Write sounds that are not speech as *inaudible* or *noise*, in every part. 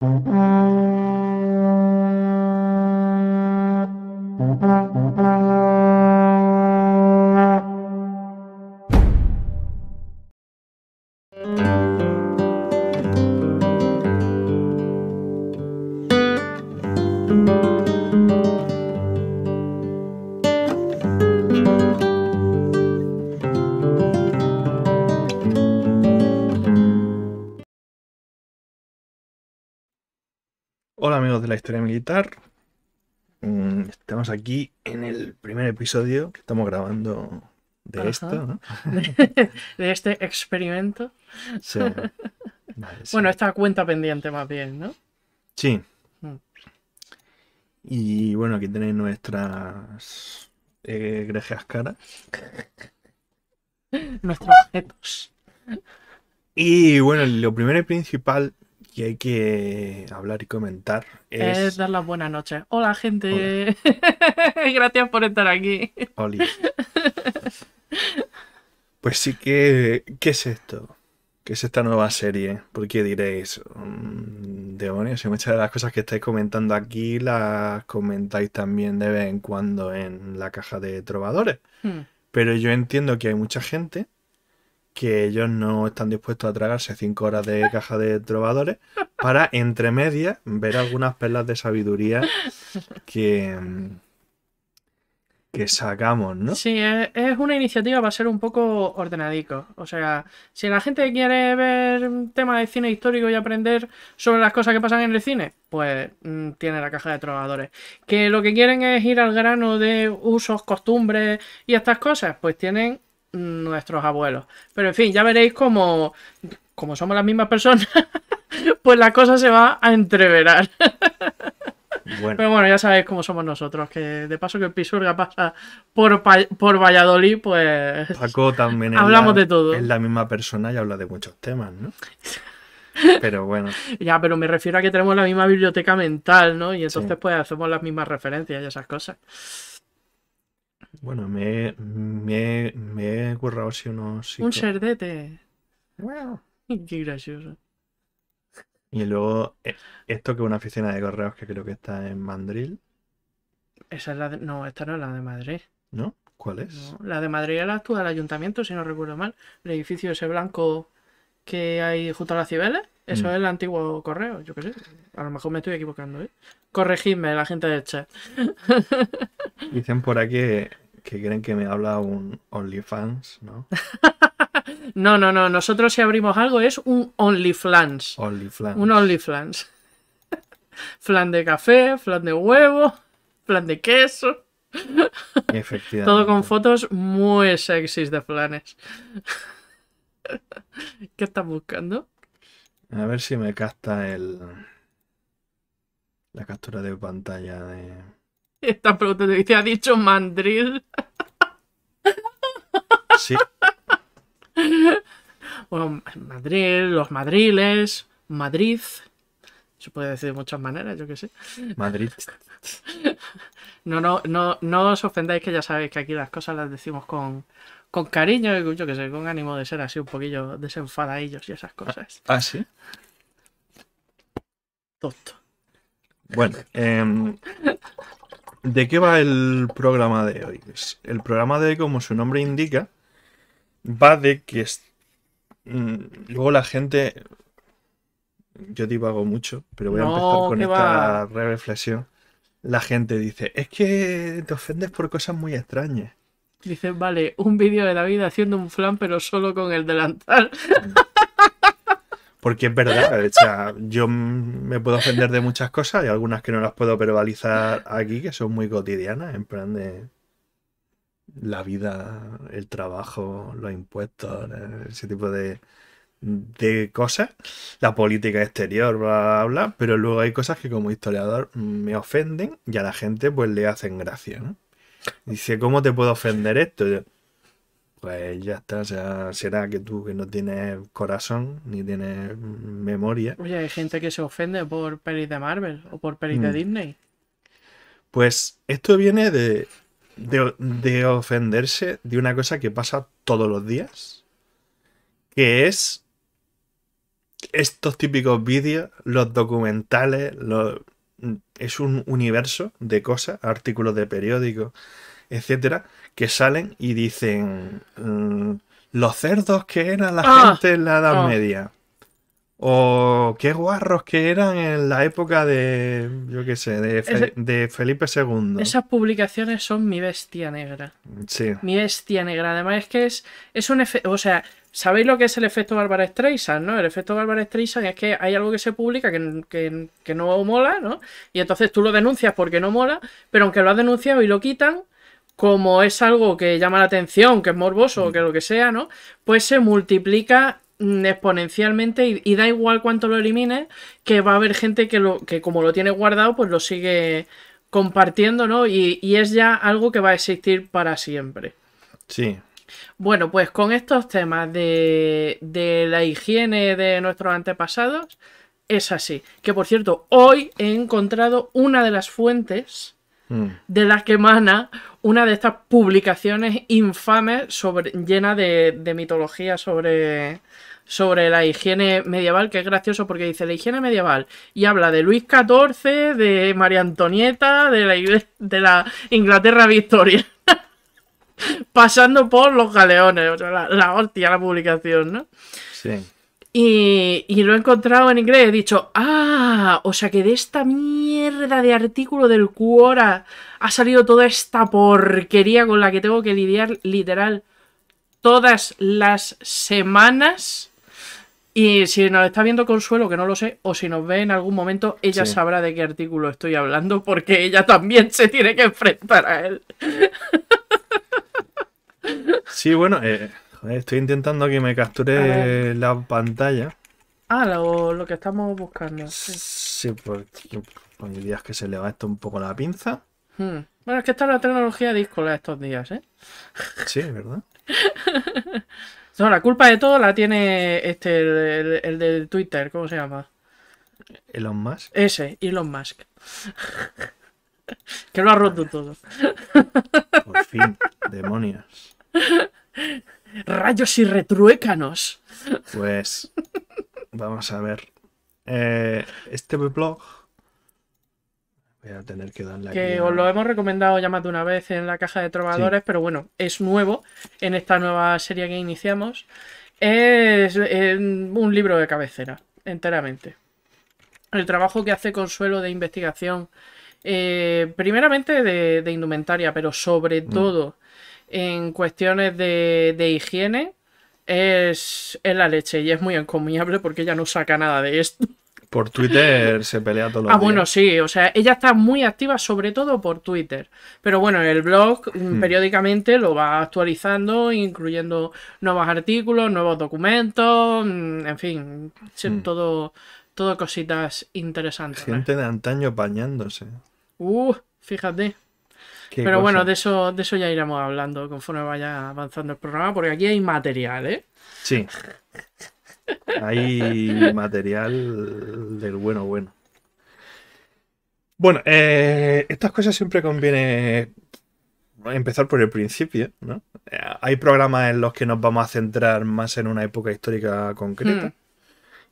Thank mm-hmm. you. la historia militar. Mm, estamos aquí en el primer episodio que estamos grabando de esto, ¿no? *laughs* de, este experimento. Bueno, esta cuenta pendiente más bien, ¿no? Sí. Mm. Y bueno, aquí tenéis nuestras egregias eh, caras. *laughs* Nuestros objetos. Y bueno, lo primero y principal que hay que hablar y comentar es, dar las buenas noches. Hola, gente. *laughs* Gracias por estar aquí. Oli. *laughs* Pues sí que, ¿qué es esto? ¿Qué es esta nueva serie? Porque diréis, mm, demonios, muchas de las cosas que estáis comentando aquí las comentáis también de vez en cuando en la caja de trovadores. Hmm. Pero yo entiendo que hay mucha gente que ellos no están dispuestos a tragarse cinco horas de caja de trovadores para, entre medias, ver algunas perlas de sabiduría que, mm, que sacamos, ¿no? Sí, es, una iniciativa para ser un poco ordenadico. O sea, si la gente quiere ver tema de cine histórico y aprender sobre las cosas que pasan en el cine, pues mm, tiene la caja de trovadores. Que lo que quieren es ir al grano de usos, costumbres y estas cosas, pues tienen nuestros abuelos. Pero en fin, ya veréis como, como somos las mismas personas, *laughs* pues la cosa se va a entreverar. *laughs* Bueno. Pero bueno, ya sabéis cómo somos nosotros, que de paso que el Pisurga pasa por, por Valladolid, pues... también hablamos de todo. Es la misma persona y habla de muchos temas, ¿no? *laughs* Pero bueno. Ya, pero me refiero a que tenemos la misma biblioteca mental, ¿no? Y entonces pues hacemos las mismas referencias y esas cosas. Bueno, me, he currado así unos... Un serdete. *laughs* Qué gracioso. Y luego, eh, esto que es una oficina de correos que creo que está en Mandril. Esa es la de... No, esta no es la de Madrid. ¿No? ¿Cuál es? la de Madrid es la actual del ayuntamiento, si no recuerdo mal. El edificio ese blanco que hay junto a las Cibeles. Eso mm. es el antiguo correo, yo qué sé. A lo mejor me estoy equivocando, ¿eh? Corregidme, la gente del chat. *laughs* Dicen por aquí que creen que me habla un OnlyFans, ¿no? *laughs* no, no, no. Nosotros si abrimos algo es un OnlyFlans. OnlyFlans. Un OnlyFans. *laughs* flan de café, flan de huevo, flan de queso. Efectivamente. *laughs* Todo con fotos muy sexys de flanes. ¿Qué estás buscando? A ver si me capta el la captura de pantalla de están preguntando, dice, ha dicho Madrid Sí. Bueno, Madrid, los madriles, Madrid. Se puede decir de muchas maneras, yo qué sé. Madrid. No, no, no, no os ofendáis que ya sabéis que aquí las cosas las decimos con, con cariño, yo qué sé, con ánimo de ser así un poquillo desenfadadillos y esas cosas. Ah, ah sí. Tonto. Bueno, eh, ¿De qué va el programa de hoy? El programa de hoy, como su nombre indica, va de que mm, luego la gente... Yo divago mucho, pero voy a empezar con esta reflexión. La gente dice, es que te ofendes por cosas muy extrañas. Dices, vale, un vídeo de la vida haciendo un flan, pero solo con el delantal. Mm. Porque es verdad, *laughs* o sea, yo me puedo ofender de muchas cosas y algunas que no las puedo verbalizar aquí, que son muy cotidianas, en plan de la vida, el trabajo, los impuestos, eh, ese tipo de, de cosas, la política exterior, bla, bla, bla, pero luego hay cosas que como historiador me ofenden y a la gente pues le hacen gracia, ¿no? Dice, ¿cómo te puedo ofender esto? Pues ya está, o será que tú que no tienes corazón ni tienes memoria. Oye, hay gente que se ofende por pelis de Marvel o por pelis de mm. Disney. Pues esto viene de, de, ofenderse de una cosa que pasa todos los días, que es estos típicos vídeos, los documentales, es un universo de cosas, artículos de periódicos, etcétera, que salen y dicen mm, los cerdos que eran la ah, gente en la Edad Media. O qué guarros que eran en la época de, yo qué sé, de, Felipe II. Esas publicaciones son mi bestia negra. Sí. Mi bestia negra. Además es que es, es un efecto, o sea, ¿sabéis lo que es el efecto Bárbara Streisand, no? El efecto Bárbara Streisand es que hay algo que se publica que, que, que no mola, ¿no? Y entonces tú lo denuncias porque no mola, pero aunque lo has denunciado y lo quitan, como es algo que llama la atención, que es morboso, o mm. que lo que sea, ¿no? Pues se multiplica mm, exponencialmente y, da igual cuánto lo elimines, que va a haber gente que, lo, que como lo tiene guardado, pues lo sigue compartiendo, ¿no? Y, y es ya algo que va a existir para siempre. Sí. Bueno, pues con estos temas de, de la higiene de nuestros antepasados, es así. Que por cierto, hoy he encontrado una de las fuentes Mm. de las que emana una de estas publicaciones infames sobre, llena de, mitología sobre, sobre la higiene medieval, que es gracioso porque dice la higiene medieval y habla de Luis XIV, de María Antonieta, de la, de la Inglaterra Victoria, *laughs* pasando por los galeones, la, la hostia, la publicación, ¿no? Y, lo he encontrado en inglés. He dicho, ah, o sea que de esta mierda de artículo del Quora ha salido toda esta porquería con la que tengo que lidiar literal todas las semanas. Y si nos está viendo Consuelo, que no lo sé, o si nos ve en algún momento, ella sabrá de qué artículo estoy hablando, porque ella también se tiene que enfrentar a él. Sí, bueno, eh, eh, estoy intentando que me capture la pantalla. Ah, lo, que estamos buscando. Sí, porque con que se le va esto un poco la pinza. Hmm. Bueno, es que está la tecnología discola estos días, ¿eh? Sí, ¿verdad? *laughs* no, la culpa de todo la tiene este, el, el de Twitter, ¿cómo se llama? Elon Musk. Ese, Elon Musk. *laughs* que lo ha roto todo. Por fin, demonios. *laughs* Rayos y retruécanos. Pues vamos a ver. Eh, este blog voy a tener que darle que os lo hemos recomendado ya más de una vez en la caja de trovadores, pero bueno, es nuevo en esta nueva serie que iniciamos. Es, un libro de cabecera, enteramente. El trabajo que hace Consuelo de investigación, eh, primeramente de, indumentaria, pero sobre mm. todo en cuestiones de, higiene es, la leche y es muy encomiable porque ella no saca nada de esto. Por Twitter se pelea todo. Ah, bueno, sí, o sea, ella está muy activa sobre todo por Twitter. Pero bueno, el blog mm, hmm. periódicamente lo va actualizando, incluyendo nuevos artículos, nuevos documentos, mm, en fin, hmm. todo, todo cositas interesantes. Gente de antaño bañándose. Uh, fíjate. Pero bueno, de eso, ya iremos hablando conforme vaya avanzando el programa, porque aquí hay material, ¿eh? Sí. Hay *laughs* material del bueno bueno. Bueno, eh, estas cosas siempre conviene empezar por el principio, ¿no? Eh, hay programas en los que nos vamos a centrar más en una época histórica concreta. Hmm.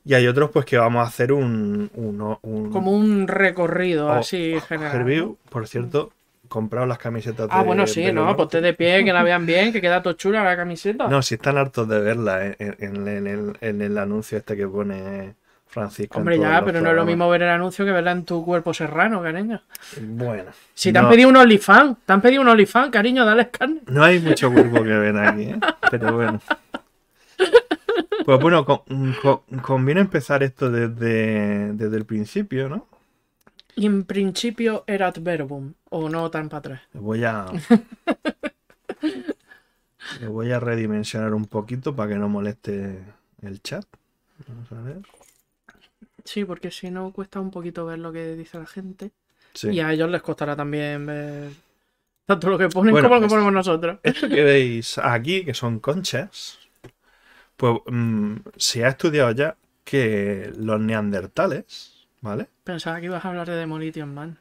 Y hay otros pues que vamos a hacer un... Como un recorrido así general. Review, por cierto, comprado las camisetas. Ah, bueno, sí, no, ponte pues de pie, que la vean bien, que queda todo chula la camiseta. No, si están hartos de verla eh, en, el, anuncio este que pone Francisco. Hombre, ya, pero no es lo mismo ver el anuncio que verla en tu cuerpo serrano, cariño. Bueno. Si te han pedido un olifán, te han pedido un olifán, cariño, dale carne. No hay mucho cuerpo que ven aquí, ¿eh? pero bueno. Pues bueno, conviene empezar esto desde el principio, ¿no? Y en principio era adverbum, o no tan para atrás. Voy a. *laughs* voy a redimensionar un poquito para que no moleste el chat. Vamos a ver. Sí, porque si no cuesta un poquito ver lo que dice la gente. Y a ellos les costará también ver tanto lo que ponen como lo que ponemos nosotros. Esto que veis aquí, que son conchas, pues mm, se ha estudiado ya que los neandertales, ¿vale? Pensaba que ibas a hablar de Demolition Man.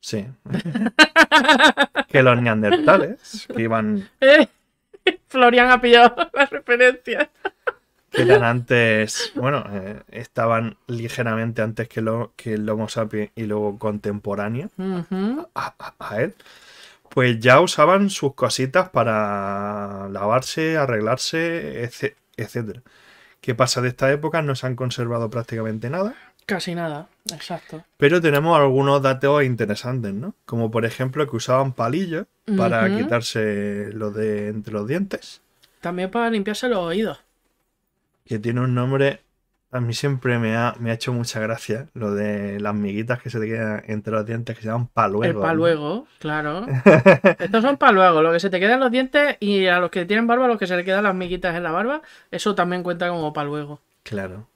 Sí. *laughs* que los neandertales que iban. *laughs* ¿Eh? Florian ha pillado la referencia. que eran antes. Bueno, eh, estaban ligeramente antes que, lo, que el Homo sapiens y luego contemporáneo a, él. Pues ya usaban sus cositas para lavarse, arreglarse, etc etcétera. ¿Qué pasa? De esta época no se han conservado prácticamente nada. Casi nada, exacto. Pero tenemos algunos datos interesantes, ¿no? Como por ejemplo que usaban palillos para quitarse lo de entre los dientes. También para limpiarse los oídos. Que tiene un nombre. A mí siempre me ha, hecho mucha gracia lo de las miguitas que se te quedan entre los dientes que se llaman paluego. El paluego, claro. *laughs* Estos son paluegos, lo que se te quedan los dientes y a los que tienen barba, lo los que se le quedan las miguitas en la barba, eso también cuenta como paluego. Claro,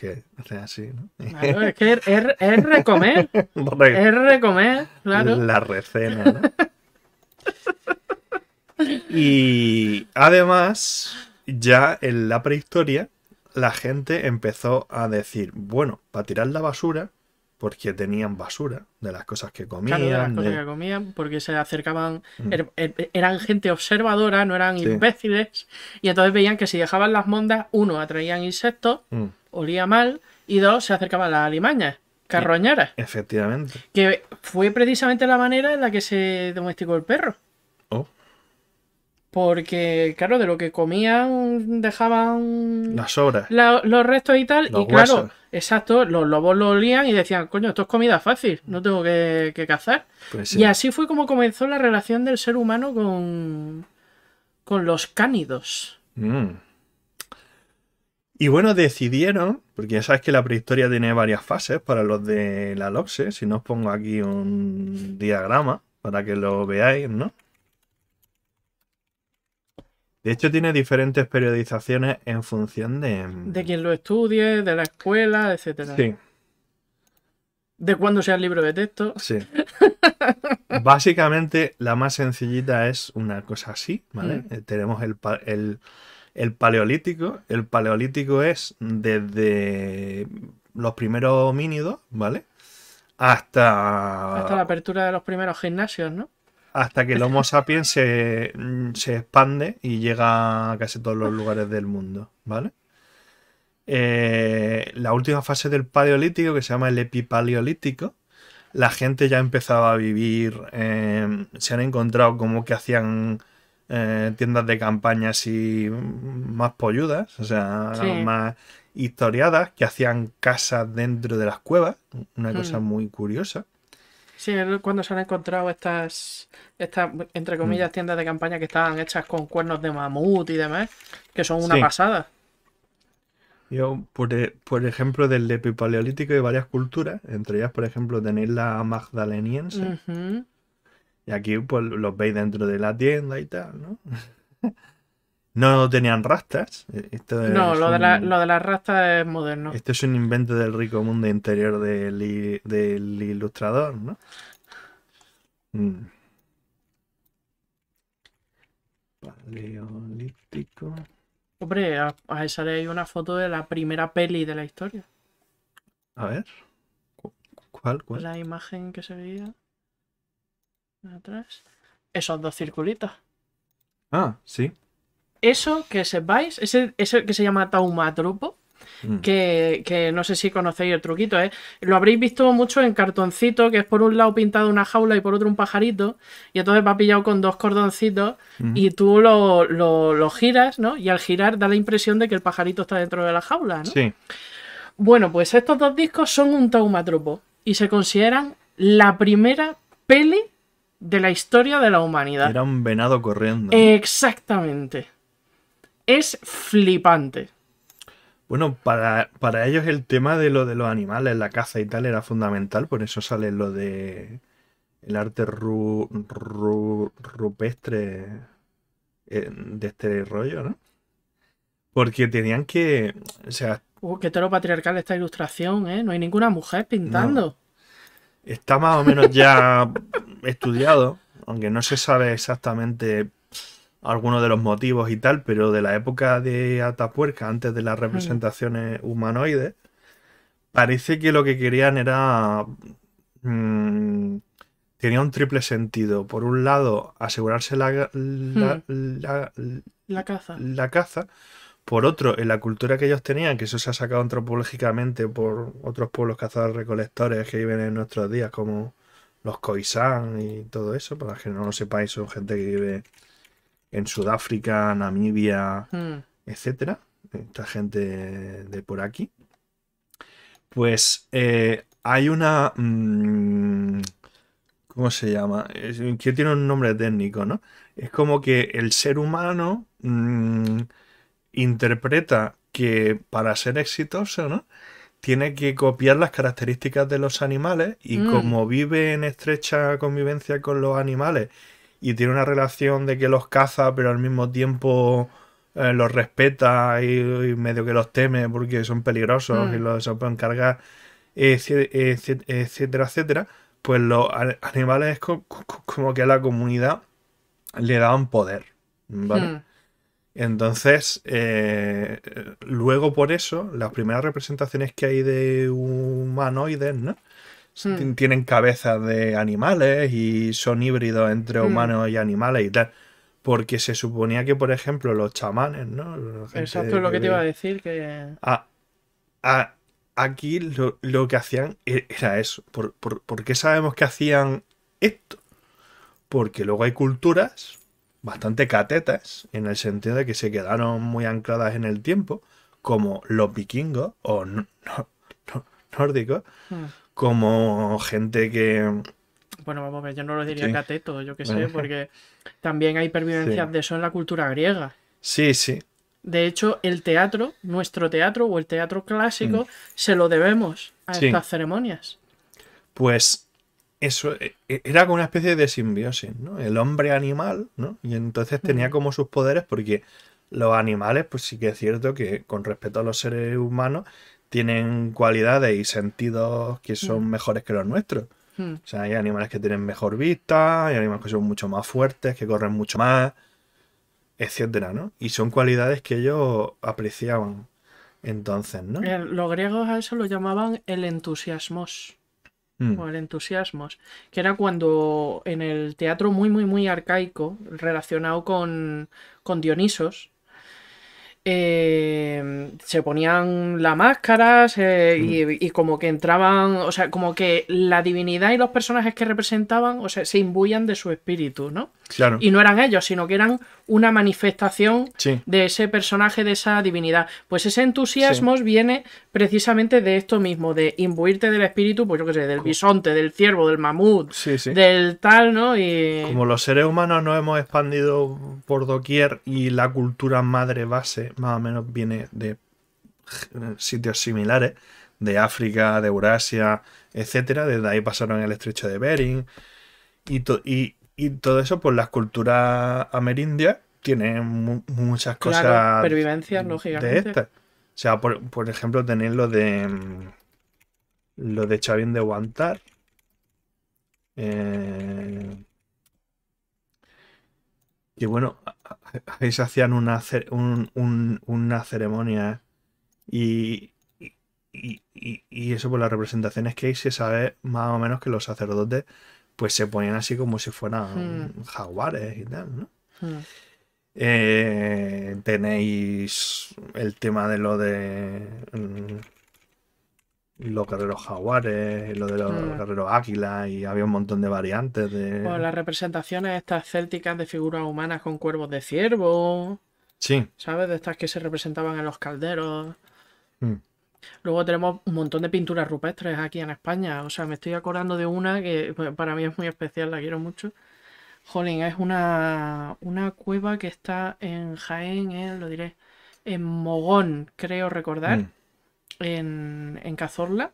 que así, ¿no? Claro, es que es, recomer. *laughs* es recomer, claro. La recena, ¿no? Y además, ya en la prehistoria, la gente empezó a decir, bueno, para tirar la basura, porque tenían basura de las cosas que comían. las cosas que comían, porque se acercaban, mm. er, er, eran gente observadora, no eran imbéciles, y entonces veían que si dejaban las mondas, uno, atraían insectos, mm olía mal y dos, se acercaba a las alimañas, carroñaras. Efectivamente. Que fue precisamente la manera en la que se domesticó el perro. Oh. Porque, claro, de lo que comían dejaban... Las sobras. los restos y tal. y claro, exacto, los lobos lo olían y decían, coño, esto es comida fácil, no tengo que, cazar. Pues y así fue como comenzó la relación del ser humano con, con los cánidos. Mm. Y bueno, decidieron, porque ya sabes que la prehistoria tiene varias fases para los de la LOPSE, si no os pongo aquí un diagrama para que lo veáis, ¿no? De hecho, tiene diferentes periodizaciones en función de. De quien lo estudie, de la escuela, etcétera. Sí. De cuándo sea el libro de texto. Sí. *laughs* Básicamente, la más sencillita es una cosa así, ¿vale? Mm. Tenemos el, el el paleolítico, el paleolítico es desde los primeros homínidos, ¿vale? Hasta... Hasta la apertura de los primeros gimnasios, ¿no? Hasta que el Homo sapiens se, mm, expande y llega a casi todos los lugares del mundo, ¿vale? Eh, la última fase del paleolítico, que se llama el epipaleolítico, la gente ya empezaba a vivir, eh, se han encontrado como que hacían eh, tiendas de campaña así más polludas, o sea, más historiadas, que hacían casas dentro de las cuevas, una cosa mm. muy curiosa. Sí, cuando se han encontrado estas, estas entre comillas, mm. tiendas de campaña que estaban hechas con cuernos de mamut y demás, que son una pasada. Yo, por, e, ejemplo, del epipaleolítico hay varias culturas, entre ellas, por ejemplo, tenéis la magdaleniense, y aquí pues los veis dentro de la tienda y tal, ¿no? *laughs* No tenían rastas. E, no, lo, de las rastas es moderno. Esto es un invento del rico mundo interior del, del ilustrador, ¿no? Mm. Paleolítico. Hombre, a, sale esa una foto de la primera peli de la historia. A ver. ¿Cuál? ¿Cuál? La imagen que se veía atrás. Esos dos circulitos. Ah, sí. Eso que sepáis, ese, ese que se llama taumatropo, mm. que, no sé si conocéis el truquito, ¿eh? Lo habréis visto mucho en cartoncito, que es por un lado pintado una jaula y por otro un pajarito, y entonces va pillado con dos cordoncitos y tú lo, lo, lo, giras, ¿no? Y al girar da la impresión de que el pajarito está dentro de la jaula, ¿no? Sí. Bueno, pues estos dos discos son un taumatropo y se consideran la primera peli de la historia de la humanidad. Era un venado corriendo. Exactamente. Es flipante. Bueno, para, ellos el tema de lo de los animales, la caza y tal era fundamental, por eso sale lo de el arte rupestre eh, de este rollo, ¿no? Porque tenían que, o sea... Uh, qué toro patriarcal esta ilustración, ¿eh? No hay ninguna mujer pintando está más o menos ya estudiado, aunque no se sabe exactamente algunos de los motivos y tal, pero de la época de Atapuerca, antes de las mm. representaciones humanoides, parece que lo que querían era... Mm, tenía un triple sentido. Por un lado, asegurarse la, la mm. caza. La caza por otro, en la cultura que ellos tenían, que eso se ha sacado antropológicamente por otros pueblos cazadores-recolectores que viven en nuestros días, como los Khoisan y todo eso, para que no lo sepáis, son gente que vive en Sudáfrica, Namibia, etc. Hmm. etcétera. Esta gente de por aquí. Pues eh, hay una. Mm, ¿Cómo se llama? que tiene un nombre técnico, ¿no? Es como que el ser humano. Mm, interpreta que para ser exitoso, ¿no? Tiene que copiar las características de los animales y mm. como vive en estrecha convivencia con los animales y tiene una relación de que los caza pero al mismo tiempo eh, los respeta y, medio que los teme porque son peligrosos y mm. los pueden cargar, etcétera, etcétera, pues los animales como que a la comunidad le dan poder, ¿vale? Mm. Entonces, eh, luego por eso, las primeras representaciones que hay de humanoides, ¿no? Hmm. Tienen cabezas de animales y son híbridos entre hmm. humanos y animales y tal. Porque se suponía que, por ejemplo, los chamanes, ¿no? Exacto, es lo que te iba a decir. que ah, ah, Aquí lo, que hacían e-, era eso. ¿Por, por qué sabemos que hacían esto? Porque luego hay culturas bastante catetas, en el sentido de que se quedaron muy ancladas en el tiempo, como los vikingos o nórdicos, hmm. como gente que... Bueno, vamos a ver, yo no lo diría cateto, yo que sé, porque también hay pervivencias de eso en la cultura griega. Sí, sí. De hecho, el teatro, nuestro teatro o el teatro clásico, mm. se lo debemos a estas ceremonias. Pues eso e, e, era como una especie de simbiosis, ¿no? El hombre animal, ¿no? Y entonces tenía mm. como sus poderes porque los animales, pues sí que es cierto que con respecto a los seres humanos tienen cualidades y sentidos que son mm. mejores que los nuestros. Mm. O sea, hay animales que tienen mejor vista, hay animales que son mucho más fuertes, que corren mucho más, etcétera, ¿no? Y son cualidades que ellos apreciaban entonces, ¿no? Los griegos a eso lo llamaban el entusiasmos el mm. entusiasmos, que era cuando en el teatro muy, muy, muy arcaico, relacionado con, con Dionisos, eh, se ponían las máscaras eh, mm. y, como que entraban, o sea, como que la divinidad y los personajes que representaban, o sea, se imbuían de su espíritu, ¿no? Claro. Y no eran ellos, sino que eran una manifestación de ese personaje, de esa divinidad. Pues ese entusiasmo viene precisamente de esto mismo, de imbuirte del espíritu, pues yo qué sé, del bisonte, del ciervo, del mamut, del tal, ¿no? Y... Como los seres humanos nos hemos expandido por doquier y la cultura madre base más o menos viene de sitios similares, de África, de Eurasia, etcétera, desde ahí pasaron el estrecho de Bering y, y y todo eso, pues las culturas amerindias tienen muchas cosas. De estas. O sea, por, ejemplo, tenéis lo de. Mm, lo de Chavín de Guantar. Eh, y bueno, ahí se hacían una, una ceremonia ¿eh? y, y, y, eso por pues las representaciones que hay se sabe más o menos que los sacerdotes pues se ponían así como si fueran hmm. jaguares y tal, ¿no? Hmm. Eh, tenéis el tema de lo de mm, los guerreros jaguares, lo de los hmm. guerreros águilas, y había un montón de variantes de. las representaciones estas célticas de figuras humanas con cuervos de ciervo. Sí. ¿Sabes? De estas que se representaban en los calderos. Luego tenemos un montón de pinturas rupestres aquí en España. O sea, me estoy acordando de una que para mí es muy especial, la quiero mucho. Jolín, es una, una cueva que está en Jaén, ¿eh? lo diré, en Mogón, creo recordar, mm. en, en, Cazorla.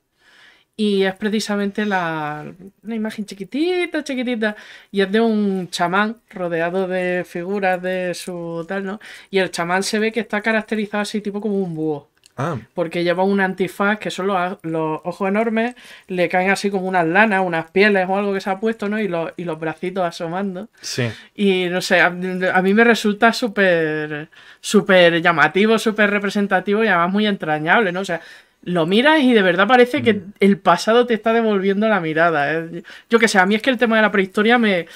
Y es precisamente la, una imagen chiquitita, chiquitita. Y es de un chamán rodeado de figuras de su tal, ¿no? Y el chamán se ve que está caracterizado así, tipo como un búho. Ah. Porque lleva un antifaz que son los, ojos enormes, le caen así como unas lanas, unas pieles o algo que se ha puesto, ¿no? Y, los, y los bracitos asomando. Sí. Y no sé, a, mí me resulta súper súper llamativo, súper representativo y además muy entrañable, ¿no? O sea, lo miras y de verdad parece que mm. el pasado te está devolviendo la mirada. ¿eh? Yo que sé, a mí es que el tema de la prehistoria me,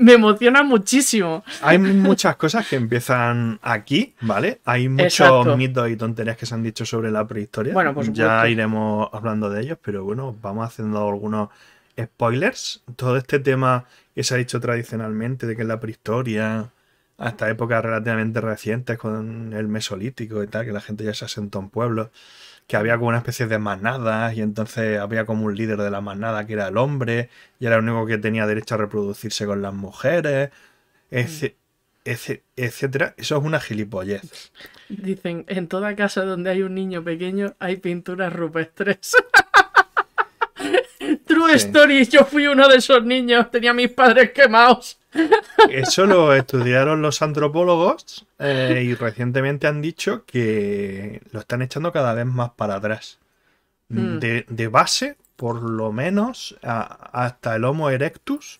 me, emociona muchísimo. Hay *laughs* muchas cosas que empiezan aquí, ¿vale? Hay muchos mitos y tonterías que se han dicho sobre la prehistoria. Bueno, pues Ya iremos hablando de ellos, pero bueno, vamos haciendo algunos spoilers. Todo este tema que se ha dicho tradicionalmente de que es la prehistoria, hasta épocas relativamente recientes con el mesolítico y tal, que la gente ya se asentó en pueblos, que había como una especie de manadas y entonces había como un líder de la manada que era el hombre y era el único que tenía derecho a reproducirse con las mujeres, etc. Mm. etcétera. Eso es una gilipollez. Dicen, en toda casa donde hay un niño pequeño hay pinturas rupestres. *laughs* True stories story, yo fui uno de esos niños, tenía mis padres quemados. Eso lo estudiaron los antropólogos eh, y recientemente han dicho que lo están echando cada vez más para atrás. Hmm. De, base, por lo menos hasta el Homo erectus,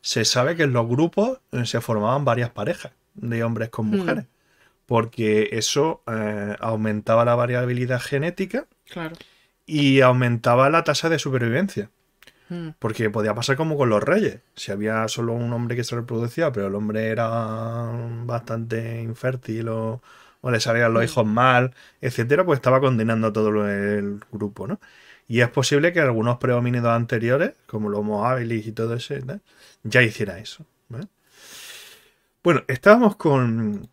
se sabe que en los grupos eh, se formaban varias parejas de hombres con hmm. mujeres, porque eso eh, aumentaba la variabilidad genética y aumentaba la tasa de supervivencia. Hmm. Porque podía pasar como con los reyes. Si había solo un hombre que se reproducía, pero el hombre era bastante infértil o, le salían los hmm. hijos mal, etcétera, pues estaba condenando a todo el grupo, ¿no? Y es posible que algunos prehomínidos anteriores, como los Homo y todo ese, ya hiciera eso. Bueno, estábamos con,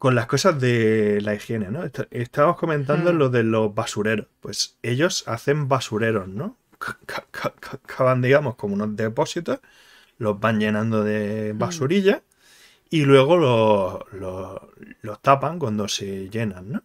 con las cosas de la higiene, ¿no? Estábamos comentando hmm. lo de los basureros. Pues ellos hacen basureros, ¿no? cavan, digamos, como unos depósitos, los van llenando de mm. basurilla y luego los, tapan cuando se llenan,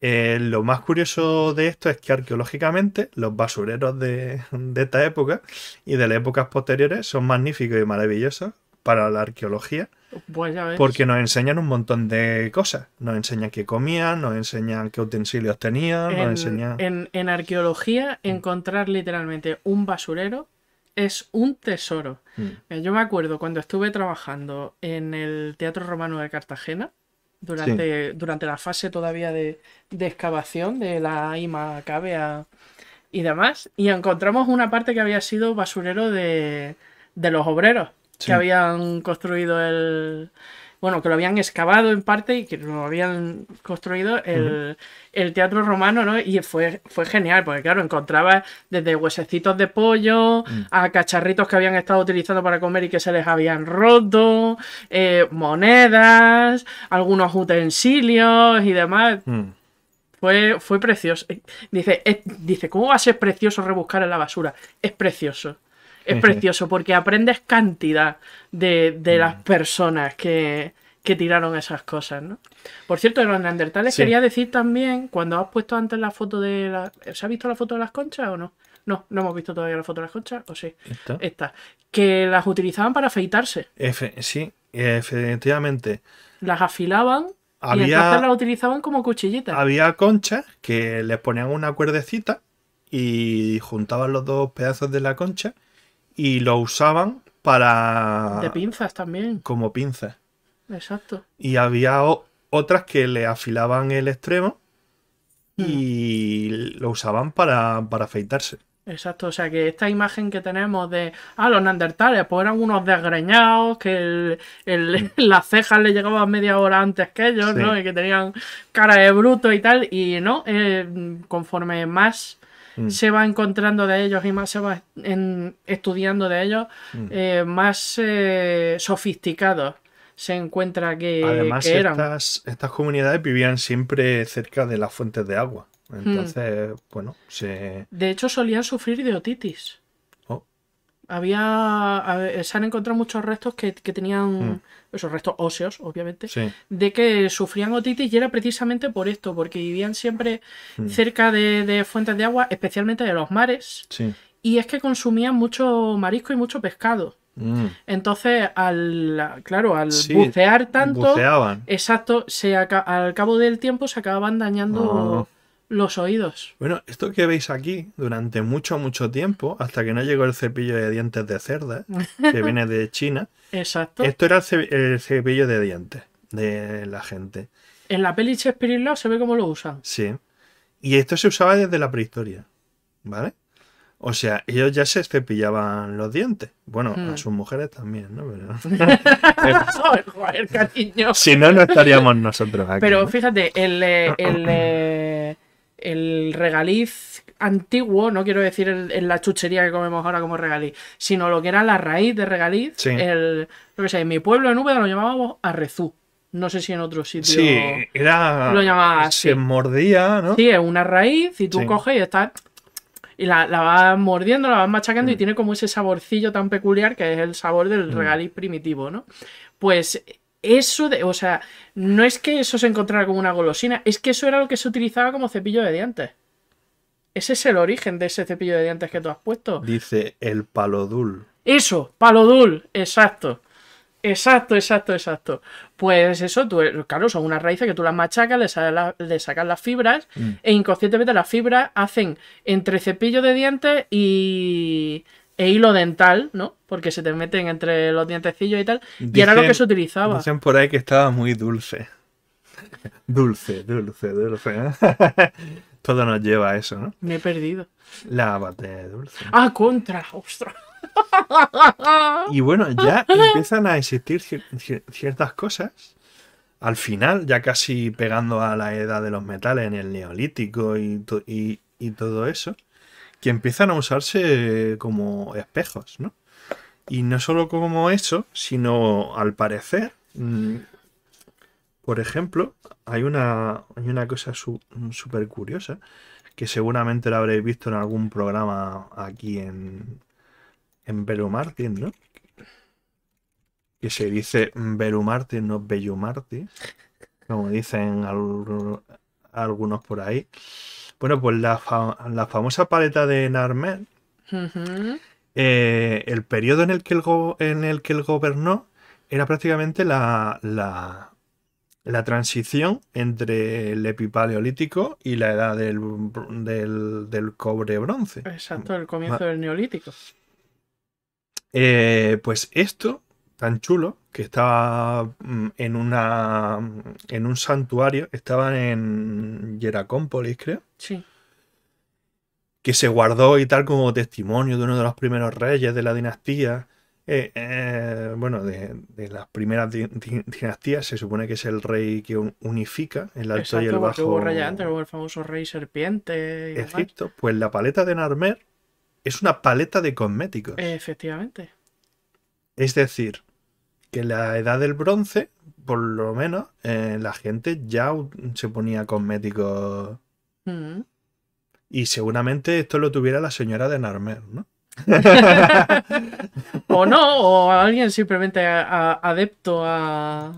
eh, lo más curioso de esto es que arqueológicamente los basureros de, esta época y de las épocas posteriores son magníficos y maravillosos para la arqueología pues Porque nos enseñan un montón de cosas. Nos enseñan qué comían, nos enseñan qué utensilios tenían, en, enseñan... En, arqueología, encontrar literalmente un basurero es un tesoro. Mm. Eh, yo me acuerdo cuando estuve trabajando en el Teatro Romano de Cartagena, durante, durante la fase todavía de, excavación de la IMA Cabea y demás, y encontramos una parte que había sido basurero de, de los obreros que habían construido el. Bueno, que lo habían excavado en parte y que lo habían construido el, teatro romano, ¿no? Y fue, fue genial, porque claro, encontraba desde huesecitos de pollo mm. a cacharritos que habían estado utilizando para comer y que se les habían roto, eh, monedas, algunos utensilios y demás. Mm. Fue, precioso. Dice, dice, ¿cómo va a ser precioso rebuscar en la basura? Es precioso es precioso porque aprendes cantidad de, mm. las personas que, tiraron esas cosas, ¿no? Por cierto, de los neandertales quería decir también, cuando has puesto antes la foto de la... ¿Se ha visto la foto de las conchas o no? No, no hemos visto todavía la foto de las conchas, o sí. ¿Esta? Que las utilizaban para afeitarse. sí, efectivamente. Las afilaban y las utilizaban como cuchillitas. Había conchas que les ponían una cuerdecita y juntaban los dos pedazos de la concha y lo usaban para... De pinzas también. Como pinzas. Exacto. Y había otras que le afilaban el extremo mm. y lo usaban para, afeitarse. Exacto, o sea que esta imagen que tenemos de, ah, los neandertales, pues eran unos desgreñados, que mm. *laughs* las cejas le llegaban media hora antes que ellos, ¿no? Y que tenían cara de bruto y tal, y no, eh, conforme más Mm. se va encontrando de ellos y más se va estudiando de ellos, mm. eh, más eh, sofisticados se encuentra que, Además, eran. Estas, estas, comunidades vivían siempre cerca de las fuentes de agua. Mm. Entonces, bueno, se. De hecho, solían sufrir de otitis. Había. Eh, se han encontrado muchos restos que, tenían. Mm. Esos restos óseos, obviamente. De que sufrían otitis y era precisamente por esto, porque vivían siempre mm. cerca de, fuentes de agua, especialmente de los mares. Y es que consumían mucho marisco y mucho pescado. Mm. Entonces, al claro, al bucear tanto, exacto, se al cabo del tiempo se acababan dañando ah los oídos. Bueno, esto que veis aquí durante mucho, mucho tiempo, hasta que no llegó el cepillo de dientes de cerda, que viene de China. *laughs* Exacto. Esto era el, cepillo de dientes de la gente. En la peli Shakespeare se ve cómo lo usan. Sí. Y esto se usaba desde la prehistoria, ¿vale? O sea, ellos ya se cepillaban los dientes. Bueno, a hmm. sus mujeres también, ¿no? Pero... *laughs* *laughs* Si no, no estaríamos nosotros aquí. Pero fíjate, el, eh, el *clears throat* eh, el regaliz antiguo, no quiero decir en la chuchería que comemos ahora como regaliz, sino lo que era la raíz de regaliz, el, en mi pueblo en Úbeda lo llamábamos arrezú. No sé si en otro sitio sí, era, lo así. Se mordía, ¿no? Sí, es una raíz y tú coges y estás... Y la, la, vas mordiendo, la vas machacando y mm. tiene como ese saborcillo tan peculiar que es el sabor del mm. regaliz primitivo, ¿no? Pues eso de, o sea, no es que eso se encontrara como una golosina, es que eso era lo que se utilizaba como cepillo de dientes. Ese es el origen de ese cepillo de dientes que tú has puesto. Dice el palodul. Eso, palodul, exacto. Exacto, exacto, exacto. Pues eso, claro, son unas raíces que tú las machacas, le, sacas las fibras mm. e inconscientemente las fibras hacen entre cepillo de dientes y e hilo dental, ¿no? Porque se te meten entre los dientecillos y tal. y era lo que se utilizaba. Dicen por ahí que estaba muy dulce. *laughs* Dulce, dulce, dulce. ¿eh? *laughs* Todo nos lleva a eso, ¿no? Me he perdido. La batalla de dulce. Ah, contra, ostras. *laughs* Y bueno, ya empiezan a existir ciertas cosas. Al final, ya casi pegando a la edad de los metales en el neolítico y todo eso empiezan a usarse como espejos, ¿no? Y no solo como eso, sino al parecer, mm, por ejemplo, hay una, hay una cosa súper curiosa que seguramente la habréis visto en algún programa aquí en, en Belu ¿no? Que se dice Belu Martin, no Bellu como dicen algunos por ahí. Bueno, pues la, famosa paleta de Narmer, eh, el periodo en el que, el en el que él gobernó era prácticamente la, la, transición entre el epipaleolítico y la edad del, del, cobre-bronce. Exacto, el comienzo del neolítico. Eh, pues esto tan chulo que estaba mm, en una en un santuario, estaban en Yeracómpolis, creo. Sí. Que se guardó y tal como testimonio de uno de los primeros reyes de la dinastía. Eh, eh, bueno, de, las primeras dinastías, se supone que es el rey que unifica el alto y el bajo. Hubo el famoso rey serpiente. Egipto, pues la paleta de Narmer es una paleta de cosméticos. Efectivamente. Es decir, en la edad del bronce, por lo menos, eh, la gente ya se ponía cosméticos. Mm. Y seguramente esto lo tuviera la señora de Narmer, ¿no? *laughs* o no, o alguien simplemente adepto al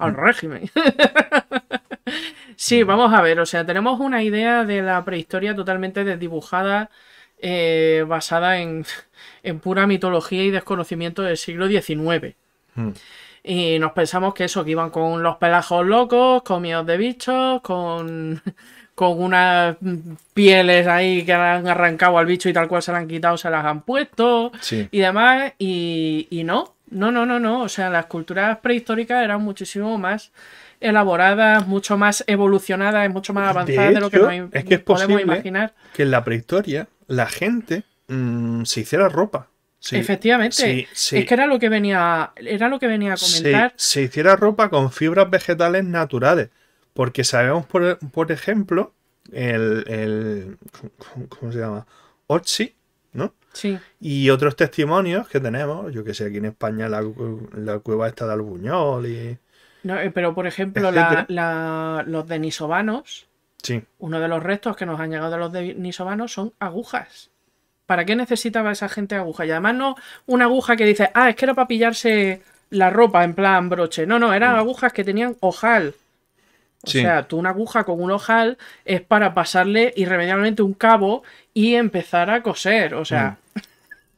mm. régimen. *laughs* sí, mm. vamos a ver, o sea, tenemos una idea de la prehistoria totalmente desdibujada, eh, basada en, en pura mitología y desconocimiento del siglo XIX. Hmm. Y nos pensamos que eso, que iban con los pelajos locos, comidos de bichos, con, *laughs* con unas pieles ahí que han arrancado al bicho y tal cual se las han quitado, se las han puesto y demás. Y, no, no, no, no, no. O sea, las culturas prehistóricas eran muchísimo más elaboradas, mucho más evolucionadas, mucho más avanzadas de, lo que, es que es podemos imaginar. Que en la prehistoria la gente mm, se hiciera ropa. Efectivamente. Es que era lo que venía, era lo que venía a comentar. Se, hiciera ropa con fibras vegetales naturales. Porque sabemos, por, ejemplo, el, ¿Cómo se llama? oxi ¿no? Sí. Y otros testimonios que tenemos, yo que sé, aquí en España la, cueva está de Albuñol y. Eh, pero por ejemplo, los denisovanos. Sí. Uno de los restos que nos han llegado de los denisovanos son agujas. ¿Para qué necesitaba esa gente aguja? Y además no una aguja que dice, ah, es que era para pillarse la ropa en plan broche. No, no, eran mm. agujas que tenían ojal. O sea, tú una aguja con un ojal es para pasarle irremediablemente un cabo y empezar a coser. O sea,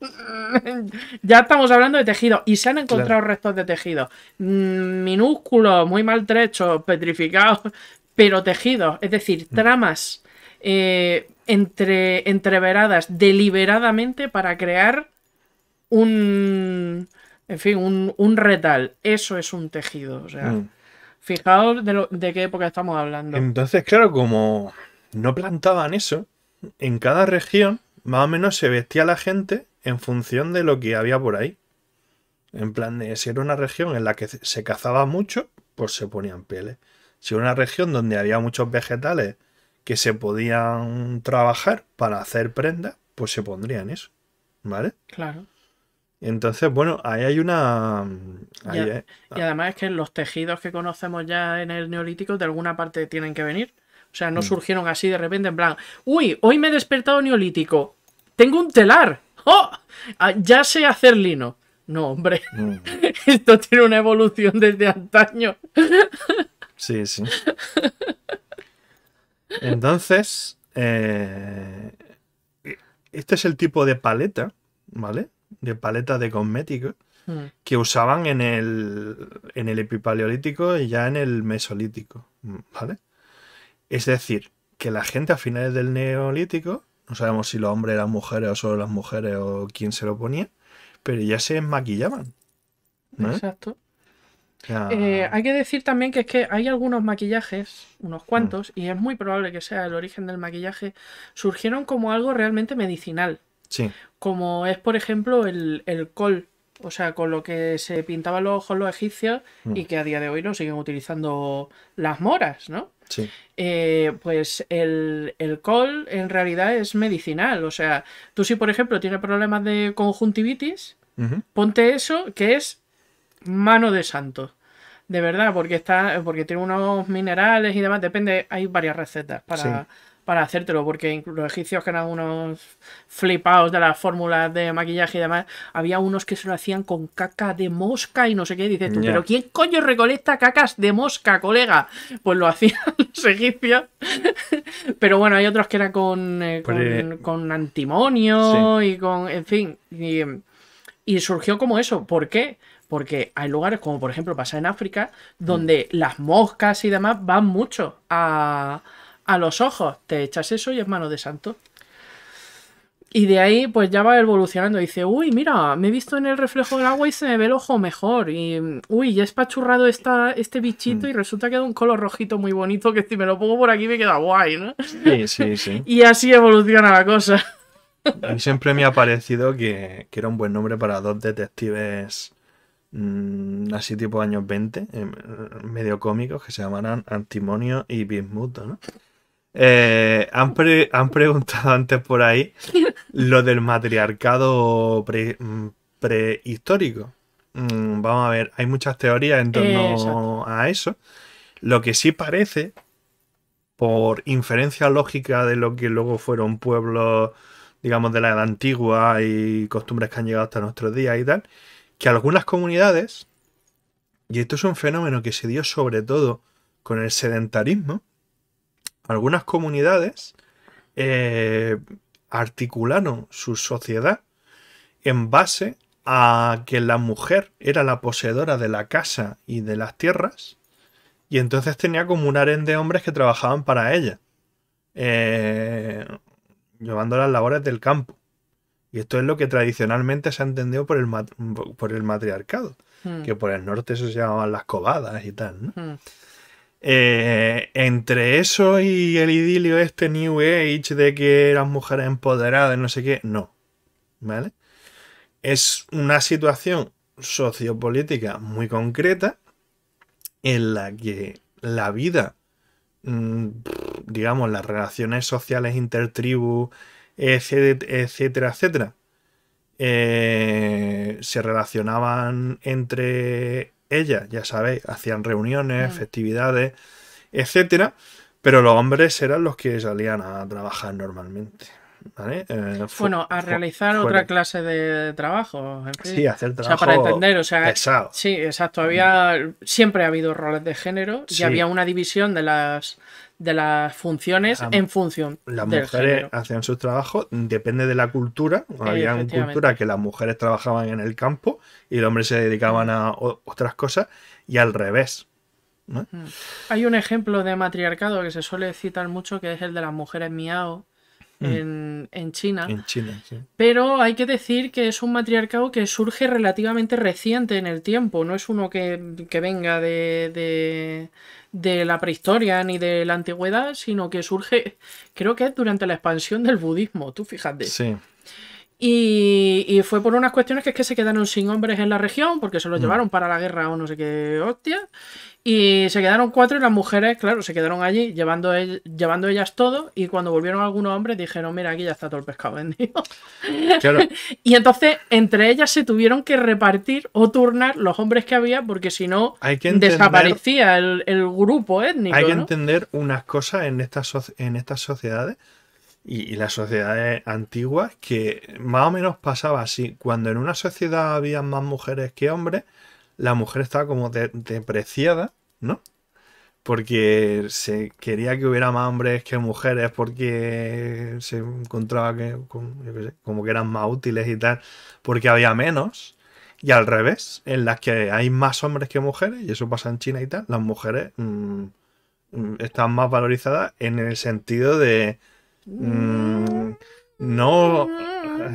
mm. *laughs* ya estamos hablando de tejidos Y se han encontrado restos de tejidos mm, Minúsculos, muy maltrechos, petrificados, *laughs* pero tejidos. Es decir, tramas. Eh, entre, entreveradas deliberadamente para crear un, en fin, un, retal. Eso es un tejido. O sea, mm. fijaos de, qué época estamos hablando. Entonces, claro, como no plantaban eso, en cada región más o menos se vestía la gente en función de lo que había por ahí. En plan, si era una región en la que se cazaba mucho, pues se ponían pieles. Si era una región donde había muchos vegetales que se podían trabajar para hacer prenda, pues se pondrían eso, ¿vale? Claro. Entonces, bueno, ahí hay una... Mm, y, además es que los tejidos que conocemos ya en el neolítico de alguna parte tienen que venir. O sea, no mm. surgieron así de repente en plan, uy, hoy me he despertado neolítico, tengo un telar, ¡oh! Ah, ya sé hacer lino. No, hombre, mm. *laughs* esto tiene una evolución desde antaño. Sí, sí. *laughs* Entonces, eh, este es el tipo de paleta, ¿vale? De paleta de cosméticos hmm. que usaban en el, en el epipaleolítico y ya en el mesolítico, ¿vale? Es decir, que la gente a finales del neolítico, no sabemos si los hombres eran mujeres o solo las mujeres o quién se lo ponía, pero ya se maquillaban. ¿no? Exacto. Eh, hay que decir también que es que hay algunos maquillajes, unos mm. cuantos, y es muy probable que sea el origen del maquillaje, surgieron como algo realmente medicinal. Sí. Como es, por ejemplo, el, col. O sea, con lo que se pintaban los ojos los egipcios mm. y que a día de hoy lo siguen utilizando las moras, ¿no? Sí. Eh, pues el, col en realidad es medicinal. O sea, tú si por ejemplo tienes problemas de conjuntivitis, ponte eso que es mano de santo de verdad, porque está, porque tiene unos minerales y demás, depende, hay varias recetas para, para hacértelo, porque los egipcios que eran unos flipados de las fórmulas de maquillaje y demás, había unos que se lo hacían con caca de mosca y no sé qué, dices tú, pero ¿quién coño recolecta cacas de mosca, colega? Pues lo hacían *laughs* los egipcios, pero bueno, hay otros que eran con, eh, pues, eh, con, antimonio y con, en fin, y, y surgió como eso, ¿por qué? Porque hay lugares como por ejemplo pasa en África, mm. donde las moscas y demás van mucho a, los ojos. Te echas eso y es mano de santo. Y de ahí, pues ya va evolucionando. Dice, uy, mira, me he visto en el reflejo del agua y se me ve el ojo mejor. Y, uy, ya es espachurrado esta, este bichito mm. y resulta que da un color rojito muy bonito que si me lo pongo por aquí me queda guay, ¿no? Sí, sí, sí. *laughs* y así evoluciona la cosa. A siempre me ha parecido que, que era un buen nombre para dos detectives Mm, así tipo años 20, eh, medio cómicos, que se llamarán Antimonio y Bismuto, ¿no? Eh, han, preguntado *laughs* antes por ahí lo del matriarcado mm, prehistórico. Mm, vamos a ver, hay muchas teorías en torno eh, a eso. Lo que sí parece, por inferencia lógica de lo que luego fueron pueblos, digamos, de la edad antigua y costumbres que han llegado hasta nuestros días y tal, que algunas comunidades, y esto es un fenómeno que se dio sobre todo con el sedentarismo, algunas comunidades eh, articularon su sociedad en base a que la mujer era la poseedora de la casa y de las tierras, y entonces tenía como un aren de hombres que trabajaban para ella, eh, llevando las labores del campo. Y esto es lo que tradicionalmente se ha entendido por el, por el matriarcado, hmm. que por el norte se llamaban las cobadas y tal. Hmm. Eh, entre eso y el idilio este New Age de que eran mujeres empoderadas, no sé qué, no. ¿Vale? Es una situación sociopolítica muy concreta en la que la vida, mm, digamos, las relaciones sociales intertribu etcétera, etcétera. Eh, se relacionaban entre ellas, ya sabéis, hacían reuniones, mm. festividades, etcétera, pero los hombres eran los que salían a trabajar normalmente. Eh, bueno, a realizar otra clase de trabajo. Sí, hacer trabajo. O sea, para entender, o sea, Sí, exacto. Había, siempre ha habido roles de género y había una división de las de las funciones en función. Las mujeres hacían sus trabajos, depende de la cultura. Había una cultura que las mujeres trabajaban en el campo y los hombres se dedicaban a otras cosas y al revés. Mm. Hay un ejemplo de matriarcado que se suele citar mucho que es el de las mujeres miao Mm. en, China. Pero hay que decir que es un matriarcado que surge relativamente reciente en el tiempo, no es uno que, venga de, la prehistoria ni de la antigüedad, sino que surge, creo que es durante la expansión del budismo, tú fíjate. Sí. Y, y, fue por unas cuestiones que es que se quedaron sin hombres en la región, porque se los mm. llevaron para la guerra o no sé qué hostia. Y se quedaron cuatro y las mujeres, claro, se quedaron allí llevando, llevando ellas todo y cuando volvieron algunos hombres dijeron, mira, aquí ya está todo el pescado vendido. *laughs* y entonces entre ellas se tuvieron que repartir o turnar los hombres que había porque si no desaparecía el, grupo étnico. Hay que entender unas cosas en, estas, en estas sociedades y, las sociedades antiguas que más o menos pasaba así. Cuando en una sociedad había más mujeres que hombres, la mujer estaba como depreciada ¿no? Porque se quería que hubiera más hombres que mujeres, porque se encontraba que, como, que eran más útiles y tal, porque había menos. Y al revés, en las que hay más hombres que mujeres, y eso pasa en China y tal, las mujeres mm, mm, están más valorizadas en el sentido de... Mm, no...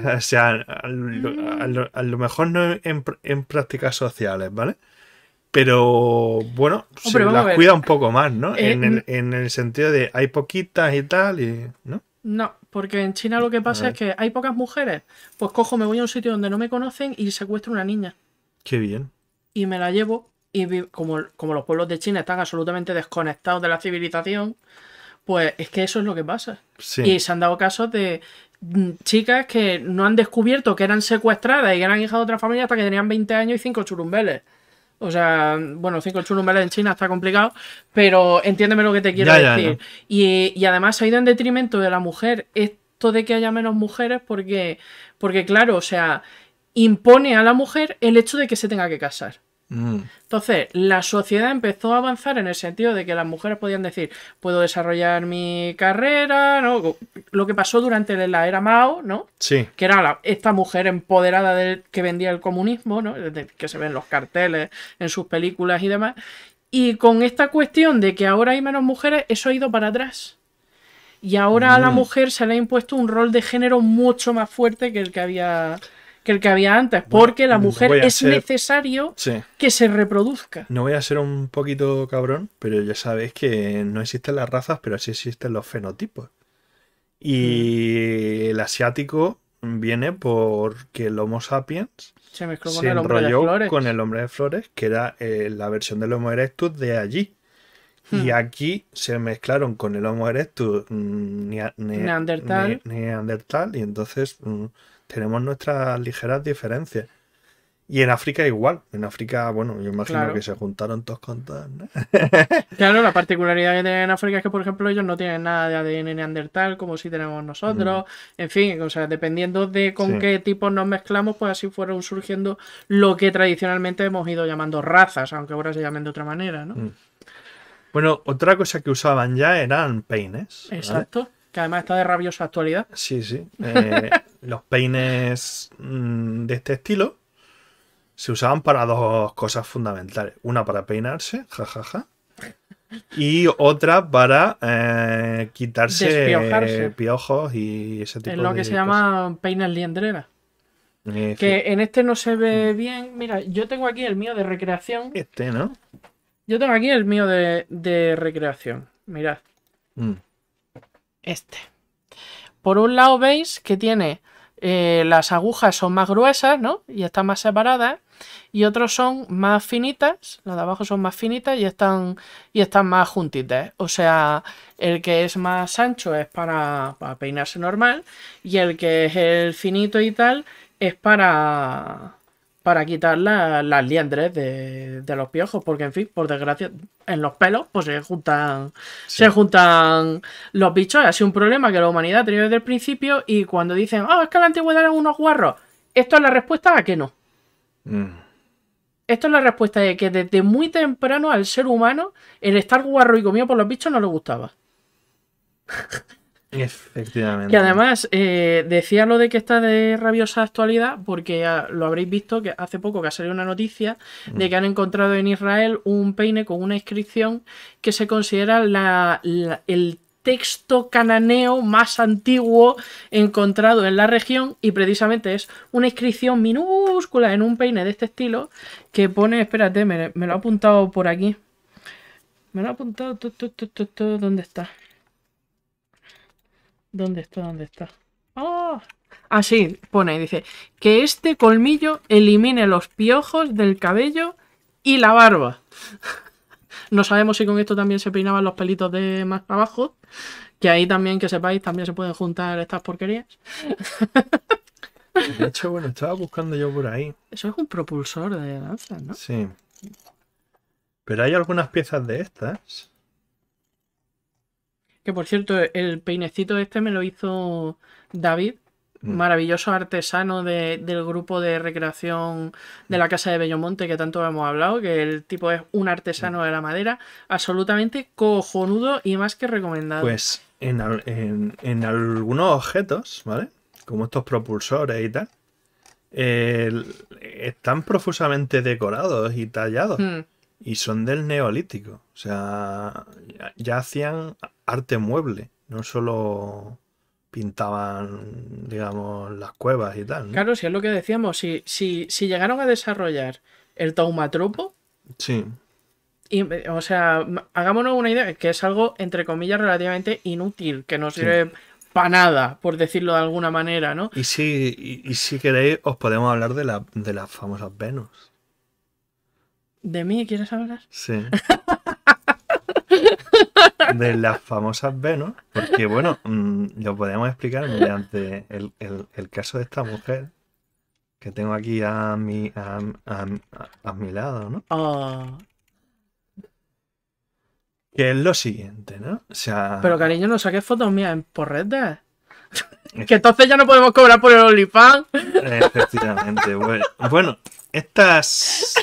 O sea, a lo, mejor no en, prácticas sociales, ¿vale? Pero bueno, se las cuida un poco más, ¿no? Eh, en, el, sentido de hay poquitas y tal, y, ¿no? No, porque en China lo que pasa es que hay pocas mujeres. Pues cojo, me voy a un sitio donde no me conocen y secuestro una niña. Qué bien. Y me la llevo. Y como, los pueblos de China están absolutamente desconectados de la civilización, pues es que eso es lo que pasa. Y se han dado casos de mm, chicas que no han descubierto que eran secuestradas y que eran hijas de otra familia hasta que tenían 20 años y 5 churumbeles. O sea, bueno, 5 números en China está complicado, pero entiéndeme lo que te quiero decir. Y, y, además ha ido en detrimento de la mujer esto de que haya menos mujeres porque, porque claro, o sea, impone a la mujer el hecho de que se tenga que casar. Mm. Entonces, la sociedad empezó a avanzar en el sentido de que las mujeres podían decir, puedo desarrollar mi carrera, ¿no? Lo que pasó durante la era Mao, ¿no? Sí. Que era la, esta mujer empoderada del, que vendía el comunismo, ¿no? Que se ven en los carteles, en sus películas y demás. Y con esta cuestión de que ahora hay menos mujeres, eso ha ido para atrás. Y ahora a la mm. mujer se le ha impuesto un rol de género mucho más fuerte que el que había que el que había antes, porque la mujer es necesario que se reproduzca. No voy a ser un poquito cabrón, pero ya sabéis que no existen las razas, pero sí existen los fenotipos. Y mm. el asiático viene porque el Homo sapiens se, mezcló con el enrolló con el hombre de flores, que era eh, la versión del Homo erectus de allí. Y hmm. aquí se mezclaron con el Homo erectus mm, ni neandertal. neandertal. y entonces mm, tenemos nuestras ligeras diferencias. Y en África igual. En África, bueno, yo imagino que se juntaron todos con todos. ¿no? *laughs* claro, la particularidad que tienen en África es que, por ejemplo, ellos no tienen nada de ADN neandertal como si tenemos nosotros. Mm. En fin, o sea, dependiendo de con qué tipos nos mezclamos, pues así fueron surgiendo lo que tradicionalmente hemos ido llamando razas, aunque ahora se llamen de otra manera, ¿no? Mm. Bueno, otra cosa que usaban ya eran peines. Exacto que además está de rabiosa actualidad. Sí, sí. Eh, *laughs* los peines mm, de este estilo se usaban para dos cosas fundamentales. Una para peinarse, jajaja. Ja, ja, y otra para eh, quitarse piojos y ese tipo de cosas. Es lo que se llama peines liendrera. Eh, que en este no se ve mm. bien. Mira, yo tengo aquí el mío de recreación. Este, ¿no? Yo tengo aquí el mío de, recreación. Mirad. Mm este. Por un lado veis que tiene eh, las agujas son más gruesas, ¿no? Y están más separadas. Y otros son más finitas. Las de abajo son más finitas y están, y están más juntitas. O sea, el que es más ancho es para peinarse normal. Y el que es el finito y tal es para, para quitar las liendres de, los piojos, porque en fin, por desgracia, en los pelos pues se juntan, se juntan los bichos. Ha sido un problema que la humanidad ha tenido desde el principio y cuando dicen, oh, es que la antigüedad eran unos guarros, esto es la respuesta a que no. Mm. Esto es la respuesta de que desde muy temprano al ser humano el estar guarro y comido por los bichos no le gustaba. *laughs* Efectivamente. Y además, eh, decía lo de que está de rabiosa actualidad, porque lo habréis visto que hace poco que ha salido una noticia de que han encontrado en Israel un peine con una inscripción que se considera el texto cananeo más antiguo encontrado en la región y precisamente es una inscripción minúscula en un peine de este estilo que pone, espérate, me, lo ha apuntado por aquí. Me lo ha apuntado, ¿dónde está? ¿Dónde está? ¿Dónde está? ¡Oh! Así ah, pone, dice, que este colmillo elimine los piojos del cabello y la barba. *laughs* no sabemos si con esto también se peinaban los pelitos de más abajo, que ahí también, que sepáis, también se pueden juntar estas porquerías. De hecho, bueno, estaba buscando yo por ahí. Eso es un propulsor de danza, ¿no? Sí. Pero hay algunas piezas de estas que por cierto, el peinecito este me lo hizo David, mm. maravilloso artesano del grupo de recreación de la Casa de Bellomonte que tanto hemos hablado, que el tipo es un artesano mm. de la madera, absolutamente cojonudo y más que recomendado. Pues en, algunos objetos, ¿vale? Como estos propulsores y tal, están profusamente decorados y tallados. Mm y son del neolítico. O sea, ya hacían arte mueble, no solo pintaban, digamos, las cuevas y tal. Claro, si es lo que decíamos, si, si, llegaron a desarrollar el taumatropo. Sí. o sea, hagámonos una idea, que es algo, entre comillas, relativamente inútil, que no sirve para nada, por decirlo de alguna manera, ¿no? Y si, y si queréis, os podemos hablar de, la, de las famosas Venus. ¿De mí quieres hablar? Sí. de las famosas Venus. Porque, bueno, mm, lo podemos explicar mediante el, caso de esta mujer que tengo aquí a mi, a, mi lado, ¿no? Ah. Que es lo siguiente, ¿no? O sea... Pero cariño, no saques fotos mías en redes. que entonces ya no podemos cobrar por el OnlyFans. Efectivamente. bueno estas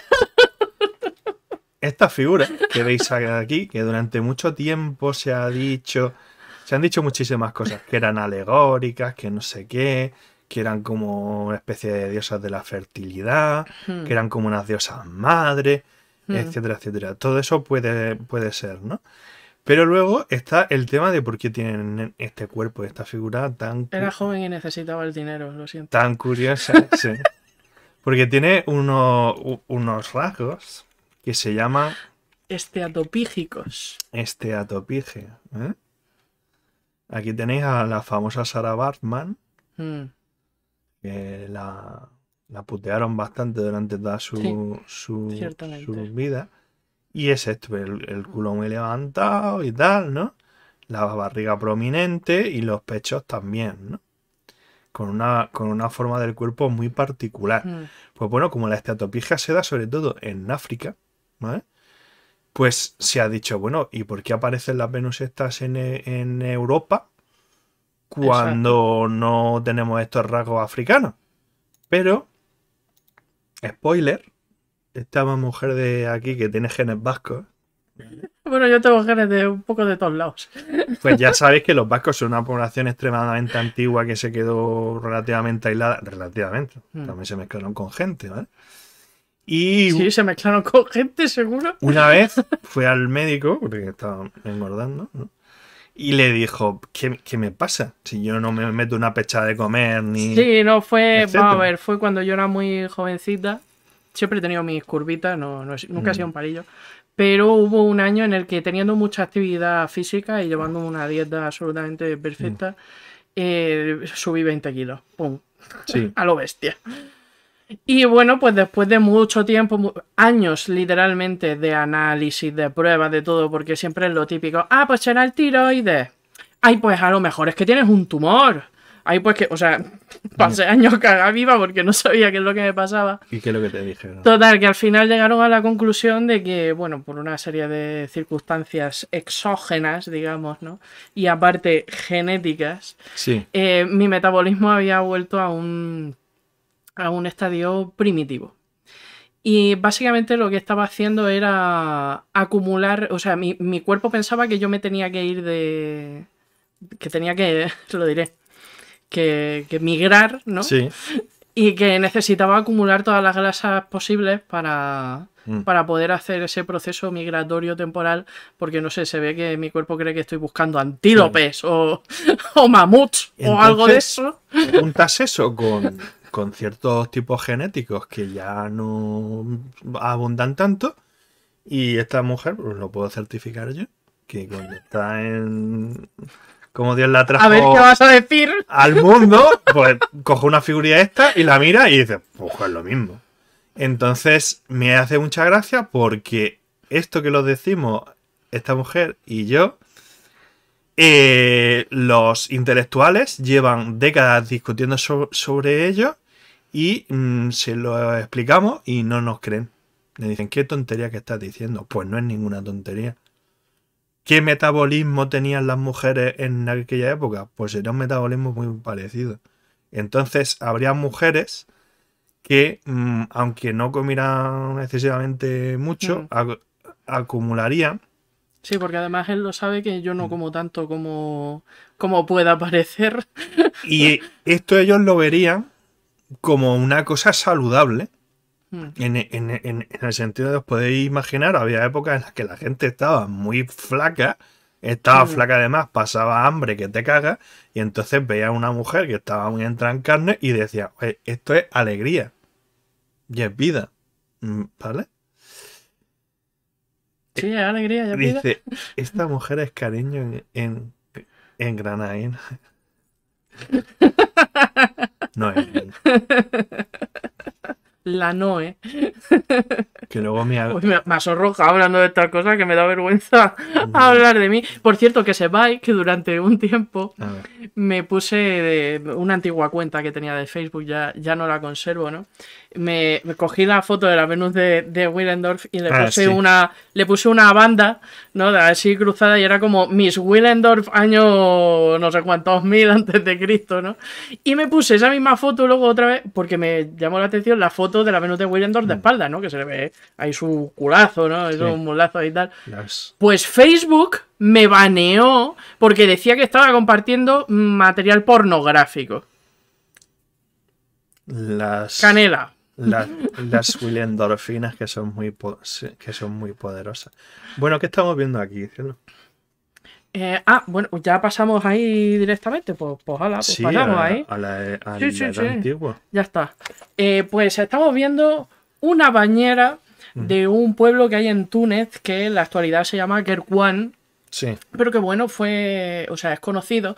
esta figura que veis aquí, que durante mucho tiempo se ha dicho, se han dicho muchísimas cosas, que eran alegóricas, que no sé qué, que eran como una especie de diosas de la fertilidad, hmm. que eran como unas diosas madre, hmm. etcétera, etcétera. Todo eso puede, puede ser, ¿no? Pero luego está el tema de por qué tienen este cuerpo, esta figura tan... Era joven y necesitaba el dinero, lo siento. Tan curiosa, sí. *laughs* Porque tiene unos rasgos que se llama... Esteatopígicos. Esteatopige. ¿eh? Aquí tenéis a la famosa Sarah Bartman, hmm. que la, putearon bastante durante toda su, su, vida. Y es esto, el, culo muy levantado y tal, ¿no? La barriga prominente y los pechos también, ¿no? Con una, con una forma del cuerpo muy particular. Hmm. Pues bueno, como la esteatopija se da sobre todo en África, pues se ha dicho, bueno, ¿y por qué aparecen las Venus estas en, Europa cuando no tenemos estos rasgos africanos? Pero, spoiler, esta mujer de aquí que tiene genes vascos. *laughs* Bueno, yo tengo genes de un poco de todos lados. *laughs* Pues ya sabéis que los vascos son una población extremadamente antigua que se quedó relativamente aislada. Relativamente. Hmm. También se mezclaron con gente, ¿vale? Y sí, se mezclaron con *laughs* gente, seguro. Una vez fue al médico, porque estaba engordando, y le dijo, ¿qué, ¿qué, me pasa? Si yo no me meto una pechada de comer ni... Sí, no, fue, a ver, fue cuando yo era muy jovencita. Siempre he tenido mis curvitas, no, no nunca he sido mm. un palillo. Pero hubo un año en el que teniendo mucha actividad física y llevando una dieta absolutamente mm. perfecta, eh, subí 20 kilos. ¡Pum! Sí. *laughs* A lo bestia. Y bueno, pues después de mucho tiempo, años literalmente de análisis, de pruebas, de todo, porque siempre es lo típico, ah, pues será el tiroides. Ay, pues a lo mejor es que tienes un tumor. ahí pues que, o sea, *laughs* pasé mm. años cagada viva porque no sabía qué es lo que me pasaba. ¿Y qué es lo que te dije. Total, que al final llegaron a la conclusión de que, bueno, por una serie de circunstancias exógenas, digamos, ¿no? Y aparte genéticas, sí. Eh, mi metabolismo había vuelto a un a un estadio primitivo. Y básicamente lo que estaba haciendo era acumular, o sea, mi, mi cuerpo pensaba que yo me tenía que ir de... que tenía que, *laughs* lo diré, que, que migrar, ¿no? Sí. Y que necesitaba acumular todas las grasas posibles para, mm. para poder hacer ese proceso migratorio temporal, porque no sé, se ve que mi cuerpo cree que estoy buscando antílopes o, *laughs* o mamuts o algo de eso. Juntas eso con *laughs* con ciertos tipos genéticos que ya no abundan tanto. Y esta mujer, pues lo puedo certificar yo, que cuando está en. Como Dios la trajo. vas a decir. Al mundo, pues cojo una figurilla esta y la mira y dice, pues es lo mismo. Entonces me hace mucha gracia porque esto que lo decimos esta mujer y yo eh, los intelectuales llevan décadas discutiendo sobre ello y mm, se lo explicamos y no nos creen. le dicen, ¿qué tontería que estás diciendo? Pues no es ninguna tontería. ¿Qué metabolismo tenían las mujeres en aquella época? Pues era un metabolismo muy parecido. Entonces, habría mujeres que, mm, aunque no comieran excesivamente mucho, mm. acumularían Sí, porque además él lo sabe que yo no como tanto como, como pueda parecer. Y esto ellos lo verían como una cosa saludable. Mm. En, el sentido de os podéis imaginar, había épocas en las que la gente estaba muy flaca, estaba mm. flaca además, pasaba hambre que te caga, y entonces veía a una mujer que estaba muy entrancarne y decía, esto es alegría y es vida, mm, ¿vale? Sí, alegría, ya Dice, esta mujer es cariño en, en, No es. La ¿eh? Que luego me ha... me, asorroja hablando de tal cosa que me da vergüenza hablar de mí. Por cierto, que sepáis que durante un tiempo me puse de una antigua cuenta que tenía de Facebook, ya, ya no la conservo, ¿no? me, cogí la foto de la Venus de, Willendorf y le ah, puse una le puse una banda, ¿no? Así cruzada y era como Miss Willendorf año no sé cuántos mil *laughs* antes de Cristo, ¿no? Y me puse esa misma foto luego otra vez porque me llamó la atención la foto de la Venus de Willendorf de mm. espalda, ¿no? Que se le ve ahí su culazo, ¿no? un y tal. Pues Facebook me baneó porque decía que estaba compartiendo material pornográfico. Las... Canela las, *laughs* las endorfinas que son, muy que son muy poderosas. Bueno, ¿qué estamos viendo aquí, eh, ah, bueno, ya pasamos ahí directamente, pues, pues, pasamos ahí. Ya está. Eh, pues estamos viendo una bañera mm. de un pueblo que hay en Túnez que en la actualidad se llama Kerkuan, pero que bueno, fue, o sea, es conocido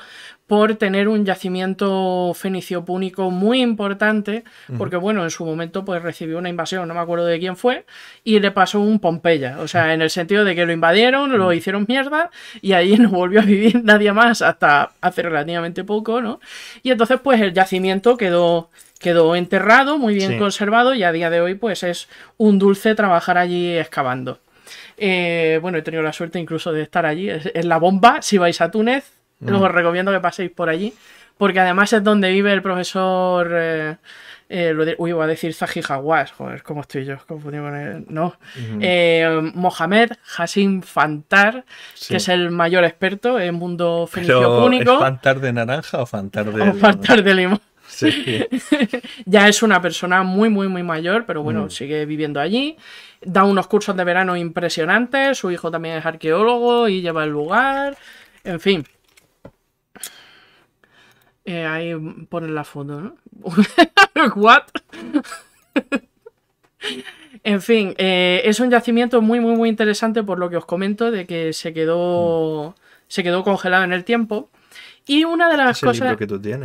por tener un yacimiento fenicio-púnico muy importante, porque bueno, en su momento pues recibió una invasión, no me acuerdo de quién fue, y le pasó un Pompeya, o sea, en el sentido de que lo invadieron, lo hicieron mierda, y ahí *laughs* no volvió a vivir nadie más hasta hace relativamente poco, ¿no? Y entonces pues el yacimiento quedó quedó enterrado, muy bien conservado, y a día de hoy pues es un dulce trabajar allí excavando. Eh, bueno, he tenido la suerte incluso de estar allí. Es, la bomba. Si vais a Túnez, mm. os recomiendo que paséis por allí. Porque además es donde vive el profesor. Eh, eh, uy, voy a decir Zahi Hawass, joder, ¿cómo estoy yo? Confundido con él, ¿no? Mohamed Hassim Fantar, que es el mayor experto en mundo fenicio-púnico. ¿Fantar de naranja o Fantar de limón? Fantar de limón. Sí. *laughs* ya es una persona muy, muy, muy mayor, pero bueno, mm. sigue viviendo allí da unos cursos de verano impresionantes, su hijo también es arqueólogo y lleva el lugar, en fin. Eh, ahí ponen la foto, ¿no? *laughs* ¿What? en fin, eh, es un yacimiento muy, muy, muy interesante por lo que os comento de que se quedó, mm. se quedó congelado en el tiempo. Y una de las cosas.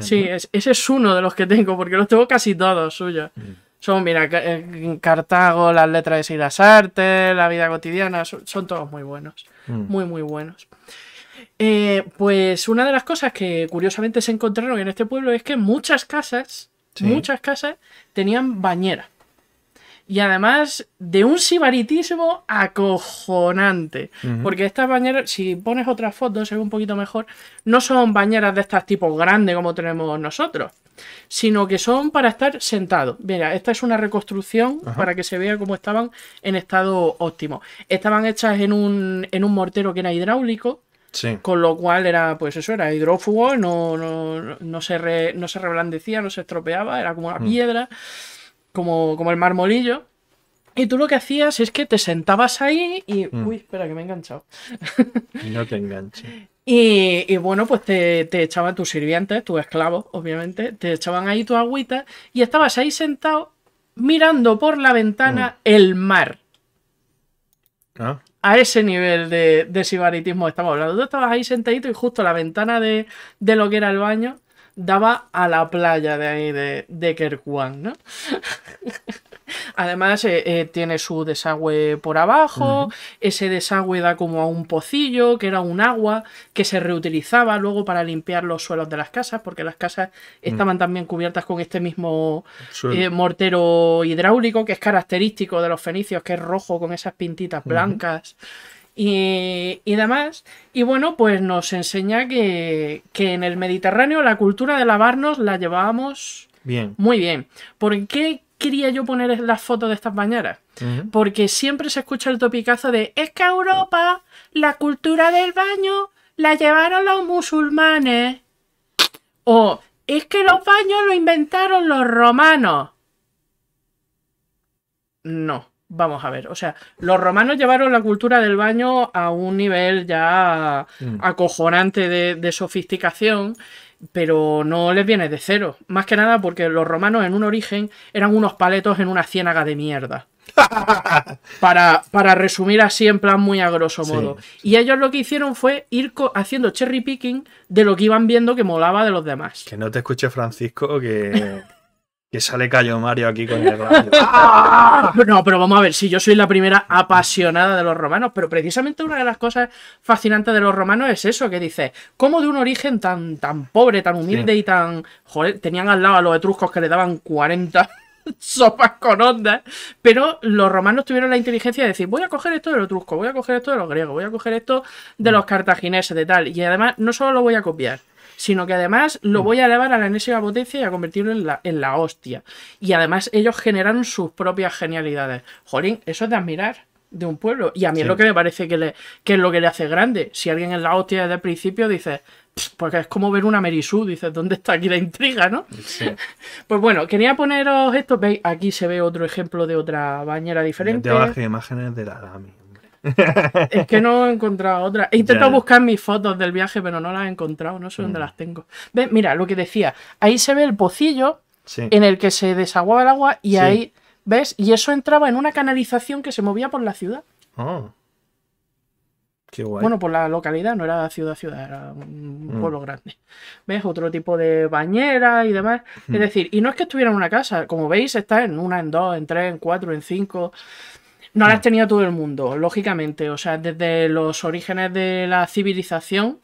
sí, ese es uno de los que tengo, porque los tengo casi todos suyos. Mm. Son, mira, en eh, Cartago, las letras de las artes, la vida cotidiana, son, todos muy buenos. Mm. Muy, muy buenos. Eh, pues una de las cosas que curiosamente se encontraron en este pueblo es que muchas casas, muchas casas tenían bañera y además de un sibaritismo acojonante. Porque estas bañeras, si pones otras fotos, ve un poquito mejor, no son bañeras de estas tipos grandes como tenemos nosotros, sino que son para estar sentado, Mira, esta es una reconstrucción para que se vea cómo estaban en estado óptimo. Estaban hechas en un, en un mortero que era hidráulico. Con lo cual era, pues eso, era hidrófugo, no, no, no, se no se reblandecía, no se estropeaba, era como una mm. piedra como, como el marmolillo. Y tú lo que hacías es que te sentabas ahí y. Mm. Uy, espera, que me he enganchado. *laughs* no te enganches. Y, y, bueno, pues te, te, echaban tus sirvientes, tus esclavos, obviamente, te echaban ahí tu agüita y estabas ahí sentado mirando por la ventana mm. el mar. Ah. A ese nivel de, de sibaritismo estamos hablando. Tú estabas ahí sentadito y justo la ventana de, de lo que era el baño daba a la playa de ahí, de, *laughs* Además, eh, eh, tiene su desagüe por abajo, ese desagüe da como a un pocillo, que era un agua que se reutilizaba luego para limpiar los suelos de las casas, porque las casas mm. estaban también cubiertas con este mismo eh, mortero hidráulico, que es característico de los fenicios, que es rojo con esas pintitas blancas y, demás. Y bueno, pues nos enseña que, en el Mediterráneo la cultura de lavarnos la llevábamos bien. muy bien. ¿Por qué quería yo poner las fotos de estas bañeras? Porque siempre se escucha el topicazo de es que Europa la cultura del baño la llevaron los musulmanes. O es que los baños lo inventaron los romanos. No vamos a ver, o sea, los romanos llevaron la cultura del baño a un nivel ya mm. acojonante de, sofisticación, pero no les viene de cero. Más que nada porque los romanos en un origen eran unos paletos en una ciénaga de mierda. *laughs* Para, para resumir así en plan muy a grosso modo. Y ellos lo que hicieron fue ir haciendo cherry picking de lo que iban viendo que molaba de los demás. Que no te escuche Francisco que... *laughs* Que sale Cayo Mario aquí con el *laughs* *laughs* No, pero vamos a ver, si yo soy la primera apasionada de los romanos, pero precisamente una de las cosas fascinantes de los romanos es eso, que dice, ¿cómo de un origen tan, tan pobre, tan humilde y tan... Joder, tenían al lado a los etruscos que le daban 40 *laughs* sopas con onda, pero los romanos tuvieron la inteligencia de decir, voy a coger esto de los etruscos, voy a coger esto de los griegos, voy a coger esto de mm. los cartagineses, de tal, y además no solo lo voy a copiar, sino que además lo mm. voy a elevar a la enésima potencia y a convertirlo en la, en la hostia. Y además ellos generaron sus propias genialidades. Jolín, eso es de admirar de un pueblo. Y a mí es lo que me parece que, le, es lo que le hace grande. Si alguien en la hostia desde el principio dice, porque pues es como ver una Merisú, dices, ¿dónde está aquí la intriga, no? *laughs* Pues bueno, quería poneros esto, veis, aquí se ve otro ejemplo de otra bañera diferente. las imágenes de la Lami. Es que no he encontrado otra. He intentado buscar mis fotos del viaje, pero no las he encontrado. No sé dónde mm. las tengo. ¿Ves? Mira, lo que decía. Ahí se ve el pocillo en el que se desaguaba el agua y ahí, ¿ves? Y eso entraba en una canalización que se movía por la ciudad. Oh. Qué guay. Bueno, por la localidad, no era ciudad-ciudad, era un mm. pueblo grande. ¿Ves? Otro tipo de bañera y demás. Es mm. decir, y no es que estuviera en una casa. Como veis, está en una, en dos, en tres, en cuatro, en cinco. No las mm. tenido todo el mundo, lógicamente. O sea, desde los orígenes de la civilización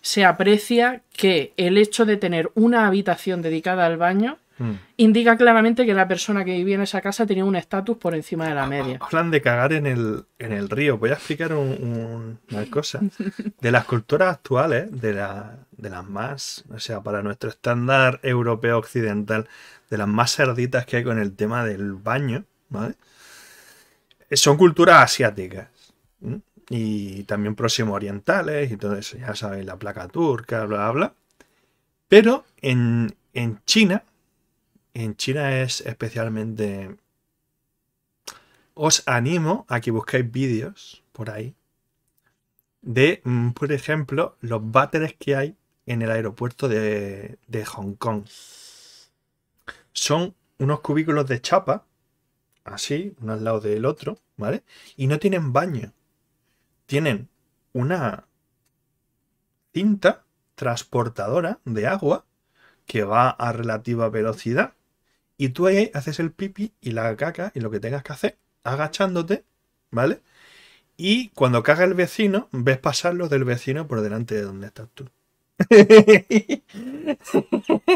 se aprecia que el hecho de tener una habitación dedicada al baño mm. indica claramente que la persona que vivía en esa casa tenía un estatus por encima de la media. Hablan de cagar en el, en el río. Voy a explicar una cosa. De las culturas actuales, de, de las más, o sea, para nuestro estándar europeo occidental, de las más sarditas que hay con el tema del baño, ¿vale? son culturas asiáticas y también próximo orientales y todo eso, ya sabéis, la placa turca, bla, bla, Pero en, China, en China es especialmente... Os animo a que busquéis vídeos por ahí de, mm, por ejemplo, los váteres que hay en el aeropuerto de Hong Kong. Son unos cubículos de chapa así, uno al lado del otro, ¿vale? Y no tienen baño. Tienen una cinta transportadora de agua que va a relativa velocidad y tú ahí haces el pipi y la caca y lo que tengas que hacer agachándote, ¿vale? Y cuando caga el vecino, ves pasar del vecino por delante de donde estás tú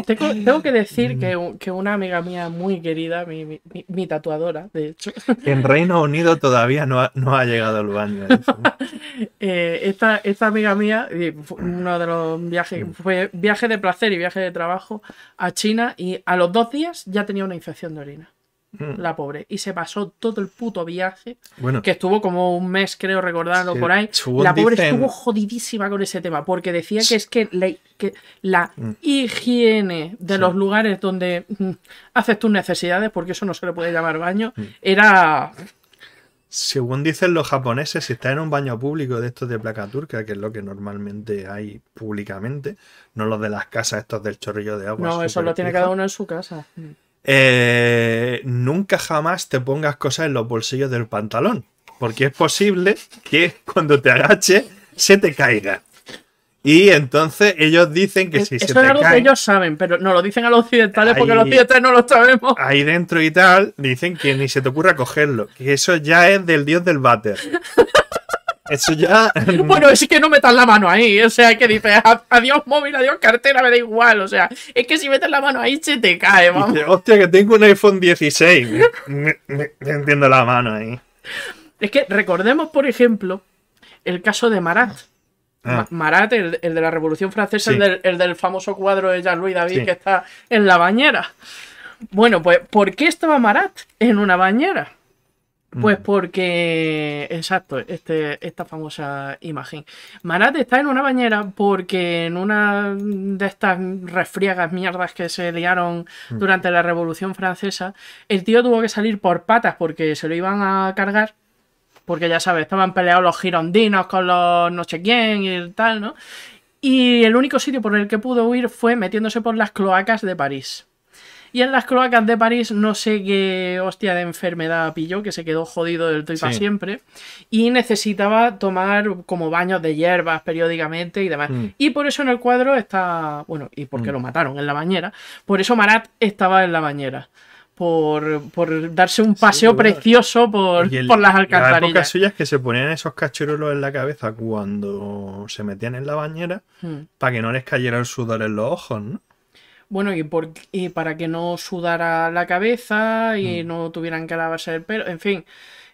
tengo, que decir que, una amiga mía muy querida, mi, tatuadora, de hecho. en Reino Unido todavía no ha, no ha llegado el baño. ¿eh? *laughs* Eh, esta, amiga mía, uno de los viajes, fue viaje de placer y viaje de trabajo a China, y a los dos días ya tenía una infección de orina. Mm. la pobre. Y se pasó todo el puto viaje, bueno, que estuvo como un mes, creo, recordando por ahí. La pobre estuvo jodidísima con ese tema, porque decía que es que la, mm. higiene de los lugares donde mm, haces tus necesidades, porque eso no se le puede llamar baño, era... Según dicen los japoneses, si estás en un baño público de estos de placa turca, que es lo que normalmente hay públicamente, no los de las casas estos del chorrillo de agua. No, eso lo tiene cada uno en su casa. Eh, nunca jamás te pongas cosas en los bolsillos del pantalón, porque es posible que cuando te agaches se te caiga. Y entonces ellos dicen que si se te es algo que ellos saben, pero no lo dicen a los occidentales porque los occidentales no lo sabemos. Ahí dentro y tal dicen que ni se te ocurra cogerlo, que eso ya es del dios del váter. *laughs* Eso ya. *laughs* Mm. bueno, es que no metas la mano ahí. O sea, que dices, adiós móvil, adiós cartera, me da igual. O sea, es que si metes la mano ahí se te cae, Hostia, que tengo un iPhone 16. me, entiendo la mano ahí. Es que recordemos, por ejemplo, el caso de Marat. Ah. Marat, el, de la Revolución Francesa, el, del, famoso cuadro de Jean-Louis David que está en la bañera. Bueno, pues, ¿por qué estaba Marat en una bañera? Pues mm. porque, exacto, este, esta famosa imagen. Marat está en una bañera porque en una de estas refriegas mierdas que se liaron mm. durante la Revolución Francesa, el tío tuvo que salir por patas porque se lo iban a cargar. Porque ya sabes, estaban peleados los girondinos con los no y tal, ¿no? Y el único sitio por el que pudo huir fue metiéndose por las cloacas de París. Y en las croacas de París, no sé qué hostia de enfermedad pilló, que se quedó jodido del todo para siempre. Y necesitaba tomar como baños de hierbas periódicamente y demás. Mm. Y por eso en el cuadro está. Bueno, y porque mm. lo mataron en la bañera. Por eso Marat estaba en la bañera. Por, darse un paseo precioso por, por, las alcantarillas. época suya suyas que se ponían esos cachorros en la cabeza cuando se metían en la bañera mm. para que no les cayera el sudor en los ojos, ¿no? Bueno, y, para que no sudara la cabeza y mm. no tuvieran que lavarse el pelo, en fin.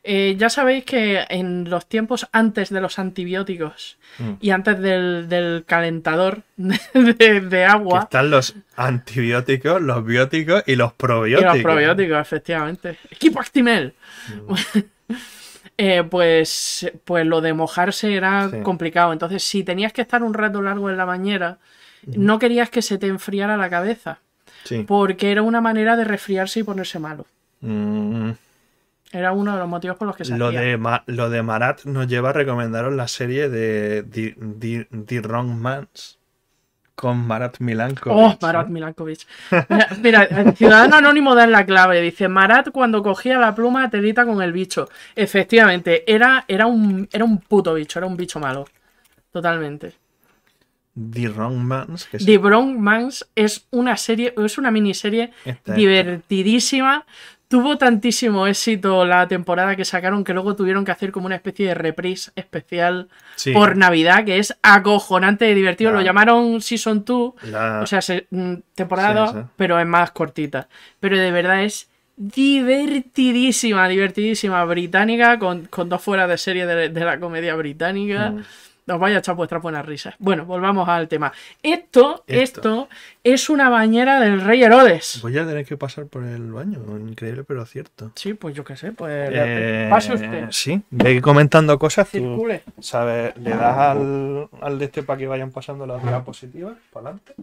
Eh, ya sabéis que en los tiempos antes de los antibióticos mm. y antes del, calentador *laughs* de, agua. Están los antibióticos, los bióticos y los probióticos. Y los probióticos, efectivamente. Equipo Actimel. Mm. *laughs* Eh, pues, pues lo de mojarse era complicado. Entonces, si tenías que estar un rato largo en la bañera, no querías que se te enfriara la cabeza. Porque era una manera de resfriarse y ponerse malo. Mm. Era uno de los motivos por los que se lo De lo de Marat nos lleva a recomendaros la serie de The, Wrong Mans con Marat Milankovic. Oh, Marat Milankovic. *laughs* Mira, Ciudadano Anónimo da en la clave. Dice, Marat cuando cogía la pluma telita con el bicho. Efectivamente, era, era, un, era un puto bicho, era un bicho malo. Totalmente. The Wrong Mans. The Wrong es una serie, es una miniserie divertidísima. Tuvo tantísimo éxito la temporada que sacaron que luego tuvieron que hacer como una especie de reprise especial por Navidad, que es acojonante de divertido. Lo llamaron Season 2, o sea, mm, temporada pero es más cortita. Pero de verdad es divertidísima, divertidísima británica, con, dos fuera de serie de, la comedia británica. Mm os vaya a echar vuestras buenas risas. Bueno, volvamos al tema. Esto, esto, es una bañera del rey Herodes. Voy a tener que pasar por el baño, increíble pero cierto. Sí, pues yo qué sé, pues eh, pase usted. Sí, ve comentando cosas. Circule. ¿Sabes? Le das al, al de este para que vayan pasando las diapositivas, para adelante.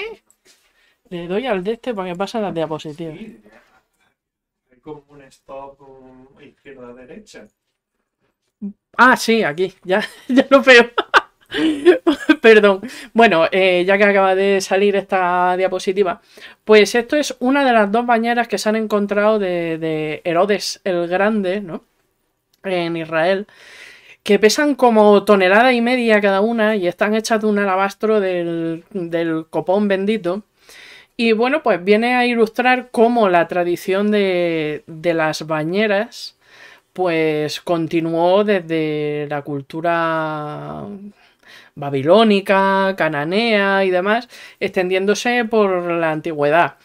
Eh, le doy al de este para que pasen las diapositivas. hay como un stop izquierda-derecha. Ah, sí, aquí, ya, *laughs* lo veo. *laughs* Perdón. Bueno, eh, ya que acaba de salir esta diapositiva, pues esto es una de las dos bañeras que se han encontrado de, Herodes el Grande, ¿no? En Israel, que pesan como tonelada y media cada una y están hechas de un alabastro del, copón bendito. Y bueno, pues viene a ilustrar cómo la tradición de, de las bañeras pues continuó desde la cultura babilónica, cananea y demás, extendiéndose por la antigüedad.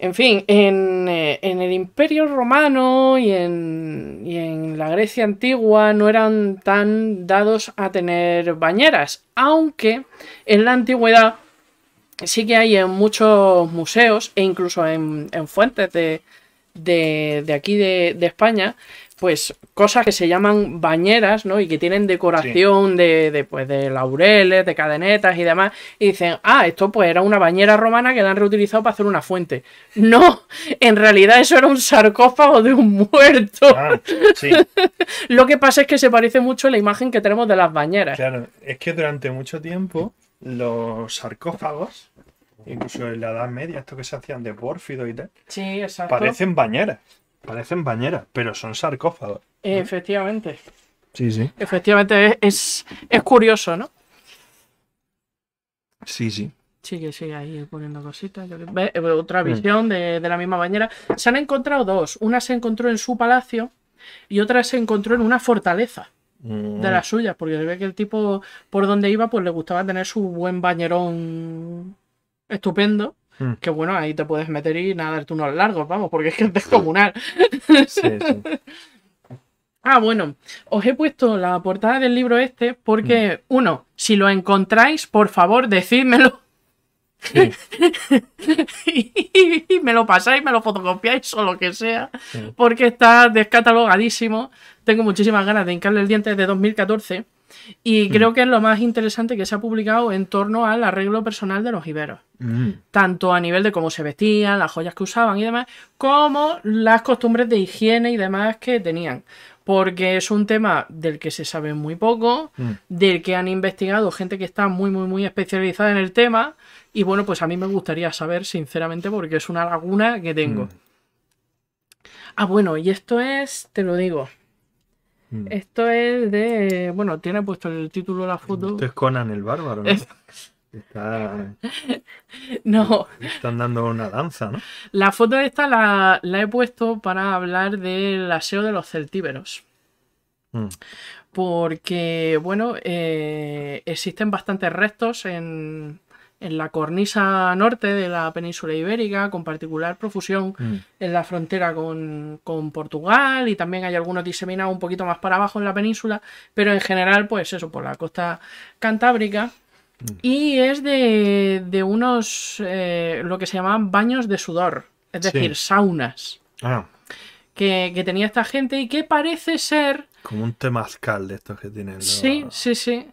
En fin, en, eh, el imperio romano y en, la Grecia antigua no eran tan dados a tener bañeras, aunque en la antigüedad sí que hay en muchos museos e incluso en, fuentes de, aquí de, de España pues cosas que se llaman bañeras, ¿no? Y que tienen decoración de, de, pues, de laureles, de cadenetas y demás. Y dicen, ah, esto pues era una bañera romana que la han reutilizado para hacer una fuente. *laughs* No, en realidad eso era un sarcófago de un muerto. *laughs* Lo que pasa es que se parece mucho a la imagen que tenemos de las bañeras. Claro, es que durante mucho tiempo los sarcófagos, incluso en la Edad Media, esto que se hacían de pórfido y tal, parecen bañeras. Parecen bañeras, pero son sarcófagos. Efectivamente. Sí, sí. Efectivamente, es, es, curioso, ¿no? Sí, sí. Sí, que sigue ahí poniendo cositas. Eh, otra mm. visión de, la misma bañera. Se han encontrado dos. Una se encontró en su palacio y otra se encontró en una fortaleza mm. de la suya, porque se ve que el tipo por donde iba, pues le gustaba tener su buen bañerón estupendo. Mm. que bueno, ahí te puedes meter y tú unos largos, vamos, porque es que es descomunal. *laughs* ah, bueno, os he puesto la portada del libro este porque, mm. uno, si lo encontráis, por favor, decídmelo. *laughs* y me lo pasáis, me lo fotocopiáis o lo que sea, porque está descatalogadísimo. Tengo muchísimas ganas de hincarle el diente desde 2014. Y mm. creo que es lo más interesante que se ha publicado en torno al arreglo personal de los iberos. Mm. Tanto a nivel de cómo se vestían, las joyas que usaban y demás, como las costumbres de higiene y demás que tenían. Porque es un tema del que se sabe muy poco, mm. del que han investigado gente que está muy, muy, muy especializada en el tema. Y bueno, pues a mí me gustaría saber, sinceramente, porque es una laguna que tengo. Ah, bueno, y esto es, te lo digo. Mm. Esto es de. Bueno, tiene puesto el título de la foto. Esto es Conan el Bárbaro, ¿no? *laughs* no. Están dando una danza, ¿no? La foto esta la, he puesto para hablar del aseo de los celtíberos. Mm. Porque, bueno, eh, existen bastantes restos en, en la cornisa norte de la península ibérica, con particular profusión mm. en la frontera con, Portugal y también hay algunos diseminados un poquito más para abajo en la península, pero en general, pues eso, por la costa cantábrica. Mm. Y es de, de unos, eh, lo que se llamaban baños de sudor, es decir, saunas. Ah. Que, que, tenía esta gente y que parece ser... Como un temazcal de estos que tienen. Sí, sí, sí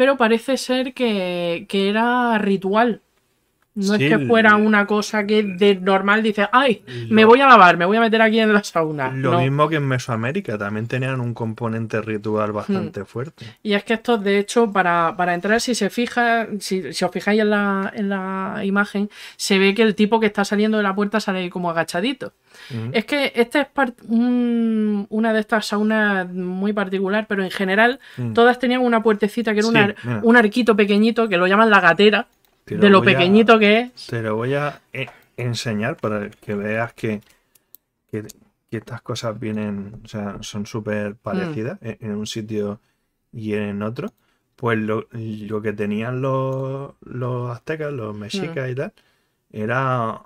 pero parece ser que, que era ritual no es que fuera una cosa que de normal dices, ay, me voy a lavar, me voy a meter aquí en la sauna. Lo mismo que en Mesoamérica, también tenían un componente ritual hmm. bastante fuerte. Y es que estos, de hecho, para, entrar, si se fija, si, os fijáis en la, imagen, se ve que el tipo que está saliendo de la puerta sale como agachadito. Es que esta es una de estas saunas muy particular, pero en general hmm. todas tenían una puertecita que era un arquito pequeñito que lo llaman la gatera de lo pequeñito que es. Te lo voy a eh, enseñar para que veas que, que, estas cosas vienen, o sea, son súper mm. parecidas en, un sitio y en otro. Pues lo, que tenían los, aztecas, los mexicas mm. y tal, era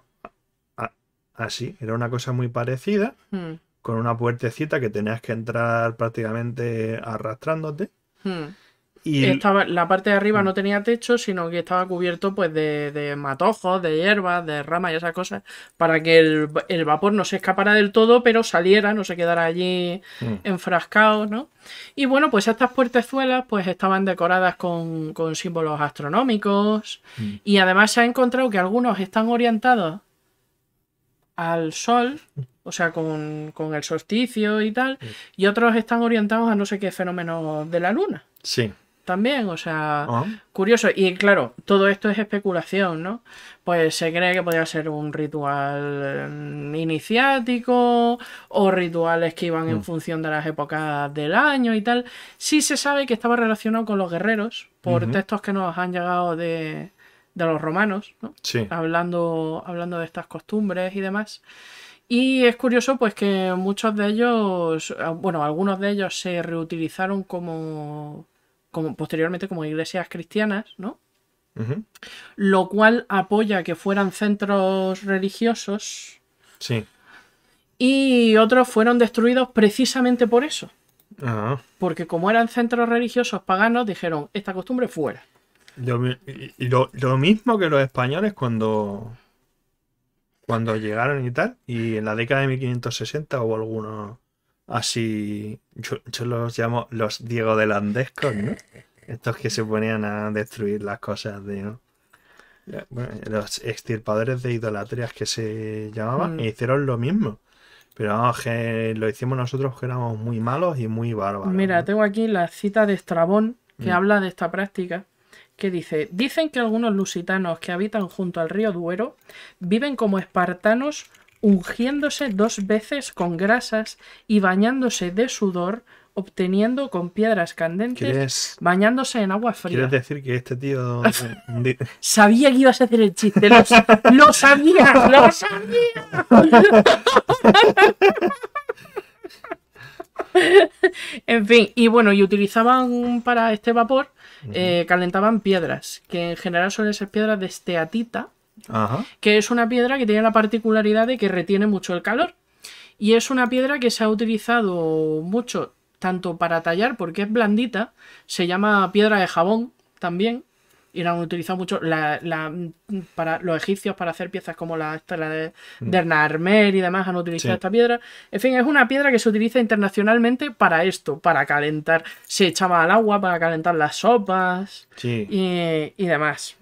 así, era una cosa muy parecida, mm. con una puertecita que tenías que entrar prácticamente arrastrándote. Y estaba, la parte de arriba no tenía techo, sino que estaba cubierto pues de, matojos, de hierbas, de ramas y esas cosas, para que el, vapor no se escapara del todo, pero saliera, no se quedara allí mm. enfrascado, ¿no? Y bueno, pues estas puertezuelas pues estaban decoradas con, símbolos astronómicos mm. y además se ha encontrado que algunos están orientados al sol, o sea, con, el solsticio y tal, mm. y otros están orientados a no sé qué fenómeno de la luna. Sí también, o sea, ah. curioso. Y claro, todo esto es especulación, ¿no? Pues se cree que podría ser un ritual mm, iniciático o rituales que iban en mm. función de las épocas del año y tal. Sí se sabe que estaba relacionado con los guerreros por textos que nos han llegado de, los romanos, ¿no? Sí. Hablando, hablando de estas costumbres y demás. Y es curioso pues que muchos de ellos, ah, bueno, algunos de ellos se reutilizaron como posteriormente como iglesias cristianas, ¿no? Lo cual apoya que fueran centros religiosos. Sí. Y otros fueron destruidos precisamente por eso. Ah. Porque como eran centros religiosos paganos, dijeron, esta costumbre fuera. Lo, mismo que los españoles cuando, cuando llegaron y tal, y en la década de 1560 hubo algunos así, yo, los llamo los Diego de Landescos, ¿no? Estos que se ponían a destruir las cosas de... Eh, los extirpadores de idolatrías que se llamaban, mm. e hicieron lo mismo. Pero vamos, que lo hicimos nosotros que éramos muy malos y muy bárbaros. Mira, tengo aquí la cita de Estrabón que mm. habla de esta práctica, que dice, dicen que algunos lusitanos que habitan junto al río Duero viven como espartanos ungiéndose dos veces con grasas y bañándose de sudor, obteniendo con piedras candentes, bañándose en agua fría. ¿Quieres decir que este tío... *laughs* sabía que ibas a hacer el chiste, lo, sabía, lo sabía. *laughs* en fin, y bueno, y utilizaban para este vapor, eh, calentaban piedras, que en general suelen ser piedras de esteatita, que es una piedra que tiene la particularidad de que retiene mucho el calor. Y es una piedra que se ha utilizado mucho, tanto para tallar, porque es blandita, se llama piedra de jabón también, y la han utilizado mucho para los egipcios para hacer piezas como la, de, mm. de y demás han utilizado esta piedra. En fin, es una piedra que se utiliza internacionalmente para esto, para calentar. Se echaba al agua para calentar las sopas y, demás.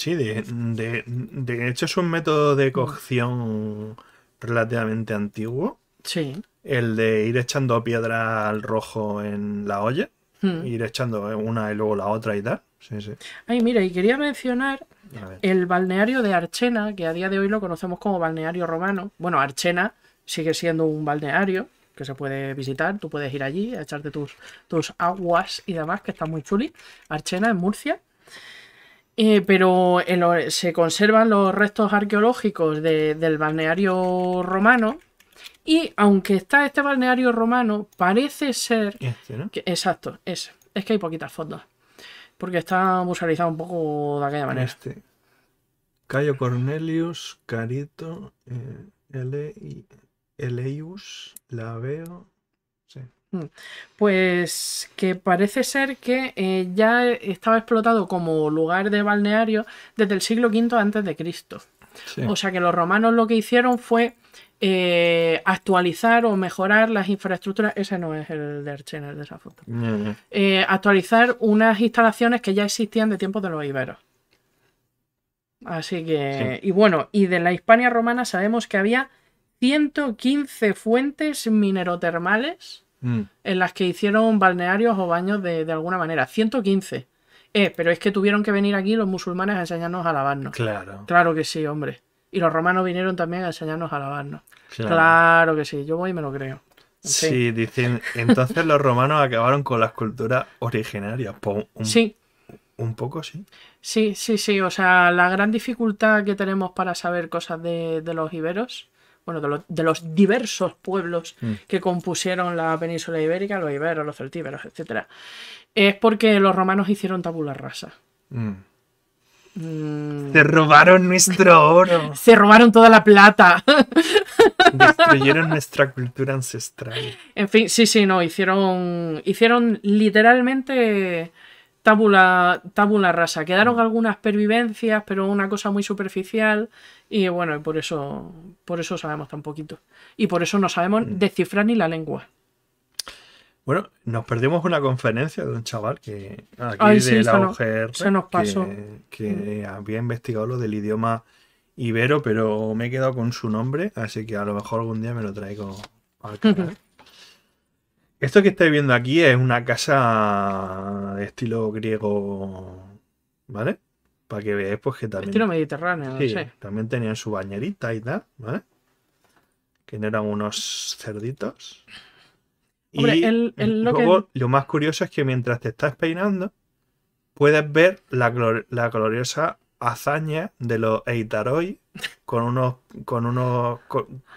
Sí, de, hecho es un método de mm. cocción relativamente antiguo. Sí. El de ir echando piedra al rojo en la olla, mm. ir echando una y luego la otra y tal. Sí, sí. Ay, mira, y quería mencionar el balneario de Archena, que a día de hoy lo conocemos como balneario romano. Bueno, Archena sigue siendo un balneario que se puede visitar, tú puedes ir allí a echarte tus, tus aguas y demás, que está muy chuli. Archena en Murcia. Eh, pero eh, se conservan los restos arqueológicos del balneario romano. Y aunque está este balneario romano, parece ser. Este, ¿no? exacto, es. Es que hay poquitas fotos. Porque está musealizado un poco de aquella manera. Este. Cayo Cornelius, Carito, eh, la veo... Mm. Pues que parece ser que eh, ya estaba explotado como lugar de balneario desde el siglo V antes de Cristo. O sea que los romanos lo que hicieron fue eh, actualizar o mejorar las infraestructuras. Ese no es el de Archener de esa foto. Mm. Eh, actualizar unas instalaciones que ya existían de tiempos de los iberos. Así que, y bueno, y de la Hispania romana sabemos que había 115 fuentes minerotermales Mm. en las que hicieron balnearios o baños de, alguna manera. 115. Eh, pero es que tuvieron que venir aquí los musulmanes a enseñarnos a lavarnos. Claro. Claro que sí, hombre. Y los romanos vinieron también a enseñarnos a lavarnos. Claro, que sí, yo voy y me lo creo. sí, dicen, entonces los romanos acabaron con las culturas originarias. Pues un, sí. Un poco, sí. Sí, sí, sí. O sea, la gran dificultad que tenemos para saber cosas de, de los iberos bueno, de, los diversos pueblos mm. que compusieron la península ibérica, los iberos, los celtíberos, etc., es porque los romanos hicieron tabula rasa. Mm. Mm. Se robaron nuestro oro. *laughs* Se robaron toda la plata. *laughs* Destruyeron nuestra cultura ancestral. En fin, sí, sí, no, hicieron, hicieron literalmente tabula, tabula rasa. Quedaron algunas pervivencias, pero una cosa muy superficial. Y bueno, por eso, por eso sabemos tan poquito. Y por eso no sabemos mm. descifrar ni la lengua. Bueno, nos perdimos una conferencia de un chaval que ah, aquí de la se nos pasó. Que, mm. había investigado lo del idioma ibero, pero me he quedado con su nombre, así que a lo mejor algún día me lo traigo al Esto que estáis viendo aquí es una casa de estilo griego, ¿vale? Para que veáis, pues que también. Estilo mediterráneo, También tenían su bañerita y tal, ¿vale? Que no eran unos cerditos. y luego, lo más curioso es que mientras te estás peinando, puedes ver la, gloriosa hazaña de los Eitaroi con unos. con unos.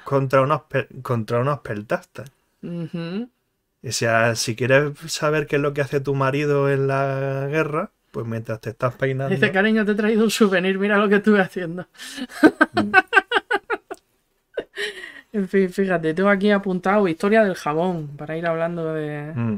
contra unos contra unos peltastas. O sea, si quieres saber qué es lo que hace tu marido en la guerra, pues mientras te estás peinando. Dice, cariño, te he traído un souvenir, mira lo que estuve haciendo. Mm. *laughs* en fin, fíjate, tengo aquí apuntado historia del jabón, para ir hablando de. Mm.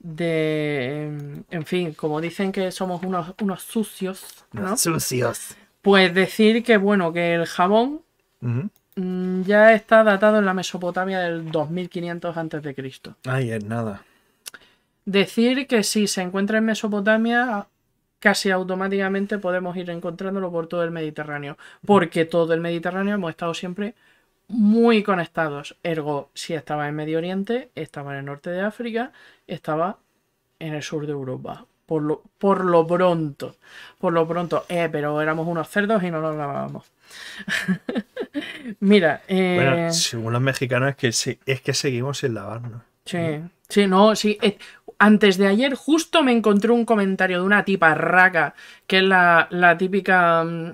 de em, en fin, como dicen que somos unos, unos sucios. ¿no? Sucios. Pues decir que, bueno, que el jabón. Mm-hmm. Mm, ya está datado en la Mesopotamia del 2500 a.C. Ay, es nada. Decir que si se encuentra en Mesopotamia, casi automáticamente podemos ir encontrándolo por todo el Mediterráneo, porque todo el Mediterráneo hemos estado siempre muy conectados. Ergo, si estaba en Medio Oriente, estaba en el norte de África, estaba en el sur de Europa. Por lo, por lo pronto. Por lo pronto. Eh, pero éramos unos cerdos y no nos lavábamos. *laughs* Mira. Eh, bueno, según los mexicanos es que, sí, es que seguimos sin lavarnos. Sí, sí, no, sí antes de ayer justo me encontré un comentario de una tipa raca, que es la, típica mm,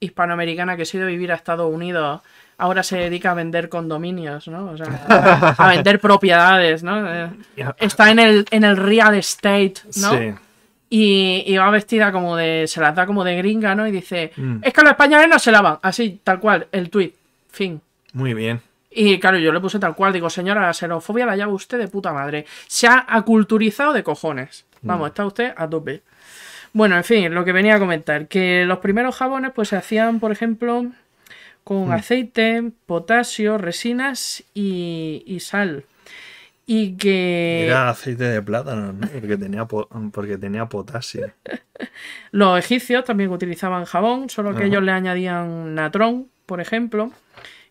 hispanoamericana que ha sido a vivir a Estados Unidos. Ahora se dedica a vender condominios, ¿no? O sea, a, vender *laughs* propiedades, ¿no? Eh, está en el, en el real estate, ¿no? Sí. Y, va vestida como de. Se la da como de gringa, ¿no? Y dice: mm. Es que los españoles no se lavan. Así, tal cual, el tweet. Fin. Muy bien. Y claro, yo le puse tal cual, digo, señora, la xenofobia la lleva usted de puta madre. Se ha aculturizado de cojones. Vamos, mm. está usted a tope. Bueno, en fin, lo que venía a comentar, que los primeros jabones pues se hacían, por ejemplo, con mm. aceite, potasio, resinas y, sal. Y que... Era aceite de plátano, porque, tenía porque tenía potasio. *laughs* Los egipcios también utilizaban jabón, solo que ellos le añadían natrón, por ejemplo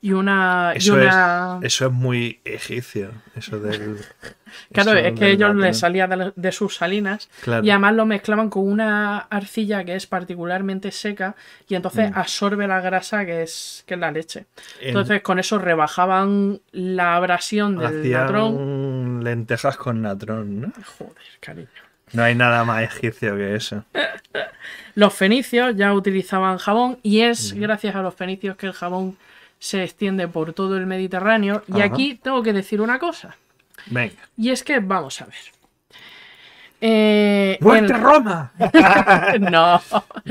y una. Eso, Es, muy egipcio, eso del. *laughs* claro, es que ellos le salían de, sus salinas y además lo mezclaban con una arcilla que es particularmente seca y entonces mm. absorbe la grasa que es, que la leche. Entonces con eso rebajaban la abrasión del Hacían Lentejas con natrón, ¿no? Joder, cariño. No hay nada más egipcio que eso. *laughs* los fenicios ya utilizaban jabón y es mm. gracias a los fenicios que el jabón se extiende por todo el Mediterráneo. Y aquí tengo que decir una cosa. Venga. Y es que, vamos a ver. ¡Vuelta eh, en... Roma! *laughs* no. *laughs*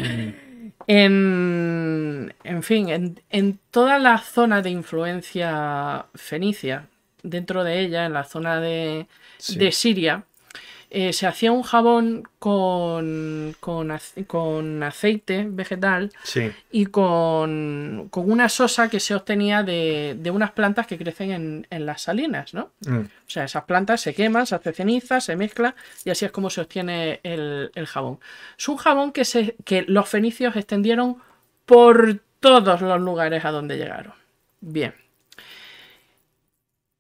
en, fin, en, toda la zona de influencia fenicia, dentro de ella, en la zona de Siria, eh, se hacía un jabón con, aceite vegetal y con, una sosa que se obtenía de, unas plantas que crecen en, las salinas, ¿no? Mm. O sea, esas plantas se queman, se hace ceniza, se mezcla y así es como se obtiene el, jabón. Es un jabón que, se, que los fenicios extendieron por todos los lugares a donde llegaron. Bien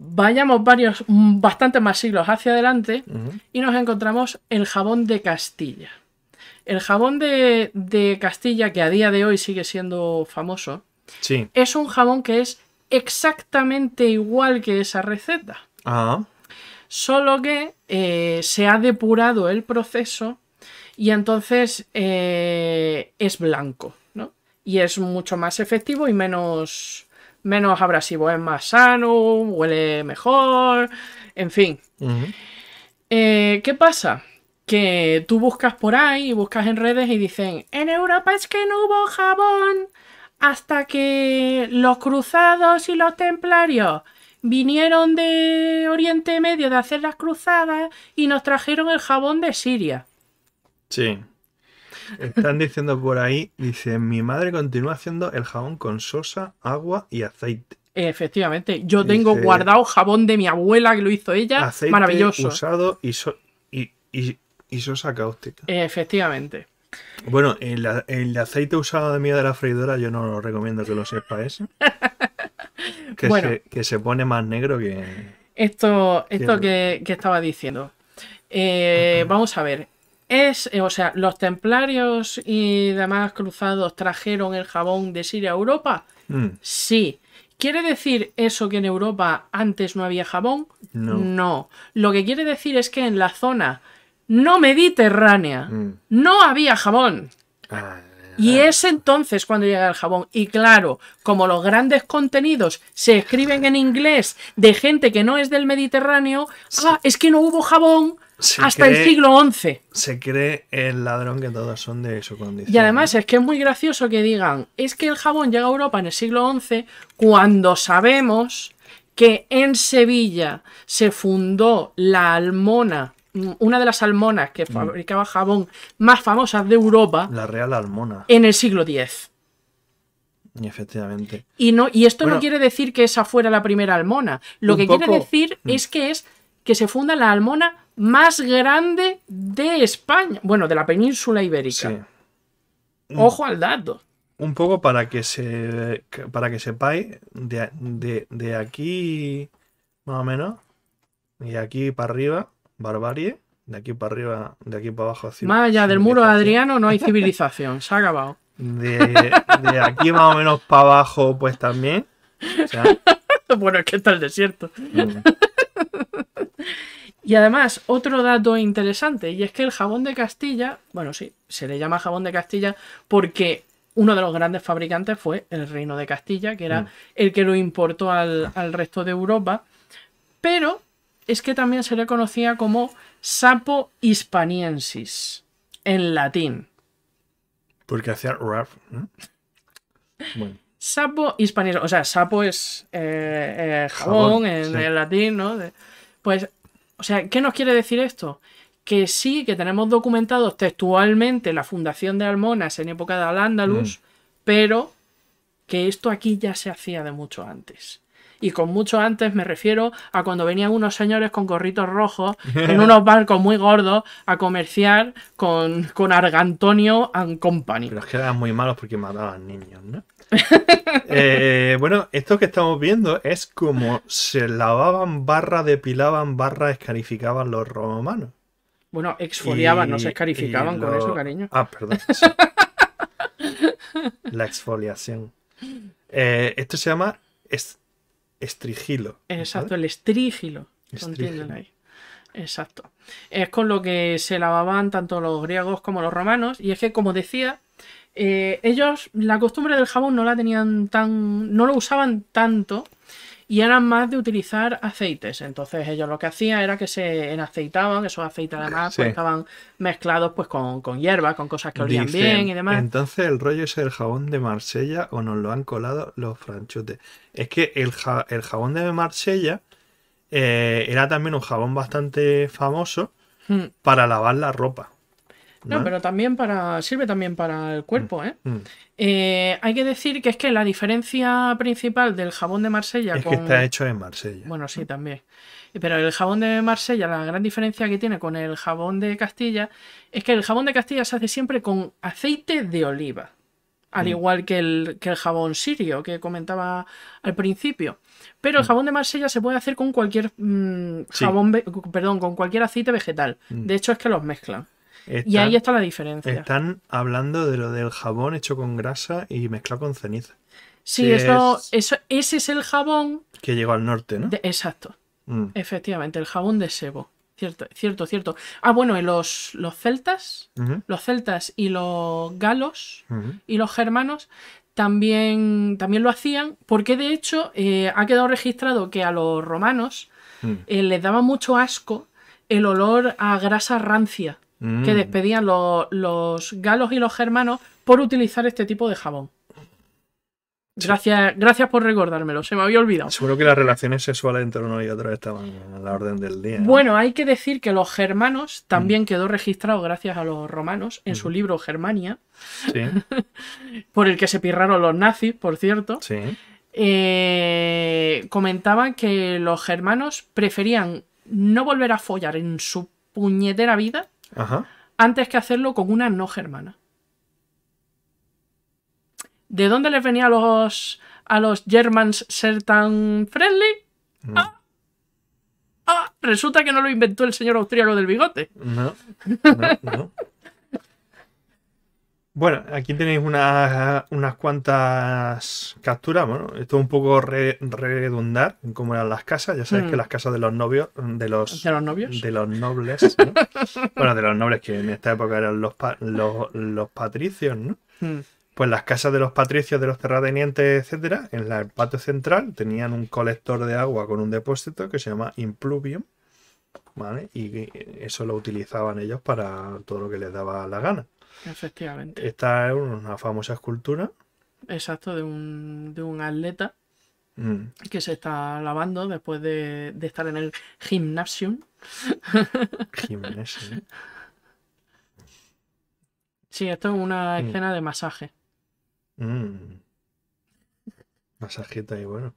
vayamos varios, mm, bastante más siglos hacia adelante y nos encontramos el jabón de Castilla. El jabón de, Castilla, que a día de hoy sigue siendo famoso, sí. es un jabón que es exactamente igual que esa receta. Ah. Solo que eh, se ha depurado el proceso y entonces eh, es blanco, ¿no? Y es mucho más efectivo y menos menos abrasivo, es más sano, huele mejor, en fin. Eh, ¿Qué pasa? Que tú buscas por ahí y buscas en redes y dicen, en Europa es que no hubo jabón hasta que los cruzados y los templarios vinieron de Oriente Medio de hacer las cruzadas y nos trajeron el jabón de Siria. Sí. Están diciendo por ahí, dice, mi madre continúa haciendo el jabón con sosa, agua y aceite. Efectivamente, yo tengo guardado jabón de mi abuela que lo hizo ella, aceite maravilloso. Usado y, y, sosa cáustica. Efectivamente. Bueno, el, aceite usado de mía de la freidora yo no lo recomiendo que lo sepa *laughs* ese. que, se, pone más negro que... Esto, esto que, estaba diciendo. Eh, vamos a ver, es, eh, o sea, los templarios y demás cruzados trajeron el jabón de Siria a Europa. Mm. Sí. ¿Quiere decir eso que en Europa antes no había jabón? No. Lo que quiere decir es que en la zona no mediterránea mm. no había jabón. Ah. Y eh. es entonces cuando llega el jabón. Y claro, como los grandes contenidos se escriben en inglés de gente que no es del Mediterráneo, ah, es que no hubo jabón. hasta el siglo XI. Se cree el ladrón que todos son de su condición. Y además es que es muy gracioso que digan, es que el jabón llega a Europa en el siglo XI cuando sabemos que en Sevilla se fundó la Almona una de las almonas que mm. fabricaba jabón más famosas de Europa. La Real Almona. En el siglo X. Efectivamente. Y, no, y esto no quiere decir que esa fuera la primera almona. Lo que quiere decir mm. es que es que se funda la almona más grande de España. Bueno, de la península ibérica. Mm. Ojo al dato. Un poco para que se. para que sepáis de, de aquí. Más o menos. Y aquí para arriba barbarie. De aquí para arriba, de aquí para abajo. Más allá del muro de Adriano no hay civilización, se ha acabado. De, aquí más o menos para abajo, pues también. *laughs* bueno, es que está el desierto. y además, otro dato interesante, y es que el jabón de Castilla, bueno, sí, se le llama jabón de Castilla porque uno de los grandes fabricantes fue el Reino de Castilla, que era mm. el que lo importó al resto de Europa. Pero es que también se le conocía como sapo hispaniensis, en latín. Porque hacía raf, Sapo hispaniensis, o sea, sapo es eh, eh, jabón, en, latín, ¿no? pues, o sea, ¿qué nos quiere decir esto? Que sí, que tenemos documentado textualmente la fundación de Almonas en época de Al-Ándalus, mm. pero que esto aquí ya se hacía de mucho antes. Y con mucho antes me refiero a cuando venían unos señores con gorritos rojos *laughs* en unos barcos muy gordos a comerciar con, con Argantonio and Company. Pero es que eran muy malos porque mataban niños, ¿no? *laughs* Eh, bueno, esto que estamos viendo es como se lavaban barra, depilaban barra, escarificaban los romanos. Bueno, exfoliaban, no se escarificaban con eso, cariño. Ah, perdón. *laughs* La exfoliación. Eh, esto se llama estrigilo. Exacto, el estrígilo. Exacto. Es con lo que se lavaban tanto los griegos como los romanos. Y es que, como decía, eh, ellos la costumbre del jabón no la tenían tan. no lo usaban tanto y eran más de utilizar aceites. Entonces ellos lo que hacían era que se aceitaban, esos aceites además pues, estaban mezclados pues con, con hierbas, con cosas que olían bien y demás. Entonces el rollo es el jabón de Marsella o nos lo han colado los franchutes. Es que el, jabón de Marsella eh, era también un jabón bastante famoso hmm. para lavar la ropa. No, pero también para. sirve también para el cuerpo, mm, ¿eh? Mm. ¿eh? Hay que decir que es que la diferencia principal del jabón de Marsella es que está hecho en Marsella. Bueno, sí, también. Pero el jabón de Marsella, la gran diferencia que tiene con el jabón de Castilla, es que el jabón de Castilla se hace siempre con aceite de oliva. Al mm. igual que el, jabón sirio que comentaba al principio. Pero el jabón de Marsella se puede hacer con cualquier jabón, perdón, con cualquier aceite vegetal. De hecho, es que los mezclan y ahí está la diferencia. Están hablando de lo del jabón hecho con grasa y mezclado con ceniza. Sí, eso, ese es el jabón. Que llegó al norte, ¿no? exacto. Mm. Efectivamente, el jabón de sebo. Cierto, cierto, cierto. Ah, bueno, los, celtas, los celtas y los galos y los germanos también, también lo hacían, porque de hecho eh, ha quedado registrado que a los romanos mm. eh, les daba mucho asco el olor a grasa rancia que mm. despedían los, galos y los germanos por utilizar este tipo de jabón. Gracias, gracias por recordármelo, se me había olvidado. Seguro que las relaciones sexuales entre uno y otro estaban a la orden del día. Bueno, hay que decir que los germanos también mm. quedó registrado gracias a los romanos en su mm. libro Germania, *laughs* por el que se pirraron los nazis, por cierto. Eh, comentaban que los germanos preferían no volver a follar en su puñetera vida antes que hacerlo con una no germana. ¿De dónde les venía a los, a los Germans ser tan friendly? Ah, ah, resulta que no lo inventó el señor austríaco del bigote. no. *laughs* Bueno, aquí tenéis unas cuantas capturas. Bueno, esto es un poco redundar en cómo eran las casas. Ya sabéis que mm. las casas mm, de los novios, de los, nobles, *laughs* bueno, de los nobles que en esta época eran los, los, patricios, ¿no? Mm. Pues las casas de los patricios, de los terratenientes, etcétera, en el patio central tenían un colector de agua con un depósito que se llama impluvium, ¿vale? Y eso lo utilizaban ellos para todo lo que les daba la gana. Efectivamente. Esta es una famosa escultura. Exacto, de un, de un atleta mm. que se está lavando después de, estar en el gimnasium. *laughs* Gimnasio. Sí, esto es una mm. escena de masaje. Mm. Masajita y bueno.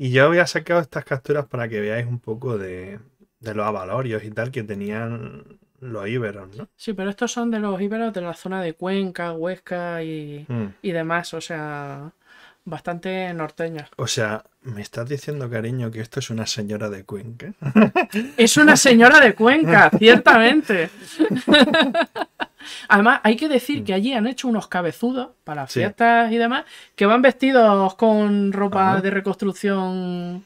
Y yo había sacado estas capturas para que veáis un poco de, de los avalorios y tal que tenían los íberos, ¿no? Sí, pero estos son de los íberos de la zona de Cuenca, Huesca mm. y, demás, o sea, bastante norteños. O sea, me estás diciendo, cariño, que esto es una señora de Cuenca. *laughs* es una señora de Cuenca, *laughs* ciertamente. *laughs* Además, hay que decir que mm. allí han hecho unos cabezudos para fiestas y demás, que van vestidos con ropa de reconstrucción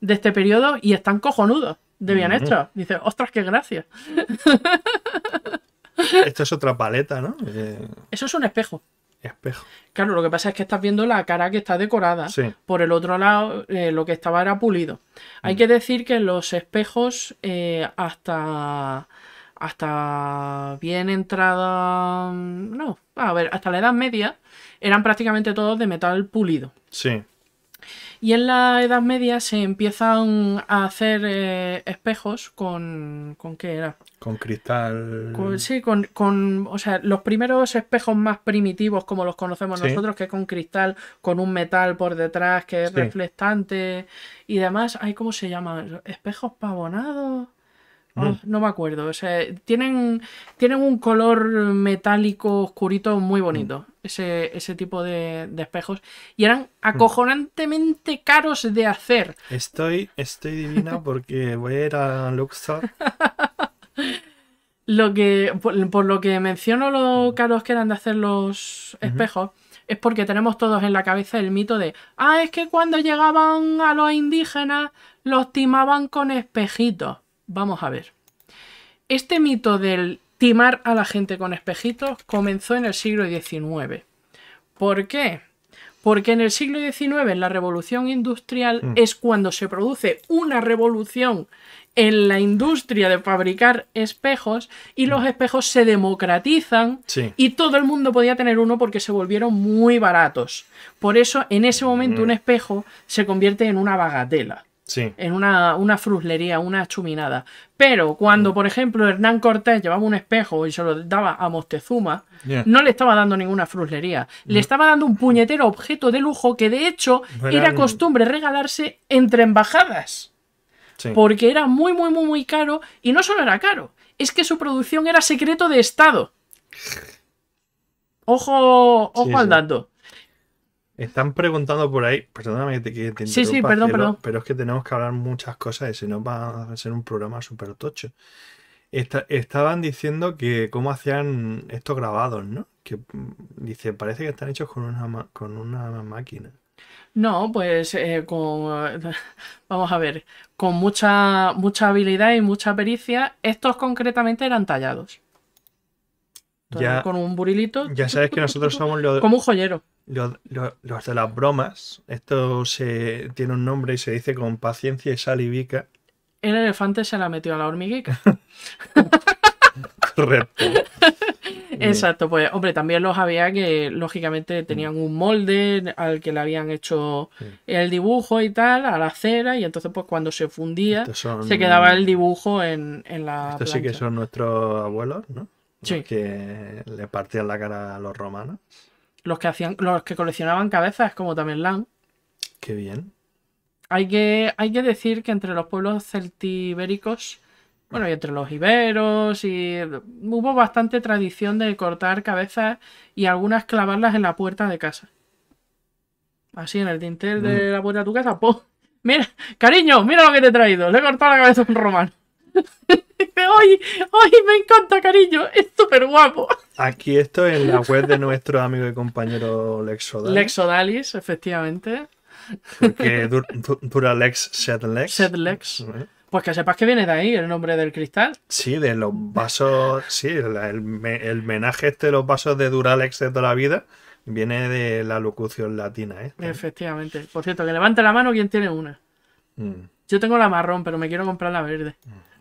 de este periodo y están cojonudos de bien extra Dice, ostras, qué gracia. *laughs* Esto es otra paleta, ¿no? Eh, Eso es un espejo. Espejo. Claro, lo que pasa es que estás viendo la cara que está decorada. Sí. Por el otro lado, eh, lo que estaba era pulido. Hay mm. que decir que los espejos, eh, hasta. Hasta bien entrada. No, a ver, hasta la Edad Media eran prácticamente todos de metal pulido. Sí. Y en la Edad Media se empiezan a hacer eh, espejos con. ¿Con qué era? Con cristal. sí, con, con, O sea, los primeros espejos más primitivos, como los conocemos nosotros, que es con cristal, con un metal por detrás que es reflectante y demás. ¿Hay cómo se llama? ¿Espejos pavonados? Ah, mm. no me acuerdo. tienen, tienen un color metálico oscurito muy mm. bonito. Ese, tipo de, espejos. Y eran mm. acojonantemente caros de hacer. Estoy, estoy divina *laughs* porque voy a ir a Luxor. *laughs* lo que, por, lo que menciono lo caros que eran de hacer los espejos. es porque tenemos todos en la cabeza el mito de, ah, es que cuando llegaban a los indígenas los timaban con espejitos. Vamos a ver. Este mito del timar a la gente con espejitos comenzó en el siglo XIX. ¿Por qué? Porque en el siglo XIX, en la revolución industrial, mm. es cuando se produce una revolución en la industria de fabricar espejos y los mm. espejos se democratizan y todo el mundo podía tener uno porque se volvieron muy baratos. Por eso en ese momento mm. un espejo se convierte en una bagatela. En una, fruslería, una chuminada. Pero cuando, mm. por ejemplo, Hernán Cortés llevaba un espejo y se lo daba a Moctezuma, no le estaba dando ninguna fruslería. Le mm. estaba dando un puñetero objeto de lujo que, de hecho, era costumbre regalarse entre embajadas. Porque era muy, muy, muy, muy caro. Y no solo era caro, es que su producción era secreto de Estado. Ojo, ojo al dato. Están preguntando por ahí, perdóname que te, que Sí, sí, perdón, Pero es que tenemos que hablar muchas cosas y si no va a ser un programa super tocho. estaban diciendo que cómo hacían estos grabados, ¿no? Que mm, dice, parece que están hechos con una, con una máquina. No, pues eh, con *laughs* vamos a ver, con mucha mucha habilidad y mucha pericia, estos concretamente eran tallados ya, con un burilito. Ya sabes que nosotros *laughs* somos Como un joyero. Los, de las bromas. Esto se tiene un nombre y se dice con paciencia y salivica. El elefante se la metió a la hormiguica. Correcto. *laughs* Exacto, pues hombre, también los había que lógicamente tenían un molde al que le habían hecho el dibujo y tal, a la cera, y entonces pues cuando se fundía se quedaba el dibujo en, la... Estos sí que son nuestros abuelos, ¿no? que le partían la cara a los romanos. Los que hacían, los que coleccionaban cabezas, como también Lan. Qué bien. Hay que, hay que decir que entre los pueblos celtibéricos, bueno, y entre los iberos, y hubo bastante tradición de cortar cabezas y algunas clavarlas en la puerta de casa. Así, en el dintel de mm. la puerta de tu casa, ¡pum! Mira, cariño, mira lo que te he traído. Le he cortado la cabeza a un romano. *laughs* hoy, *laughs* hoy me encanta, cariño, es súper guapo. Aquí esto en la web de nuestro amigo y compañero Lexodalis. Lexodalis, efectivamente. Porque Duralex Sedlex. Sedlex. Pues que sepas que viene de ahí el nombre del cristal. Sí, de los vasos. Sí, el, menaje este de los vasos de Duralex de toda la vida viene de la locución latina. Este, ¿eh? Efectivamente. Por cierto, que levante la mano quien tiene una. Mm. Yo tengo la marrón, pero me quiero comprar la verde. Mm.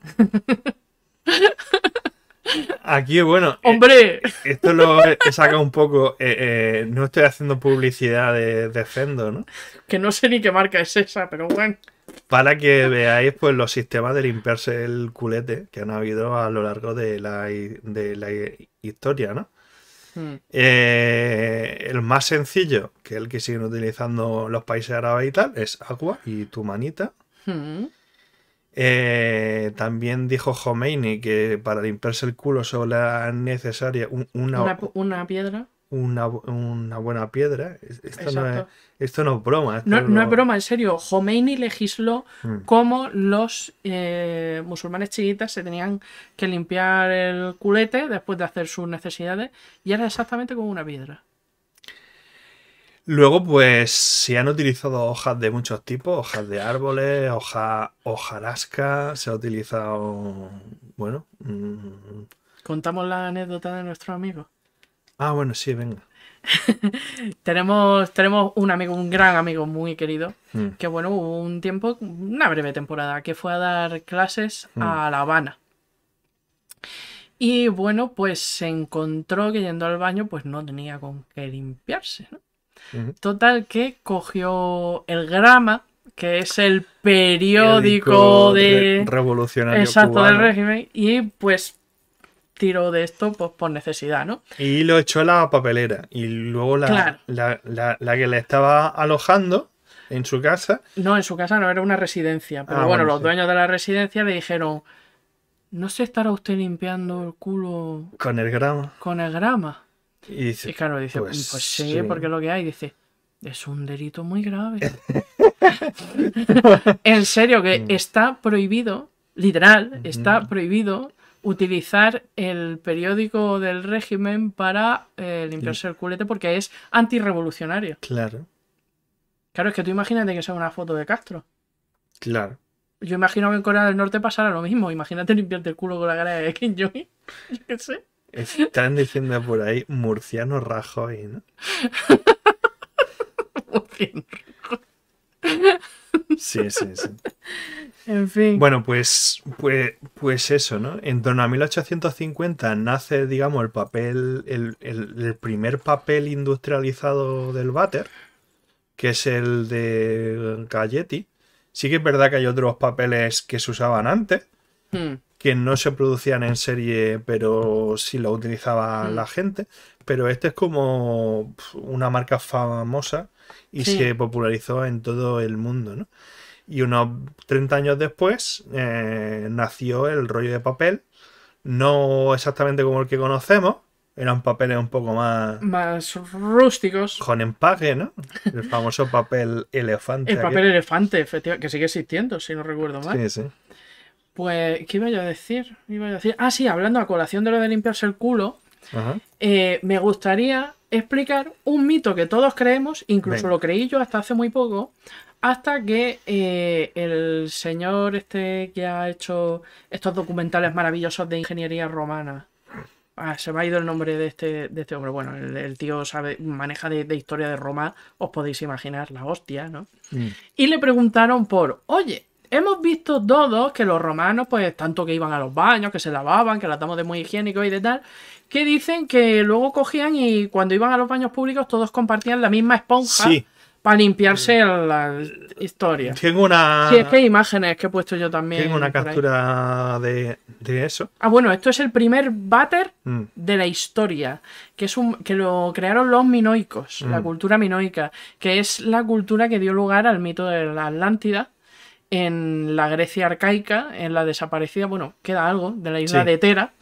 Aquí, bueno. Eh, ¡Hombre! esto lo he sacado un poco. Eh, eh, no estoy haciendo publicidad de, Fendo, ¿no? Que no sé ni qué marca es esa, pero bueno. Para que veáis pues, los sistemas de limpiarse el culete que han habido a lo largo de la, de la historia, ¿no? Hmm. el más sencillo, que es el que siguen utilizando los países árabes y tal, es agua y tu manita. Hmm. Eh, también dijo Khomeini que para limpiarse el culo solo era necesaria una, una, piedra. Una, buena piedra. Esto no, es, broma. No, es broma, en serio. Jomeini legisló como mm. cómo los eh, musulmanes chiquitas se tenían que limpiar el culete después de hacer sus necesidades y era exactamente como una piedra. Luego, pues, se han utilizado hojas de muchos tipos, hojas de árboles, hoja, hojarasca, se ha utilizado, bueno... Mm. ¿Contamos la anécdota de nuestro amigo? Ah, bueno, sí, venga. *laughs* tenemos, tenemos un amigo, un gran amigo muy querido, mm. que bueno, hubo un tiempo, una breve temporada, que fue a dar clases mm. a La Habana. Y bueno, pues se encontró que yendo al baño, pues no tenía con qué limpiarse, ¿no? Total que cogió el grama, que es el periódico, de... revolucionario Exacto, del régimen, y pues tiró de esto pues, por necesidad, ¿no? Y lo echó a la papelera. Y luego la, la, que le estaba alojando en su casa. No, en su casa no, era una residencia. Pero ah, bueno, los dueños de la residencia le dijeron: ¿No se estará usted limpiando el culo. Con el grama? Con el grama. Y, claro, dice, pues, pues sí, porque lo que hay. Dice, es un delito muy grave. *laughs* *laughs* en serio, que mm. está prohibido, literal, está prohibido utilizar el periódico del régimen para eh, limpiarse el culete porque es antirrevolucionario. Claro. Claro, es que tú imagínate que sea una foto de Castro. Claro. Yo imagino que en Corea del Norte pasará lo mismo. Imagínate limpiarte el culo con la cara de Kim Jong-un. *laughs* Yo qué sé. Están diciendo por ahí Murciano Rajoy, ¿no? *laughs* Sí, sí, sí. En fin. Bueno, pues, pues, pues eso, ¿no? En torno a 1850 nace, digamos, el papel, el, primer papel industrializado del váter, que es el de Galletti. Sí que es verdad que hay otros papeles que se usaban antes, hmm que no se producían en serie, pero sí lo utilizaba mm. la gente. Pero este es como una marca famosa y se popularizó en todo el mundo, ¿no? Y unos 30 años después eh, nació el rollo de papel, no exactamente como el que conocemos, eran papeles un poco más... Más rústicos. Con empaque, ¿no? El famoso papel elefante. El papel elefante, efectivamente, que sigue existiendo, si no recuerdo mal. Sí, sí. Pues, ¿qué iba a decir? decir... Ah, sí, hablando a colación de lo de limpiarse el culo, eh, me gustaría explicar un mito que todos creemos, incluso lo creí yo hasta hace muy poco, hasta que eh, el señor este que ha hecho estos documentales maravillosos de ingeniería romana. Ah, se me ha ido el nombre de este, este hombre. Bueno, el, tío sabe, maneja de, historia de Roma, os podéis imaginar la hostia, ¿no? Mm. Y le preguntaron por, oye, hemos visto todos que los romanos, pues tanto que iban a los baños, que se lavaban, que tratamos de muy higiénico y de tal, que dicen que luego cogían y cuando iban a los baños públicos todos compartían la misma esponja. para limpiarse la historia. Tengo una. Sí, es que hay imágenes que he puesto yo también. Tengo una captura de, eso. Ah, bueno, esto es el primer váter mm. de la historia, que es un que lo crearon los minoicos, la mm. cultura minoica, que es la cultura que dio lugar al mito de la Atlántida en la Grecia arcaica, en la desaparecida, bueno, queda algo de la isla de Tera.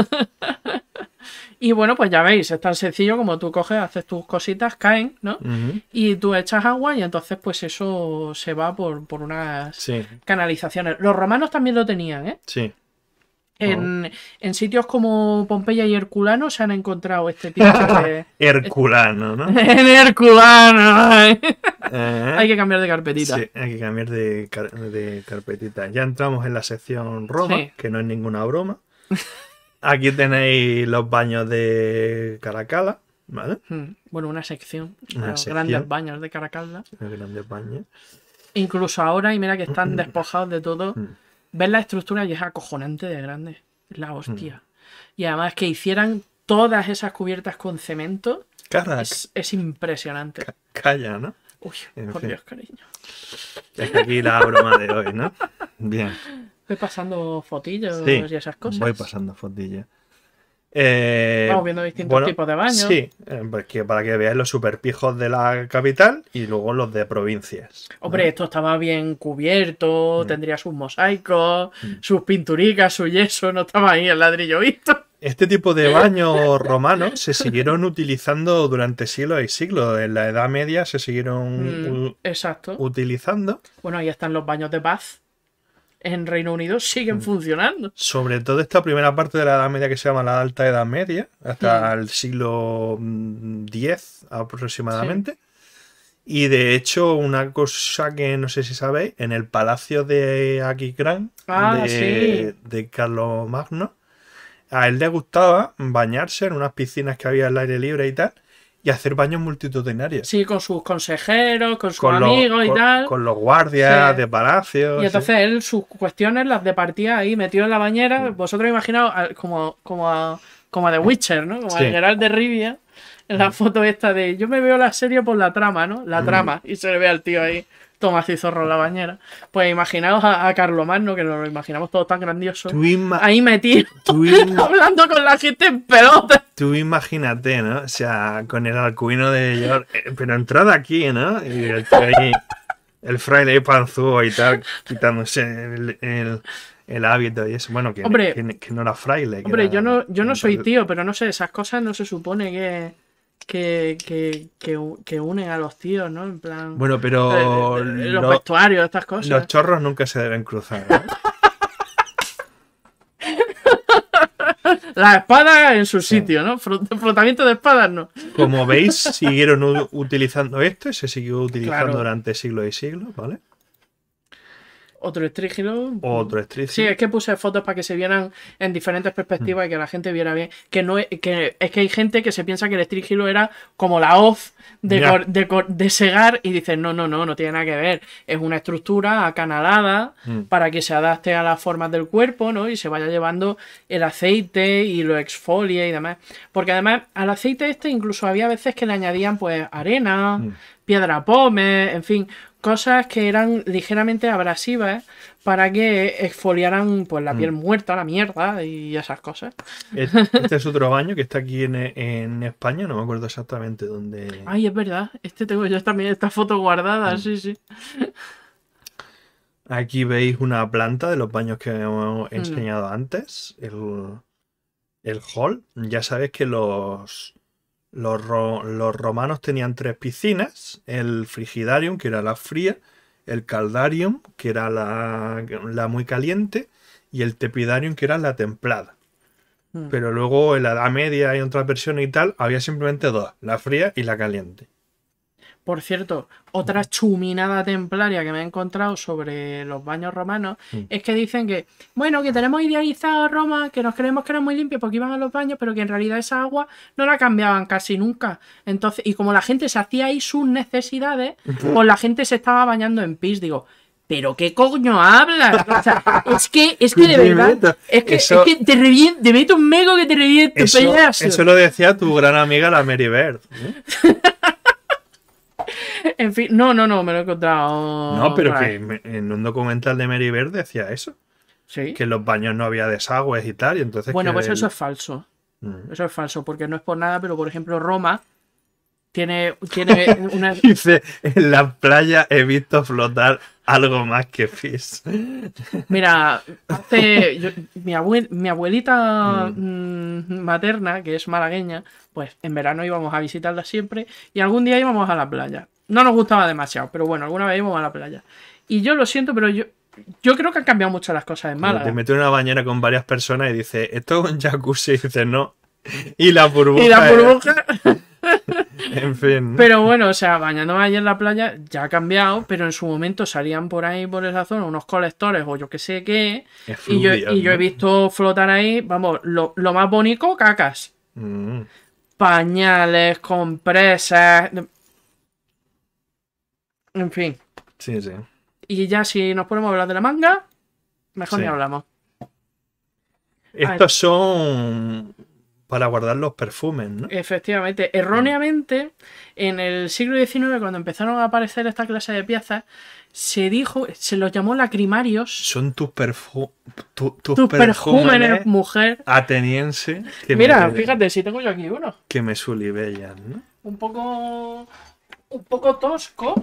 *laughs* y bueno, pues ya veis, es tan sencillo como tú coges, haces tus cositas, caen, ¿no? Y tú echas agua y entonces pues eso se va por, por unas canalizaciones. Los romanos también lo tenían, ¿eh? Sí. En, sitios como Pompeya y Herculano se han encontrado este tipo *laughs* de. Herculano, ¿no? *laughs* en Herculano. Eh. hay que cambiar de carpetita. Sí, hay que cambiar de, carpetita. Ya entramos en la sección Roma, que no es ninguna broma. Aquí tenéis los baños de Caracalla, ¿vale? Hmm. Bueno, una sección. grandes baños de Caracalla. grandes baños. Incluso ahora, y mira que están *clears throat* despojados de todo. Hmm ver la estructura y es acojonante de grande. la hostia. Hmm. Y además que hicieran todas esas cubiertas con cemento. Es, es, impresionante. calla, ¿no? Uy, por Dios, cariño. Es aquí la broma de hoy, ¿no? Bien. Voy pasando fotillos y esas cosas. Voy pasando fotillos. Eh, Vamos viendo distintos tipos de baños. Sí, eh, para que veáis los superpijos de la capital y luego los de provincias. Hombre, esto estaba bien cubierto, mm. tendría sus mosaicos, mm. sus pinturicas, su yeso, no estaba ahí el ladrillo visto. Este tipo de baños romanos se siguieron utilizando durante siglos y siglos. En la Edad Media se siguieron mm, exacto. utilizando. Bueno, ahí están los baños de paz en Reino Unido siguen mm. funcionando. Sobre todo esta primera parte de la Edad Media que se llama la Alta Edad Media, hasta mm. el siglo X mm, aproximadamente. Y de hecho, una cosa que no sé si sabéis, en el palacio de Aquicrán, ah, de, de Carlos Magno, a él le gustaba bañarse en unas piscinas que había al aire libre y tal y hacer baños multitudinarios. Sí, con sus consejeros, con sus amigos y tal. Con los guardias de palacio. Y entonces él sus cuestiones las departía ahí, metido en la bañera. Vosotros imaginaos como, como, a, como a The Witcher, ¿no? Como a Geralt de Rivia. En la mm. foto esta de yo me veo la serie por la trama, ¿no? La mm. trama. Y se le ve al tío ahí Tomás y Zorro en la bañera. Pues imaginaos a, a Carlomagno, que nos lo imaginamos todo tan grandioso. ahí metido, *laughs* hablando con la gente en pelota. Tú imagínate, ¿no? O sea, con el alcuino de eh, pero entrad aquí, ¿no? Y el, fraile panzúo y tal, quitándose el, hábito y eso. Bueno, que, no era fraile. hombre, yo no, yo no soy tío, pero no sé, esas cosas no se supone que que, unen a los tíos, ¿no? En plan. Bueno, pero. Eh, eh, eh, los, vestuarios, estas cosas. Los chorros nunca se deben cruzar. ¿eh? la *laughs* espada en su sitio, ¿no? Frotamiento de espadas, ¿no? Como veis, *laughs* siguieron utilizando esto y se siguió utilizando durante siglos y siglos, ¿vale? Otro estrígilo? Otro estrígilo? Sí, es que puse fotos para que se vieran en diferentes perspectivas y que la gente viera bien. Que no es que, es que hay gente que se piensa que el estrígilo era como la hoz de, segar y dicen, no, no, no, no tiene nada que ver. Es una estructura acanalada mm. para que se adapte a las formas del cuerpo, ¿no? Y se vaya llevando el aceite y lo exfolie y demás. Porque además al aceite este incluso había veces que le añadían pues arena, mm. piedra pome, en fin, cosas que eran ligeramente abrasivas para que exfoliaran pues, la mm. piel muerta, la mierda y esas cosas. Este es otro baño que está aquí en, España, no me acuerdo exactamente dónde. Ay, es verdad, este tengo yo también esta foto guardada, mm. sí, sí. Aquí veis una planta de los baños que hemos mm. enseñado antes, el, el hall. Ya sabéis que los los, romanos tenían tres piscinas, el frigidarium, que era la fría, el caldarium, que era la, muy caliente, y el tepidarium, que era la templada. Hmm. Pero luego en la Edad Media y otras versiones y tal, había simplemente dos, la fría y la caliente. Por cierto, otra chuminada templaria que me he encontrado sobre los baños romanos mm. es que dicen que, bueno, que tenemos idealizado a Roma, que nos creemos que era muy limpio porque iban a los baños, pero que en realidad esa agua no la cambiaban casi nunca. Entonces, y como la gente se hacía ahí sus necesidades, pues la gente se estaba bañando en pis, digo. Pero qué coño hablas. O sea, es que, es que de *laughs* verdad. Es que, te reviento, te un mego que te reviento, eso, Eso lo decía tu gran amiga la Mary Bird. *laughs* *laughs* en fin, no, no, no, me lo he encontrado. No, pero que en un documental de Mary Verde hacía eso. Sí. Que en los baños no había desagües y tal. Y entonces bueno, pues eso es falso. Mm. Eso es falso, porque no es por nada, pero por ejemplo, Roma tiene, tiene *laughs* una. Dice, en la playa he visto flotar algo más que fish. Mira, hace. mi, abuelita mm. Mm, materna, que es malagueña, pues en verano íbamos a visitarla siempre y algún día íbamos a la playa no nos gustaba demasiado, pero bueno, alguna vez íbamos a la playa. Y yo lo siento, pero yo, yo creo que han cambiado mucho las cosas en Málaga. Te metes en una bañera con varias personas y dices, esto es un jacuzzi, y dices, no. Y la burbuja. Y la burbuja. *laughs* en fin. Pero bueno, o sea, bañándome ahí en la playa ya ha cambiado, pero en su momento salían por ahí, por esa zona, unos colectores o yo qué sé qué. y, yo, he visto flotar ahí, vamos, lo, más bonito, cacas. Mm. Pañales, compresas. En fin. Sí, sí. Y ya si nos ponemos a hablar de la manga, mejor ni hablamos. Estos son para guardar los perfumes, ¿no? Efectivamente. Erróneamente, en el siglo XIX, cuando empezaron a aparecer esta clase de piezas, se dijo, se los llamó lacrimarios. Son tus perfumes, mujer. Ateniense. Mira, fíjate, si tengo yo aquí uno. Que me sulibellan, ¿no? Un poco un poco tosco.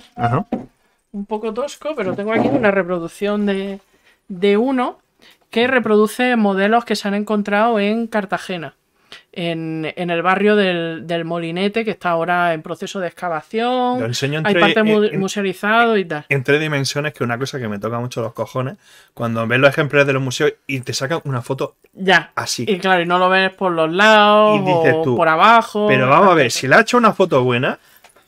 Un poco tosco, pero tengo aquí una reproducción de, uno que reproduce modelos que se han encontrado en Cartagena. En, el barrio del, Molinete, que está ahora en proceso de excavación. Hay parte y tal. En tres dimensiones, que es una cosa que me toca mucho los cojones, cuando ves los ejemplares de los museos y te sacan una foto ya. así. Y claro, y no lo ves por los lados o por abajo. Pero vamos a ver, si le ha hecho una foto buena,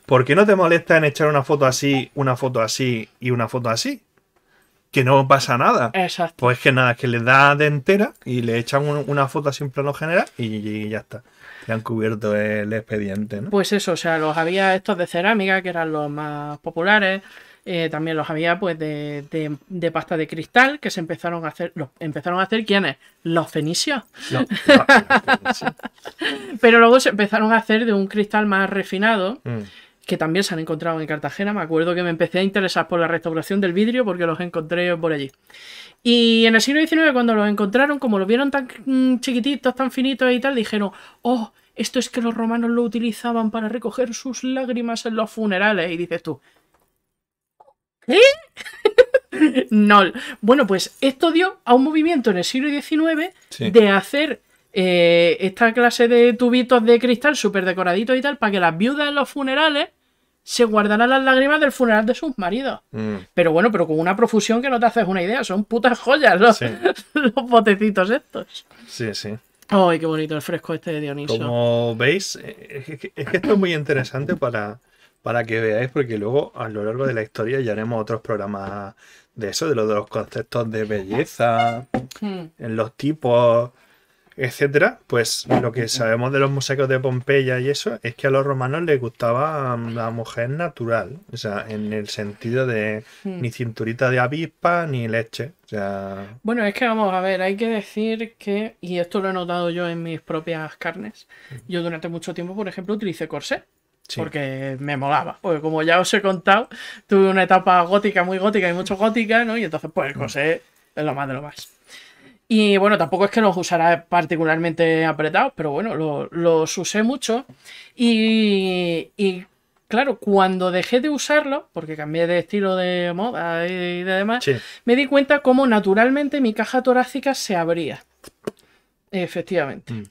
¿Por qué no te molesta en echar una foto así, una foto así y una foto así? Que no pasa nada. Exacto. Pues que nada, que le da de entera y le echan una foto así en plano general y, ya está. Le han cubierto el expediente, ¿no? Pues eso, o sea, los había estos de cerámica, que eran los más populares. Eh, también los había pues de, pasta de cristal que se empezaron a hacer los empezaron a hacer quiénes los fenicios *laughs* pero luego se empezaron a hacer de un cristal más refinado mm que también se han encontrado en Cartagena. Me acuerdo que me empecé a interesar por la restauración del vidrio porque los encontré por allí. Y en el siglo XIX, cuando los encontraron, como los vieron tan mm, chiquititos, tan finitos y tal, dijeron, oh, esto es que los romanos lo utilizaban para recoger sus lágrimas en los funerales. Y dices tú, ¿eh? *laughs* no. Bueno, pues esto dio a un movimiento en el siglo XIX de hacer eh, esta clase de tubitos de cristal súper decoraditos y tal, para que las viudas en los funerales se guardaran las lágrimas del funeral de sus maridos. Mm. Pero bueno, pero con una profusión que no te haces una idea, son putas joyas los, *laughs* botecitos estos. Sí, sí. Ay, qué bonito el fresco este de Dioniso. Como veis, es que, esto es muy interesante para, para que veáis, porque luego a lo largo de la historia ya haremos otros programas de eso, de lo de los conceptos de belleza, hmm. en los tipos, etcétera, pues lo que sabemos de los museos de Pompeya y eso es que a los romanos les gustaba mm, la mujer natural, o sea, en el sentido de hmm. ni cinturita de avispa ni leche. O sea... Bueno, es que vamos a ver, hay que decir que, y esto lo he notado yo en mis propias carnes, hmm. yo durante mucho tiempo, por ejemplo, utilicé corsé. Porque me molaba. Porque como ya os he contado, tuve una etapa gótica, muy gótica y mucho gótica, ¿no? Y entonces, pues el hmm. corsé es lo más de lo más. Y bueno, tampoco es que los usara particularmente apretados, pero bueno, lo, los usé mucho. Y, claro, cuando dejé de usarlo, porque cambié de estilo de moda y de demás, me di cuenta cómo naturalmente mi caja torácica se abría. Efectivamente. Mm.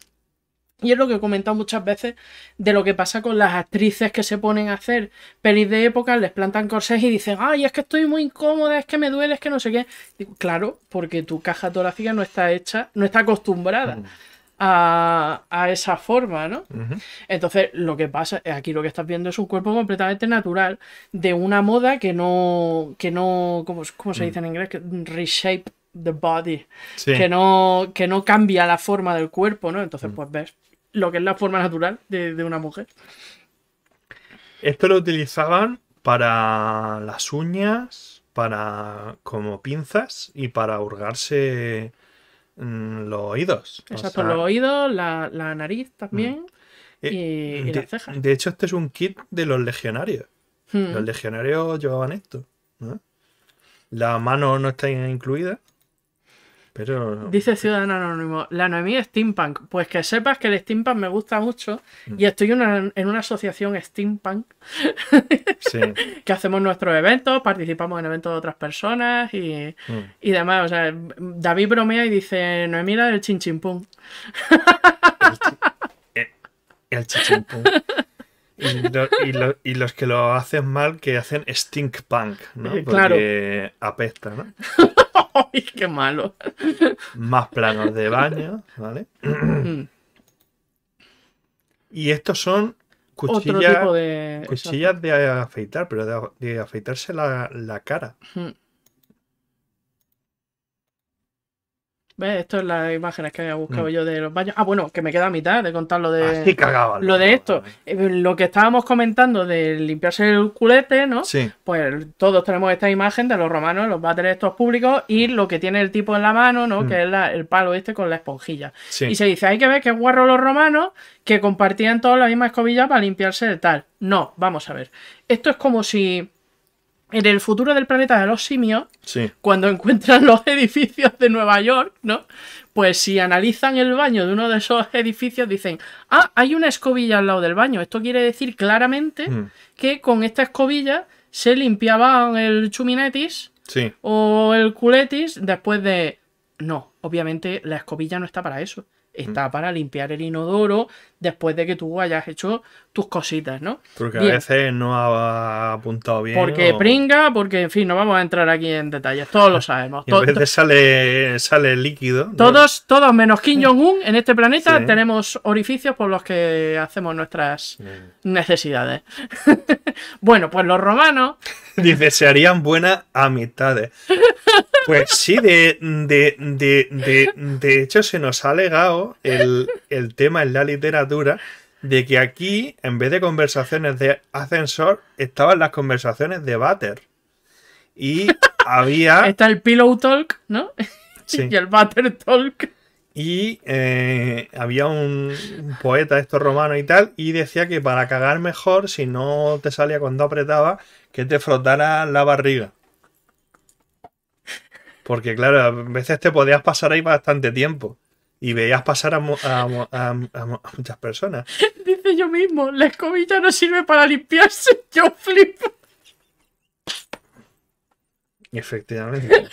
Y es lo que he comentado muchas veces de lo que pasa con las actrices que se ponen a hacer pelis de época, les plantan corsés y dicen, ay, es que estoy muy incómoda, es que me duele, es que no sé qué. claro, porque tu caja torácica no está hecha, no está acostumbrada. A, esa forma, ¿no? Entonces, lo que pasa, aquí lo que estás viendo es un cuerpo completamente natural de una moda que no, que no, ¿cómo, se mm. dice en inglés? reshape the body, que, no, que no cambia la forma del cuerpo, ¿no? Entonces, mm. pues ves lo que es la forma natural de, una mujer. Esto lo utilizaban para las uñas, para como pinzas y para hurgarse mm, los oídos. Exacto, los oídos, la, nariz también mm. eh, y, de, De hecho, este es un kit de los legionarios. Hmm. Los legionarios llevaban esto. La mano no está incluida, Dice Ciudadano Anónimo, la Noemí es steampunk. Pues que sepas que el steampunk me gusta mucho mm. y estoy en una asociación steampunk *laughs* *laughs* que hacemos nuestros eventos, participamos en eventos de otras personas y, mm. demás. O sea, David bromea y dice, Noemí era del chinchimpum. El, eh, Y, y, los que lo hacen mal, que hacen steampunk ¿no? *laughs* Porque apesta, ¿no? *laughs* ¡Ay, qué malo! Más planos de baño, ¿vale? *clears throat* y estos son cuchillas, de... cuchillas de afeitar, pero de, afeitarse la, la cara. ¿Ves? Esto es las imágenes que había buscado mm. yo de los baños. Ah, bueno, que me queda a mitad de contar lo de. lo de esto. Eh. Eh, lo que estábamos comentando de limpiarse el culete, ¿no? Sí. Pues todos tenemos esta imagen de los romanos, los váteres estos públicos, y mm. lo que tiene el tipo en la mano, ¿no? Mm. Que es el palo este con la esponjilla. Sí. Y se dice, hay que ver que guarro los romanos que compartían todos la misma escobilla para limpiarse de tal. No, vamos a ver. Esto es como si en el futuro del planeta de los simios, cuando encuentran los edificios de Nueva York, ¿no? Pues si analizan el baño de uno de esos edificios, dicen, ah, hay una escobilla al lado del baño. Esto quiere decir claramente mm. que con esta escobilla se limpiaban el chuminetis o el culetis después de... No, obviamente la escobilla no está para eso está para limpiar el inodoro después de que tú hayas hecho tus cositas, ¿no? Porque a veces no ha apuntado bien. Porque pringa, porque en fin, no vamos a entrar aquí en detalles, todos lo *laughs* sabemos. Y a veces sale, sale líquido. Todos, todos menos Kim Jong-un en este planeta tenemos orificios por los que hacemos nuestras necesidades. *laughs* bueno, pues los romanos... Dice, se harían buenas amistades. *laughs* Pues sí, de, hecho se nos ha legado el, tema en la literatura de que aquí, en vez de conversaciones de ascensor, estaban las conversaciones de butter Y había... *laughs* Está el pillow talk, ¿no? Sí. *laughs* Y el butter talk. Y eh, había un, un, poeta, esto romano y tal, y decía que para cagar mejor, si no te salía cuando apretaba, que te frotara la barriga. Porque, claro, a veces te podías pasar ahí bastante tiempo y veías pasar a, muchas personas. *laughs* Dice yo mismo, la escobilla no sirve para limpiarse, *laughs* yo flipo. Efectivamente. *laughs*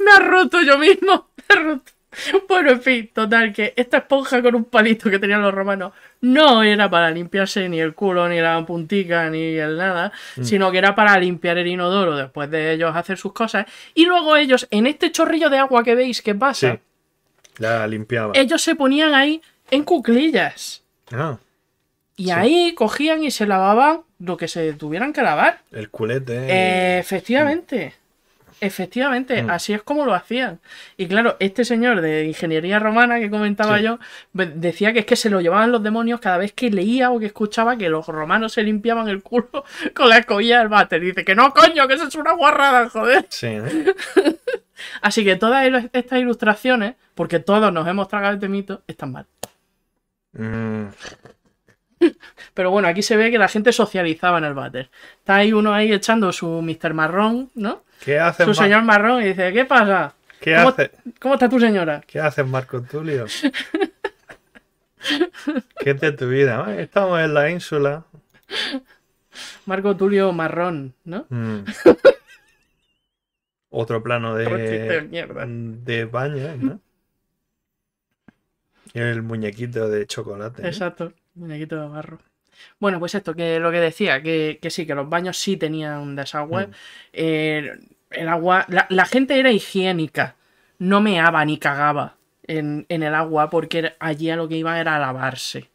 me ha roto yo mismo, me ha roto. *laughs* Bueno, en fin, total, que esta esponja con un palito que tenían los romanos no era para limpiarse ni el culo, ni la puntica, ni el nada, mm. sino que era para limpiar el inodoro después de ellos hacer sus cosas. Y luego ellos, en este chorrillo de agua que veis que pasa, Ellos se ponían ahí en cuclillas. Ah. Y ahí cogían y se lavaban lo que se tuvieran que lavar. El culete. Eh, efectivamente. Efectivamente, mm. así es como lo hacían. Y claro, este señor de ingeniería romana que comentaba yo decía que es que se lo llevaban los demonios cada vez que leía o que escuchaba que los romanos se limpiaban el culo *laughs* con la escobilla del váter. dice que no, coño, que eso es una guarrada, joder. *laughs* así que todas estas ilustraciones, porque todos nos hemos tragado este mito, están mal. Mm. Pero bueno, aquí se ve que la gente socializaba en el váter. Está ahí uno ahí echando su Mr. Marrón, ¿no? ¿Qué hace? Su señor Marrón y dice, ¿qué pasa? ¿Qué ¿Cómo, está tu señora? ¿Qué haces, Marco Tulio? ¿Qué es de tu vida? Ah, estamos en la ínsula. Marco Tulio Marrón, ¿no? Mm. *laughs* Otro plano de, mm, de baño, ¿eh? ¿no? *laughs* El muñequito de chocolate. Exacto. Muñequito de barro. Bueno, pues esto, que lo que decía, que, sí, que los baños sí tenían un desagüe. Mm. Eh, el agua. La, gente era higiénica. No meaba ni cagaba en, el agua porque allí a lo que iba era a lavarse.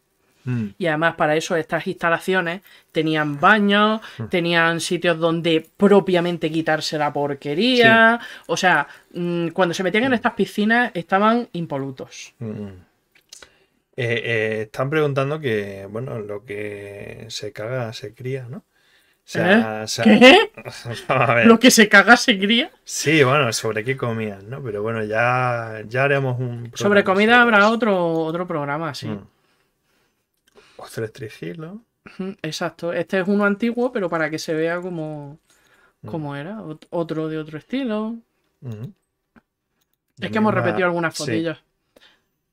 Mm. Y además para eso estas instalaciones tenían baños, mm. tenían sitios donde propiamente quitarse la porquería. O sea, cuando se metían en estas piscinas estaban impolutos. Eh, eh, están preguntando que, bueno, lo que se caga se cría, ¿no? O ¿Eh? sea, ¿Qué? *laughs* ¿Lo que se caga se cría? Sí, bueno, sobre qué comían, ¿no? Pero bueno, ya, ya haremos un. Sobre comida habrá otro, otro programa, sí. Mm. Exacto. Este es uno antiguo, pero para que se vea como, mm. era. otro de otro estilo. Es que hemos repetido algunas fotillas.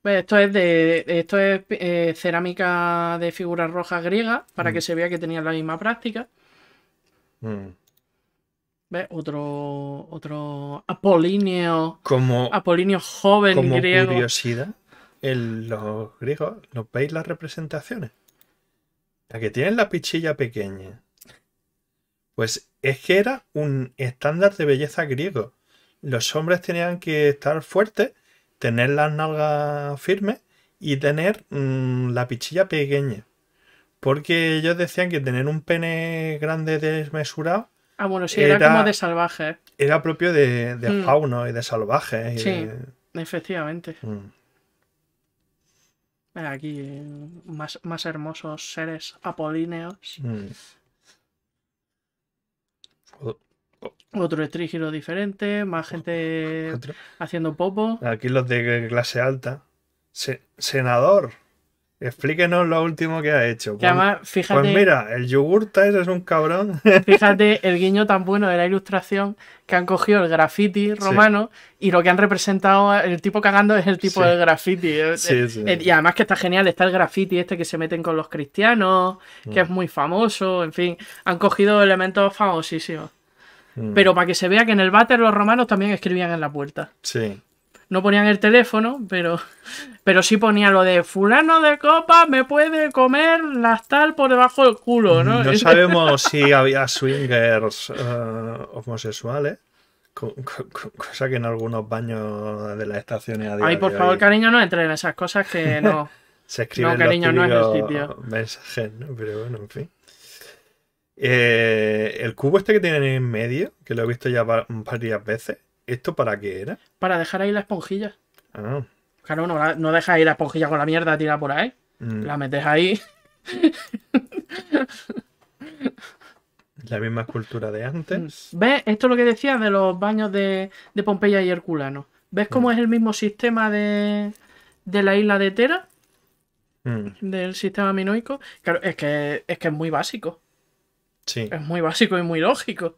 Pues esto es de esto es eh, cerámica de figuras rojas griegas para que mm. se vea que tenían la misma práctica. Mm. Otro otro Apolinio como Apolinio joven como griego. curiosidad, los griegos, ¿los veis las representaciones? La que tienen la pichilla pequeña. Pues es que era un estándar de belleza griego. Los hombres tenían que estar fuertes tener las nalgas firmes y tener mm, la pichilla pequeña. Porque ellos decían que tener un pene grande desmesurado. Ah, bueno, sí, era, como de salvaje. Era propio de, mm. fauno y de salvaje. Eh. sí, efectivamente. Mm. Aquí, eh, más, más hermosos seres apolíneos. Otro estrígido diferente, más gente haciendo popo. Aquí los de clase alta. senador, explíquenos lo último que ha hecho. pues, mira, el yogurta es un cabrón. *laughs* Fíjate el guiño tan bueno de la ilustración que han cogido el graffiti romano y lo que han representado el tipo cagando es el tipo del graffiti. Eh, eh, y además que está genial, está el graffiti este que se meten con los cristianos, que mm. es muy famoso, en fin, han cogido elementos famosísimos. Mm. Pero para que se vea que en el váter los romanos también escribían en la puerta. Sí. No ponían el teléfono, pero, pero sí ponía lo de fulano de copa me puede comer las tal por debajo del culo, ¿no? Mm, no sabemos *laughs* si había swingers eh, homosexuales. Cosa que en algunos baños de las estaciones. Ay, por favor, cariño, no entren en esas cosas que *laughs* no. Se escriben no, cariño, no es el sitio. mensajes, ¿no? Pero bueno, en fin. Eh, el cubo este que tienen en medio, que lo he visto ya varias veces, ¿esto para qué era? Para dejar ahí la esponjilla. Ah. Claro, no, no dejas ahí la esponjilla con la mierda tirada por ahí. Mm. La metes ahí. La misma escultura de antes. Mm. ¿Ves? Esto es lo que decía de los baños de, de Pompeya y Herculano. ¿Ves cómo mm. es el mismo sistema de, la isla de Tera? Del sistema minoico. Claro, es que, es que es muy básico. Es muy básico y muy lógico.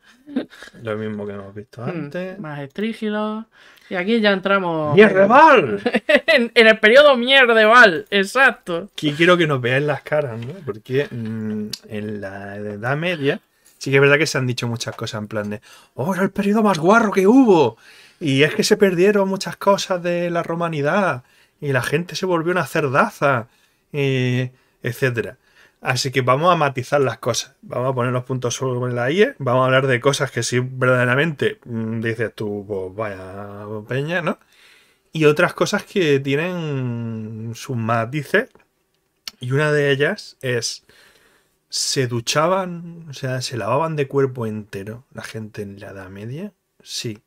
Lo mismo que hemos visto hmm. antes. más estrígidos. Y aquí ya entramos. ¡Mierdeval! *laughs* en, el periodo mierdeval, exacto. Aquí quiero que nos veáis las caras, ¿no? Porque mm, en la Edad Media sí que es verdad que se han dicho muchas cosas en plan de, oh, era el periodo más guarro que hubo. Y es que se perdieron muchas cosas de la romanidad. Y la gente se volvió una cerdaza. Eh, etcétera. Así que vamos a matizar las cosas. Vamos a poner los puntos sobre la IE. Vamos a hablar de cosas que sí verdaderamente mm, dices tú, pues vaya peña, ¿no? Y otras cosas que tienen sus matices. Y una de ellas es. Se duchaban, o sea, se lavaban de cuerpo entero la gente en la Edad Media. Sí.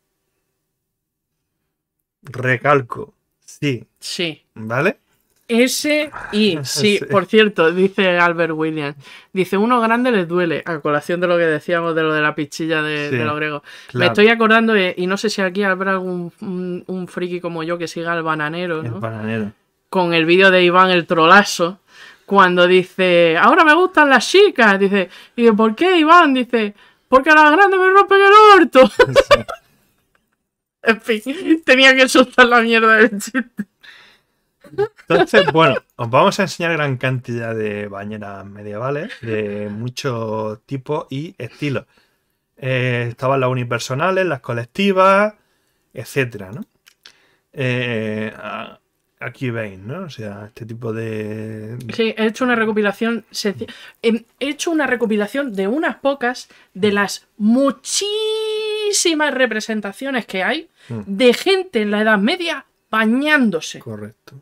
Recalco. Sí. Sí. ¿Vale? s y *laughs* Sí, por cierto, dice Albert Williams. Dice, uno grande les duele, a colación de lo que decíamos de lo de la pichilla de, los griegos. Me estoy acordando, eh, y no sé si aquí habrá algún un, friki como yo que siga al bananero, ¿no? Con el vídeo de Iván el trolazo, cuando dice, ahora me gustan las chicas. Dice, y ¿por qué Iván? Dice, porque a las grandes me rompe el orto. *laughs* en fin, tenía que soltar la mierda del chiste. Entonces, bueno, os vamos a enseñar gran cantidad de bañeras medievales de muchos tipos y estilos. Eh, estaban las unipersonales, las colectivas, etcétera, eh, aquí veis, ¿no? O sea, este tipo de. Sí, he hecho una recopilación. Em, he hecho una recopilación de unas pocas de mm. las muchísimas representaciones que hay mm. de gente en la Edad Media bañándose. Correcto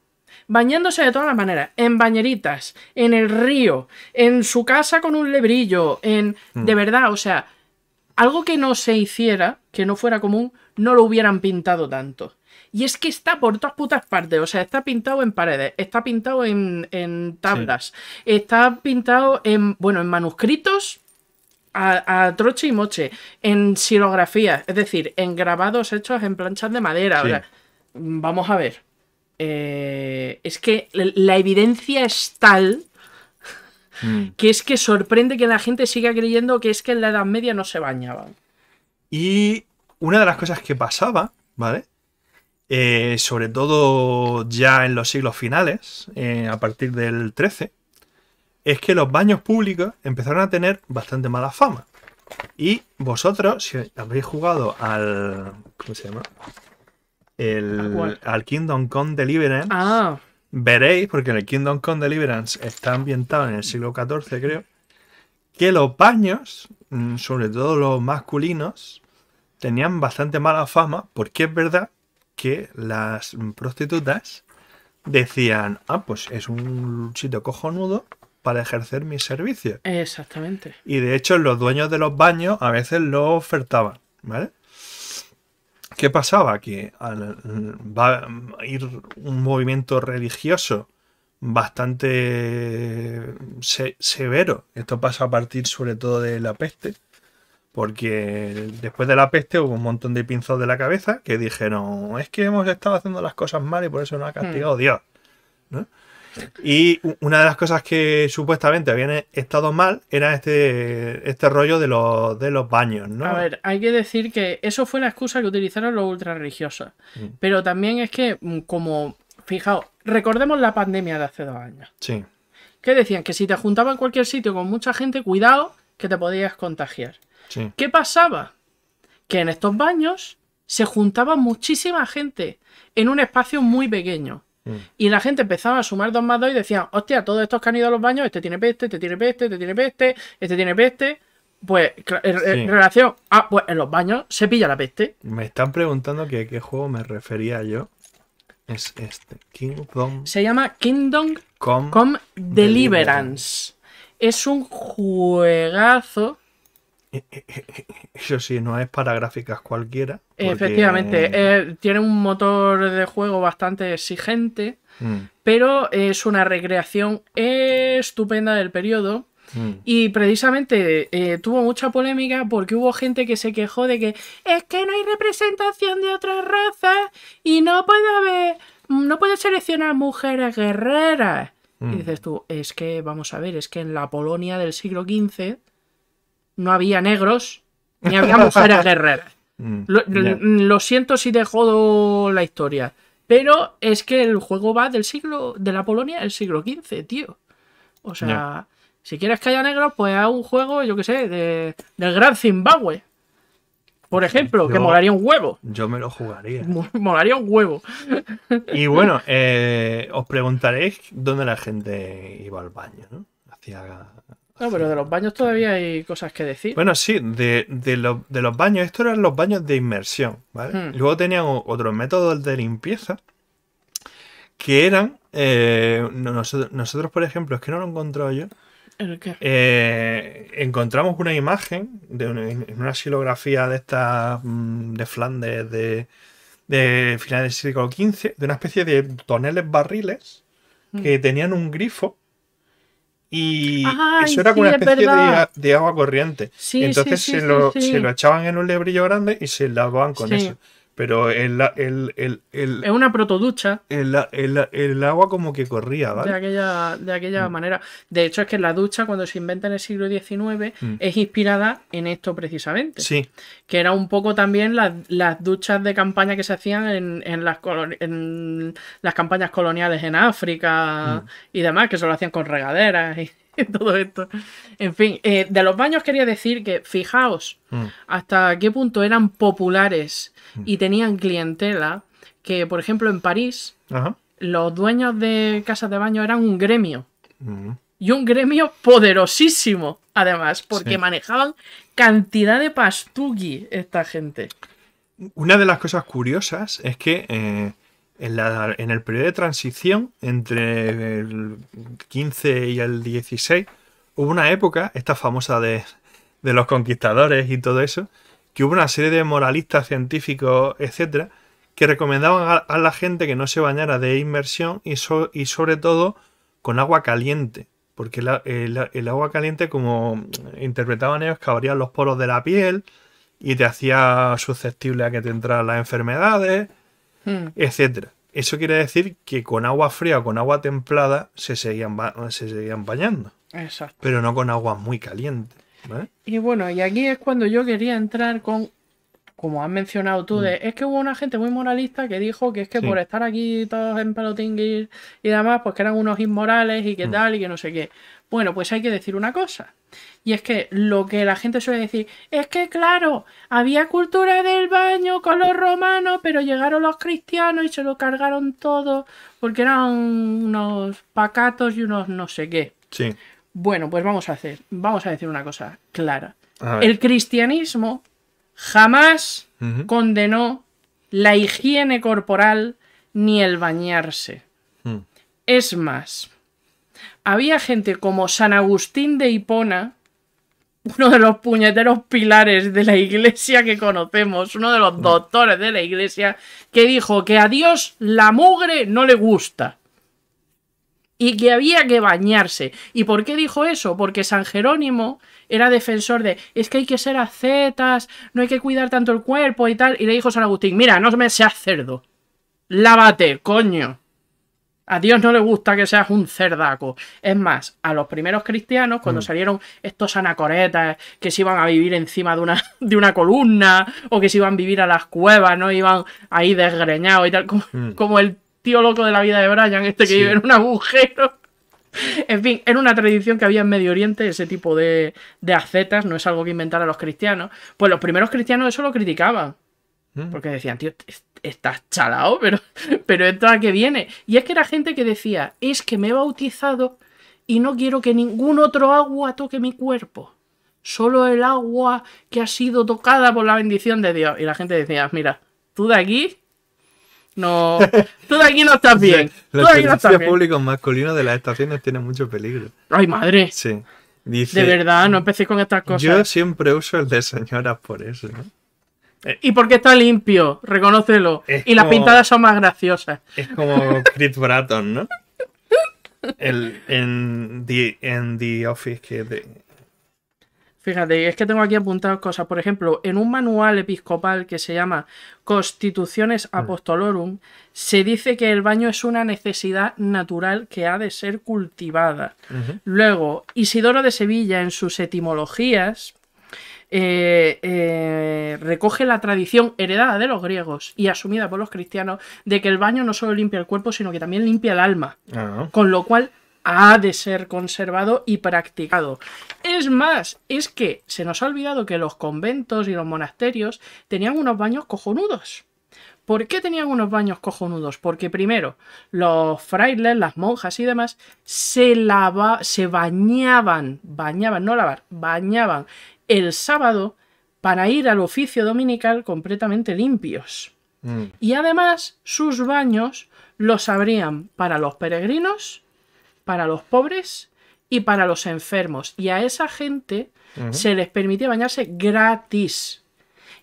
bañándose de todas las maneras, en bañeritas, en el río, en su casa con un lebrillo, en... Hmm. De verdad, o sea, algo que no se hiciera, que no fuera común, no lo hubieran pintado tanto. Y es que está por todas putas partes. O sea, está pintado en paredes, está pintado en, tablas, está pintado en, bueno, en manuscritos a, troche y moche, en xilografías, es decir, en grabados hechos en planchas de madera. vamos a ver. Eh, es que la evidencia es tal mm. que es que sorprende que la gente siga creyendo que es que en la Edad Media no se bañaban. Y una de las cosas que pasaba, ¿vale? Eh, sobre todo ya en los siglos finales, eh, a partir del 13, es que los baños públicos empezaron a tener bastante mala fama. Y vosotros, si habéis jugado al. ¿Cómo se llama? al Kingdom Come Deliverance. Ah. Veréis, porque en el Kingdom Come Deliverance está ambientado en el siglo XIV, creo, que los baños, mm, sobre todo los masculinos, tenían bastante mala fama, porque es verdad que las prostitutas decían, ah, pues es un sitio cojonudo para ejercer mis servicios. Exactamente. Y de hecho los dueños de los baños a veces lo ofertaban, ¿vale? ¿Qué pasaba? Que va a ir un movimiento religioso bastante severo. Esto pasa a partir sobre todo de la peste, porque después de la peste hubo un montón de pinzos de la cabeza que dijeron, es que hemos estado haciendo las cosas mal y por eso nos ha castigado hmm. Dios. Y una de las cosas que supuestamente habían e-, estado mal era este, este rollo de los, baños, ¿no? A ver, hay que decir que eso fue la excusa que utilizaron los ultrarreligiosos. Mm. Pero también es que, mm, como, fijaos, recordemos la pandemia de hace dos años. Sí. Que decían que si te juntaba en cualquier sitio con mucha gente, cuidado, que te podías contagiar. Sí. ¿Qué pasaba? Que en estos baños se juntaba muchísima gente en un espacio muy pequeño. Mm. Y la gente empezaba a sumar dos más dos y decían, hostia, todos estos que han ido a los baños, este tiene peste, este tiene peste, este tiene peste, este tiene peste. Pues en relación a, pues en los baños se pilla la peste. Me están preguntando que qué juego me refería yo. Es este, Kingdom. Se llama Kingdom Come Deliverance. Es un juegazo *laughs* Eso sí, no es para gráficas cualquiera. Efectivamente, eh, tiene un motor de juego bastante exigente, mm. pero es una recreación estupenda del periodo. Mm. Y precisamente eh, tuvo mucha polémica porque hubo gente que se quejó de que es que no hay representación de otras razas y no puede haber, no puede seleccionar mujeres guerreras. Y mm. dices tú, es que, vamos a ver, es que en la Polonia del siglo XV no había negros ni había *laughs* mujeres guerreras. Mm, lo, siento si dejo la historia, pero es que el juego va del siglo de la Polonia del siglo XV, tío. O sea, si quieres que haya negros, pues haz un juego, yo qué sé, de, del Gran Zimbabue. Por ejemplo, que molaría un huevo. Yo me lo jugaría. Molaría un huevo. Y bueno, eh, os preguntaréis dónde la gente iba al baño, ¿no? No, pero de los baños todavía hay cosas que decir. Bueno, sí, de, los baños, estos eran los baños de inmersión, ¿vale? Hmm. Luego tenían otros métodos de limpieza que eran, eh, nosotros, nosotros, por ejemplo, es que no lo he yo. Eh, encontramos una imagen de una, silografía xilografía de estas mm, de Flandes de, finales del siglo XV, de una especie de toneles barriles hmm. que tenían un grifo y eso era como una especie de, agua corriente. Entonces se, lo, se, lo, echaban en un lebrillo grande y se lavaban con eso. Pero el, el, el, el es una protoducha. El, agua como que corría, ¿vale? De aquella, de aquella mm. manera. De hecho, es que la ducha, cuando se inventa en el siglo XIX, mm. es inspirada en esto precisamente. Sí. Que era un poco también las, duchas de campaña que se hacían en, en, las, en las campañas coloniales en África mm. y demás, que solo lo hacían con regaderas y, *laughs* todo esto. En fin, eh, de los baños quería decir que, fijaos, mm. hasta qué punto eran populares mm. y tenían clientela, que por ejemplo en París, los dueños de casas de baño eran un gremio. Mm. Y un gremio poderosísimo, además, porque manejaban cantidad de pastugui esta gente. Una de las cosas curiosas es que eh, en, el periodo de transición entre el 15 y el 16, hubo una época, esta famosa de, los conquistadores y todo eso, que hubo una serie de moralistas científicos, etcétera, que recomendaban a, la gente que no se bañara de inmersión y, y sobre todo con agua caliente, porque el, agua caliente, como interpretaban ellos, que los poros de la piel y te hacía susceptible a que te entraran las enfermedades Mm. etcétera. Eso quiere decir que con agua fría o con agua templada se seguían, se seguían bañando. Pero no con agua muy caliente. Y bueno, y aquí es cuando yo quería entrar con, como has mencionado tú, mm. es que hubo una gente muy moralista que dijo que es que por estar aquí todos en Palotingir y demás, pues que eran unos inmorales y que mm. tal y que no sé qué. Bueno, pues hay que decir una cosa. Y es que lo que la gente suele decir es que, claro, había cultura del baño con los romanos, pero llegaron los cristianos y se lo cargaron todo porque eran unos pacatos y unos no sé qué. Sí. Bueno, pues vamos a hacer, vamos a decir una cosa clara. El cristianismo jamás condenó la higiene corporal ni el bañarse. Mm. Es más, había gente como San Agustín de Hipona, uno de los puñeteros pilares de la iglesia que conocemos, uno de los doctores de la iglesia, que dijo que a Dios la mugre no le gusta. Y que había que bañarse. ¿Y por qué dijo eso? Porque San Jerónimo era defensor de, es que hay que ser acetas, no hay que cuidar tanto el cuerpo y tal. Y le dijo San Agustín, mira, no me seas cerdo. Lávate, coño. A Dios no le gusta que seas un cerdaco. Es más, a los primeros cristianos, cuando mm. salieron estos anacoretas que se iban a vivir encima de una, *laughs* de una columna, o que se iban a vivir a las cuevas, ¿no? Iban ahí desgreñados y tal, como, mm. el tío loco de la vida de Brian, este que vive en un agujero. En fin, era una tradición que había en Medio Oriente, ese tipo de, de acetas, no es algo que inventaran los cristianos. Pues los primeros cristianos eso lo criticaban. Mm. Porque decían, tío, estás chalao, pero, *laughs* pero esto a viene. Y es que era gente que decía, es que me he bautizado y no quiero que ningún otro agua toque mi cuerpo. Solo el agua que ha sido tocada por la bendición de Dios. Y la gente decía, mira, tú de aquí no, *laughs* tú de aquí no estás bien. Los servicios no públicos masculinos de las estaciones tiene mucho peligro. Ay, madre. Sí. de verdad, no empecé con estas cosas. Yo siempre uso el de señoras por eso. ¿no? Y porque está limpio, reconócelo. y las pintadas son más graciosas. Es como Chris Bratton, ¿no? El, en, the, en Office que... De... Fíjate, es que tengo aquí apuntadas cosas. Por ejemplo, en un manual episcopal que se llama Constituciones mm. Apostolorum, se dice que el baño es una necesidad natural que ha de ser cultivada. Luego, Isidoro de Sevilla, en sus etimologías, eh, eh, recoge la tradición heredada de los griegos y asumida por los cristianos de que el baño no solo limpia el cuerpo, sino que también limpia el alma. Ah. Con lo cual ha de ser conservado y practicado. Es más, es que se nos ha olvidado que los conventos y los monasterios tenían unos baños cojonudos. ¿Por qué tenían unos baños cojonudos? Porque primero, los frailes, las monjas y demás se lava, se bañaban, bañaban, no lavar, bañaban el sábado para ir al oficio dominical completamente limpios. Mm. Y además sus baños los abrían para los peregrinos, para los pobres y para los enfermos. Y a esa gente se les permitía bañarse gratis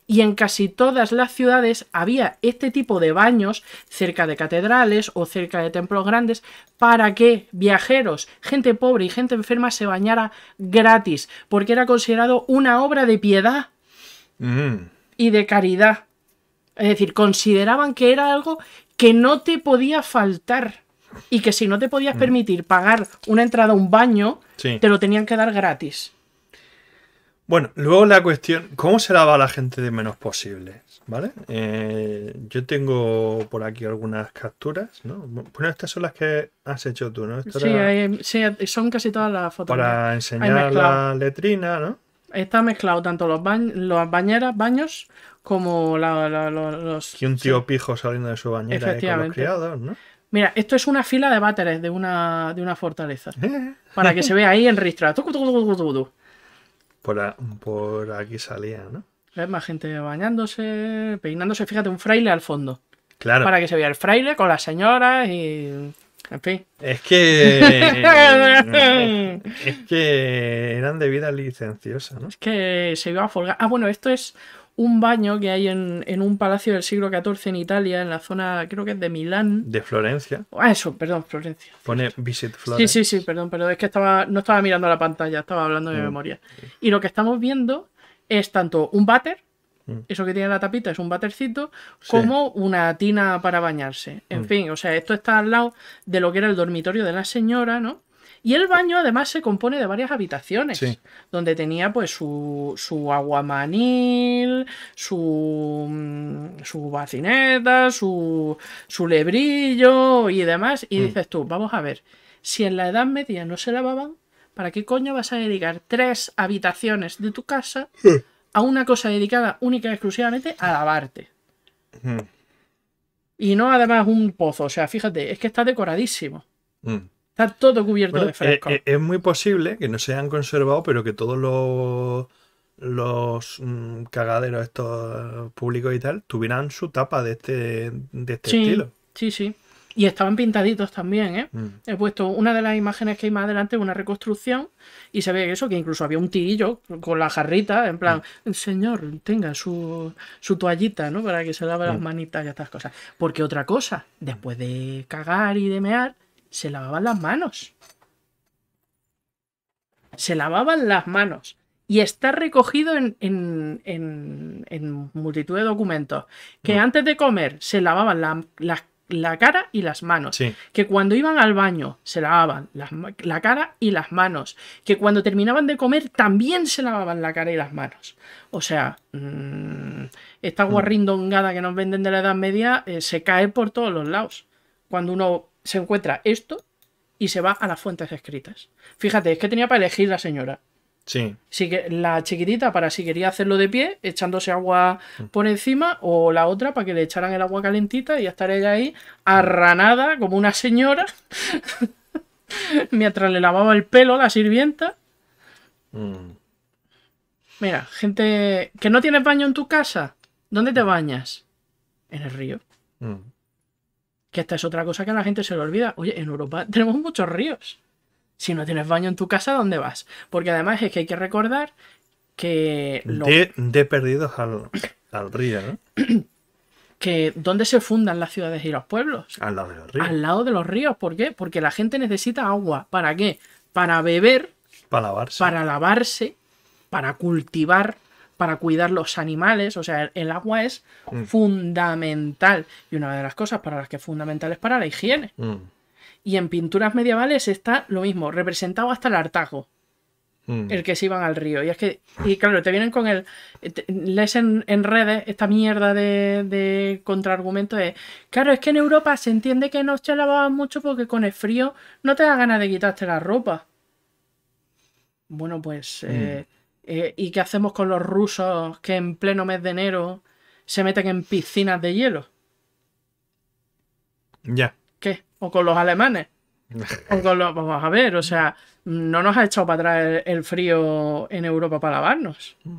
y en casi todas las ciudades había este tipo de baños cerca de catedrales o cerca de templos grandes para que viajeros, gente pobre y gente enferma se bañara gratis, porque era considerado una obra de piedad mm. y de caridad. Es decir, consideraban que era algo que no te podía faltar y que si no te podías mm. permitir pagar una entrada a un baño, te lo tenían que dar gratis. Bueno, luego la cuestión, ¿cómo se lava la gente de menos posible? ¿Vale? Eh, yo tengo por aquí algunas capturas, ¿no? Bueno, estas son las que has hecho tú, ¿no? Sí, son casi todas las fotos. Para enseñar la letrina, ¿no? Está mezclado tanto los, baños, bañeras, baños, como los... ¿Y un tío pijo saliendo de su bañera con los criados, ¿no? Mira, esto es una fila de váteres de una, de una fortaleza. Eh. Para que se vea ahí el ristra. *laughs* Por, aquí salía, ¿no? Es más gente bañándose, peinándose. Fíjate, un fraile al fondo. Claro. Para que se vea el fraile con la señora y. En fin. Es que. *laughs* es que eran de vida licenciosa, ¿no? Es que se iba a folgar. Ah, bueno, esto es un baño que hay en, un palacio del siglo XIV en Italia, en la zona, creo que es de Milán. De Florencia. Ah, eso, perdón, Florencia. Pone Visit Florence. Sí, sí, sí, perdón, pero es que estaba, no estaba mirando la pantalla, estaba hablando de mm. memoria. Y lo que estamos viendo es tanto un váter, mm. eso que tiene la tapita es un batercito como una tina para bañarse. En mm. fin, o sea, esto está al lado de lo que era el dormitorio de la señora, ¿no? Y el baño además se compone de varias habitaciones, donde tenía pues su, su aguamanil, su, mm, su bacineta, su, su lebrillo y demás. Y mm. dices tú, vamos a ver, si en la Edad Media no se lavaban, ¿para qué coño vas a dedicar tres habitaciones de tu casa hmm. a una cosa dedicada única y exclusivamente a lavarte? Hmm. Y no además un pozo, o sea, fíjate, es que está decoradísimo. Hmm. Está todo cubierto de fresco. Eh, eh, es muy posible que no se hayan conservado, pero que todos los, los mm, cagaderos estos eh, públicos y tal tuvieran su tapa de este, de este estilo. Sí, sí. Y estaban pintaditos también, mm. He puesto una de las imágenes que hay más adelante, una reconstrucción, y se ve eso, que incluso había un tillo con la jarrita, en plan, mm. señor, tenga su, su, toallita, ¿no? Para que se lave las manitas y estas cosas. Porque otra cosa, después de cagar y de mear, se lavaban las manos. Se lavaban las manos. Y está recogido en, multitud de documentos. Que mm. antes de comer se lavaban la, cara y las manos. Que cuando iban al baño se lavaban la, cara y las manos. Que cuando terminaban de comer también se lavaban la cara y las manos. O sea, mm, esta esta guarrindongada mm. que nos venden de la Edad Media eh, se cae por todos los lados. Cuando uno se encuentra esto y se va a las fuentes escritas. Fíjate, es que tenía para elegir la señora. Sí. que la chiquitita para si quería hacerlo de pie, echándose agua mm. por encima, o la otra para que le echaran el agua calentita y estar ella ahí arranada como una señora *laughs* mientras le lavaba el pelo la sirvienta. Mm. Mira, gente que no tienes baño en tu casa, ¿dónde te bañas? En el río. Mm. Que esta es otra cosa que a la gente se le olvida. Oye, en Europa *laughs* tenemos muchos ríos. Si no tienes baño en tu casa, ¿dónde vas? Porque además es que hay que recordar que... De, perdidos al, río, ¿no? *clears throat* que dónde se fundan las ciudades y los pueblos. Al lado de los ríos. Al lado de los ríos, ¿por qué? Porque la gente necesita agua. ¿Para qué? Para beber. Para lavarse. Para lavarse. Para cultivar para cuidar los animales, o sea, el, agua es mm. fundamental y una de las cosas para las que es fundamental es para la higiene. Mm. Y en pinturas medievales está lo mismo, representado hasta el hartago, mm. el que se iban al río. Y es que, y claro, te vienen con el. Les lees en, redes esta mierda de, contraargumento de. Claro, es que en Europa se entiende que no se lavaban mucho porque con el frío no te da ganas de quitarte la ropa. Bueno, pues. Eh, eh, ¿Y qué hacemos con los rusos que en pleno mes de enero se meten en piscinas de hielo? Ya. ¿Qué? ¿O con los alemanes? *laughs* o con los, pues, vamos a ver, o sea, no nos ha echado para atrás el, frío en Europa para lavarnos. Mm.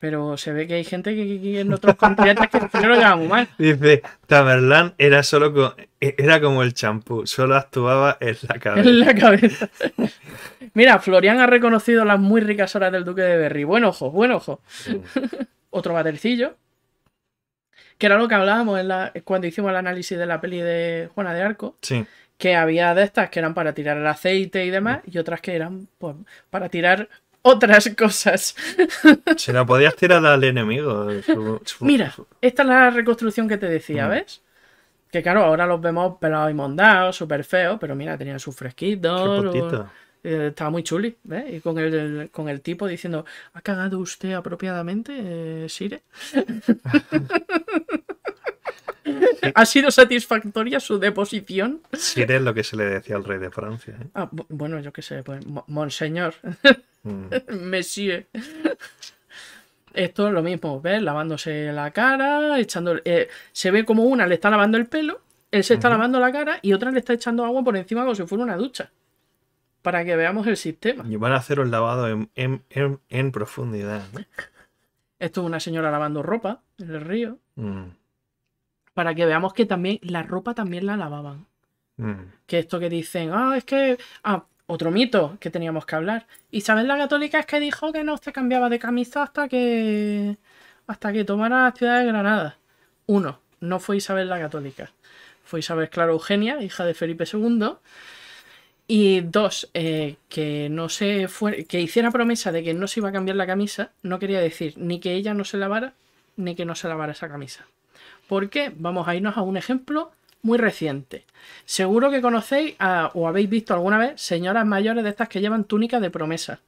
Pero se ve que hay gente que, en otros continentes que no lo llaman mal. *laughs* Dice, Tamerlán era solo e, era como el champú, solo actuaba en la cabeza. *laughs* En la cabeza. Mira, Florian ha reconocido las muy ricas horas del duque de Berry. Buen ojo, buen ojo. *laughs* Otro batercillo. Que era lo que hablábamos cuando hicimos el análisis de la peli de Juana de Arco. Sí. Que había de estas que eran para tirar el aceite y demás, y otras que eran pues, para tirar otras cosas. Se la podías tirar al enemigo. Mira, esta es la reconstrucción que te decía, mm. ¿ves? Que claro, ahora los vemos pelados y mondados, súper feos, pero mira, tenían su fresquito eh, estaba muy chuli, ¿ves? Y con el, con el tipo diciendo, ¿ha cagado usted apropiadamente, eh, Sire? *laughs* *laughs* ¿Ha sido satisfactoria su deposición? Si es lo que se le decía al rey de Francia. ¿eh? Ah, bueno, yo qué sé, pues, monseñor, mm. *laughs* monsieur. Esto es lo mismo, ¿ves? Lavándose la cara, echando... Eh, se ve como una le está lavando el pelo, él se está lavando la cara y otra le está echando agua por encima como si fuera una ducha. Para que veamos el sistema. Y van a hacer un lavado en, profundidad. Esto es una señora lavando ropa en el río. Mm para que veamos que también la ropa también la lavaban. Mm. Que esto que dicen, ah, es que. Ah, otro mito que teníamos que hablar. Isabel la Católica es que dijo que no se cambiaba de camisa hasta que. hasta que tomara la ciudad de Granada. Uno, no fue Isabel la Católica. Fue Isabel claro, Eugenia, hija de Felipe II. Y dos, eh, que no se fue, que hiciera promesa de que no se iba a cambiar la camisa, no quería decir ni que ella no se lavara, ni que no se lavara esa camisa. Porque vamos a irnos a un ejemplo muy reciente. Seguro que conocéis o habéis visto alguna vez señoras mayores de estas que llevan túnicas de promesa.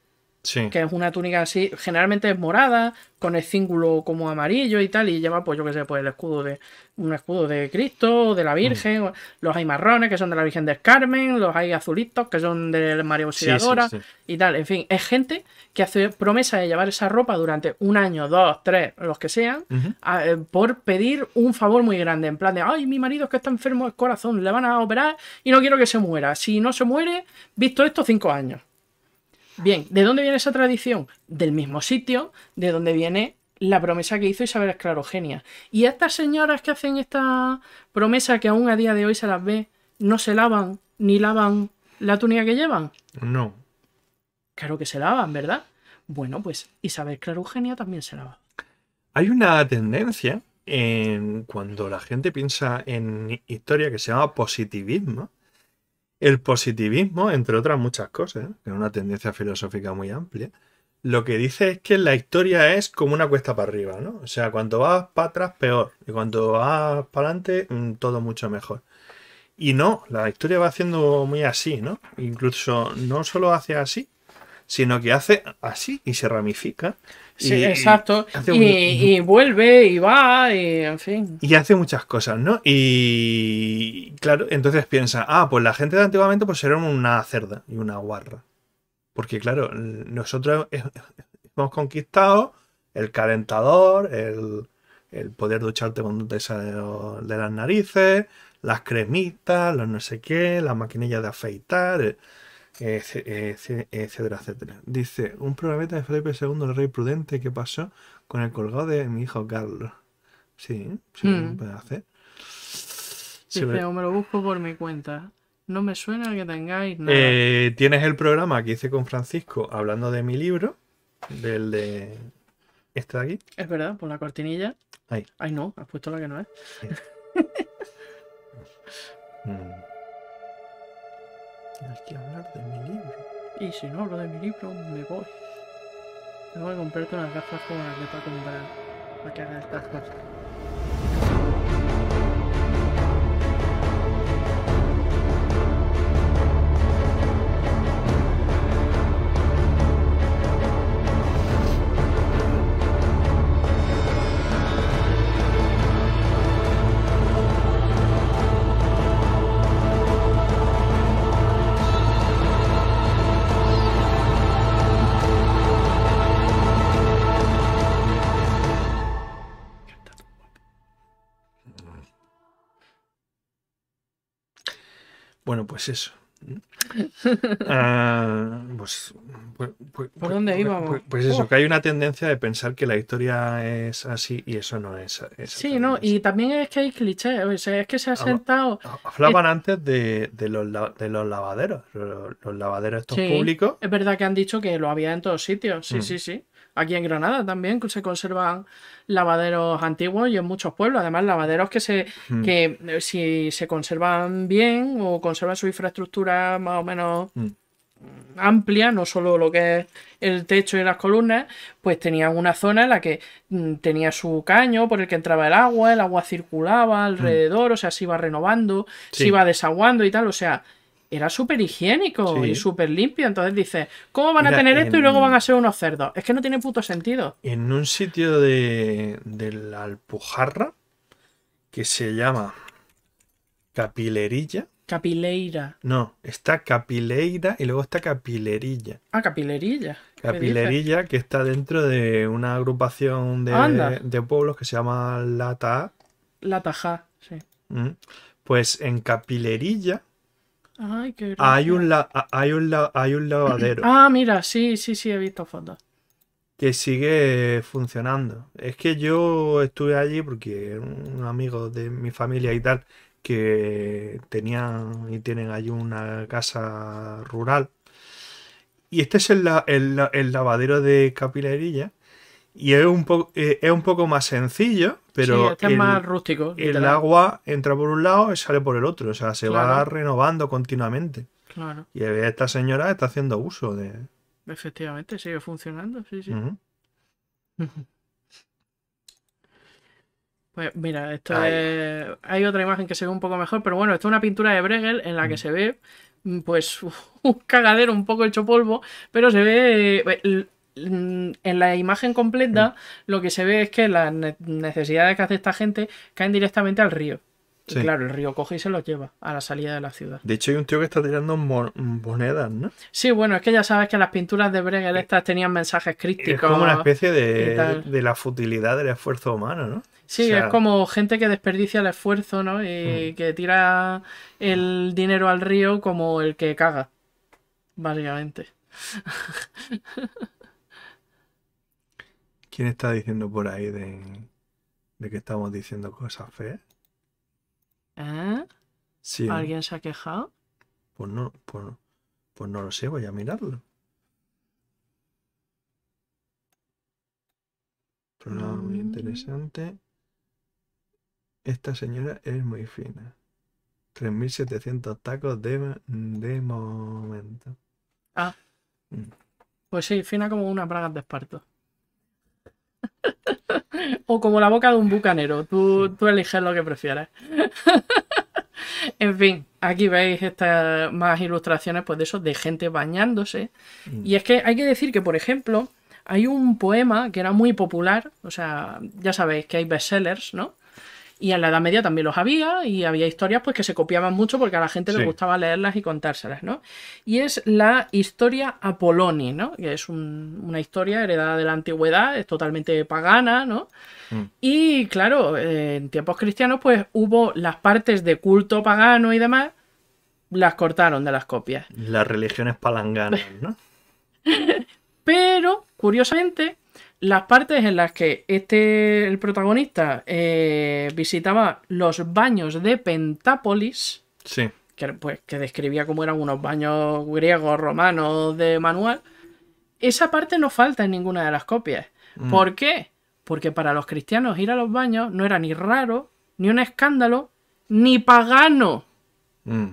Que es una túnica así, generalmente es morada, con el cíngulo como amarillo y tal, y lleva, pues yo que sé, pues el escudo de un escudo de Cristo, de la Virgen, mm. los hay marrones que son de la Virgen del Carmen, los hay azulitos que son del María Auxiliadora y tal, en fin, es gente que hace promesa de llevar esa ropa durante un año, dos, tres, los que sean, eh, por pedir un favor muy grande, en plan de, ay, mi marido es que está enfermo el corazón, le van a operar y no quiero que se muera, si no se muere, visto esto cinco años. Bien, ¿de dónde viene esa tradición? Del mismo sitio de donde viene la promesa que hizo Isabel Esclarogenia. Y estas señoras que hacen esta promesa que aún a día de hoy se las ve, no se lavan ni lavan la túnica que llevan. No. Claro que se lavan, ¿verdad? Bueno, pues Isabel Esclarogenia también se lava. Hay una tendencia en cuando la gente piensa en historia que se llama positivismo, el positivismo, entre otras muchas cosas, que ¿eh? es una tendencia filosófica muy amplia, lo que dice es que la historia es como una cuesta para arriba, ¿no? O sea, cuando vas para atrás, peor. Y cuando vas para adelante, mm, todo mucho mejor. Y no, la historia va haciendo muy así, ¿no? Incluso no solo hace así, sino que hace así y se ramifica. Sí, exacto. Y, vuelve y va y fin. Y hace muchas cosas, ¿no? Y claro, entonces piensa, ah, pues la gente de antiguamente pues una cerda y una guarra. Porque claro, nosotros hemos conquistado el calentador, el, poder ducharte con te de las narices, las cremitas, los no sé qué, las maquinillas de afeitar etcétera, etcétera. Dice, un programa de Felipe II, el rey prudente, que pasó con el colgado de mi hijo Carlos? Sí, sí, lo hmm. puede hacer. Dice, me... me lo busco por mi cuenta. No me suena que tengáis eh, Tienes el programa que hice con Francisco hablando de mi libro, del de este de aquí. Es verdad, por la cortinilla. Ay, no, has puesto la que no es. *laughs* tienes que hablar de mi libro. Y si no hablo de mi libro, me voy. Tengo que comprarte unas gafas como las que para comprar, para que hagas estas cosas. pues eso. *laughs* Ah, pues, pues, pues, ¿Por dónde pues, íbamos? Pues, eso, oh. que hay una tendencia de pensar que la historia es así y eso no es. así. sí, no, y también es que hay clichés, es que se ha sentado. Hablaban antes de, de, los, lavaderos, los, lavaderos estos públicos. Es verdad que han dicho que lo había en todos sitios, sí, mm. sí, sí. Aquí en Granada también se conservan lavaderos antiguos y en muchos pueblos, además lavaderos que se que eh, si se conservan bien o conservan su infraestructura más o menos mm. amplia, no solo lo que es el techo y las columnas, pues tenían una zona en la que mm, tenía su caño por el que entraba el agua, el agua circulaba mm. alrededor, o sea, se iba renovando, se iba desaguando y tal, o sea, era súper higiénico y súper limpio. Entonces dice ¿cómo van a tener esto y luego van a ser unos cerdos? Es que no tiene puto sentido. En un sitio de, de la Alpujarra que se llama Capilerilla. Capileira. No, está Capileira y luego está Capilerilla. Ah, Capilerilla. Capilerilla, que está dentro de una agrupación de, de pueblos que se llama Lata. Taja sí. Mm. Pues en Capilerilla hay un, hay, hay un lavadero. *clears throat* ah, mira, sí, sí, sí, he visto fotos. Que sigue funcionando. Es que yo estuve allí porque un amigo de mi familia y tal, que tenían y tienen allí una casa rural. Y este es el, el lavadero de Capilarilla y es un, eh, es un poco más sencillo, pero sí, es más rústico, el agua entra por un lado y sale por el otro. O sea, se va renovando continuamente. Claro. Y esta señora está haciendo uso de. Efectivamente, sigue funcionando, sí, sí. *laughs* Pues mira, esto es... hay otra imagen que se ve un poco mejor, pero bueno, esto es una pintura de Bregel en la que se ve, mm, pues, *laughs* un cagadero un poco hecho polvo, pero se ve eh, Mm, en la imagen completa lo que se ve es que las necesidades que hace esta gente caen directamente al río. claro, el río coge y se los lleva a la salida de la ciudad. De hecho, hay un tío que está tirando monedas, ¿no? Sí, bueno, es que ya sabes que las pinturas de Bregel eh, estas tenían mensajes críticos. Es como una especie de, la futilidad del esfuerzo humano, ¿no? Sí, es como gente que desperdicia el esfuerzo, ¿no? Y mm. que tira el dinero al río como el que caga, básicamente. *laughs* ¿Quién está diciendo por ahí de, que estamos diciendo cosas feas? ¿Eh? ¿Alguien se ha quejado? Pues no, pues, pues no lo sé, voy a mirarlo. Programa muy mm. interesante. Esta señora es muy fina. 3.700 tacos de, momento. Ah. Mm. Pues sí, fina como una praga de esparto. *laughs* o como la boca de un bucanero. Tú, eliges lo que prefieras. *laughs* en fin, aquí veis estas más ilustraciones pues, de eso, de gente bañándose. Mm. Y es que hay que decir que, por ejemplo, hay un poema que era muy popular, o sea, ya sabéis que hay bestsellers, ¿no? Y en la Edad Media también los había y había historias pues que se copiaban mucho porque a la gente le gustaba leerlas y contárselas, ¿no? Y es la historia Apoloni, ¿no? Que es una historia heredada de la antigüedad, es totalmente pagana, ¿no? Mm. Y claro, eh, en tiempos cristianos pues hubo las partes de culto pagano y demás, las cortaron de las copias. Las religiones palanganas, ¿no? *laughs* Pero, curiosamente, las partes en las que este, el protagonista eh, visitaba los baños de Pentápolis. Pues, que, describía cómo eran unos baños griegos, romanos, de manual. Esa parte no falta en ninguna de las copias. Mm. ¿Por qué? Porque para los cristianos ir a los baños no era ni raro, ni un escándalo, ni pagano. Mm.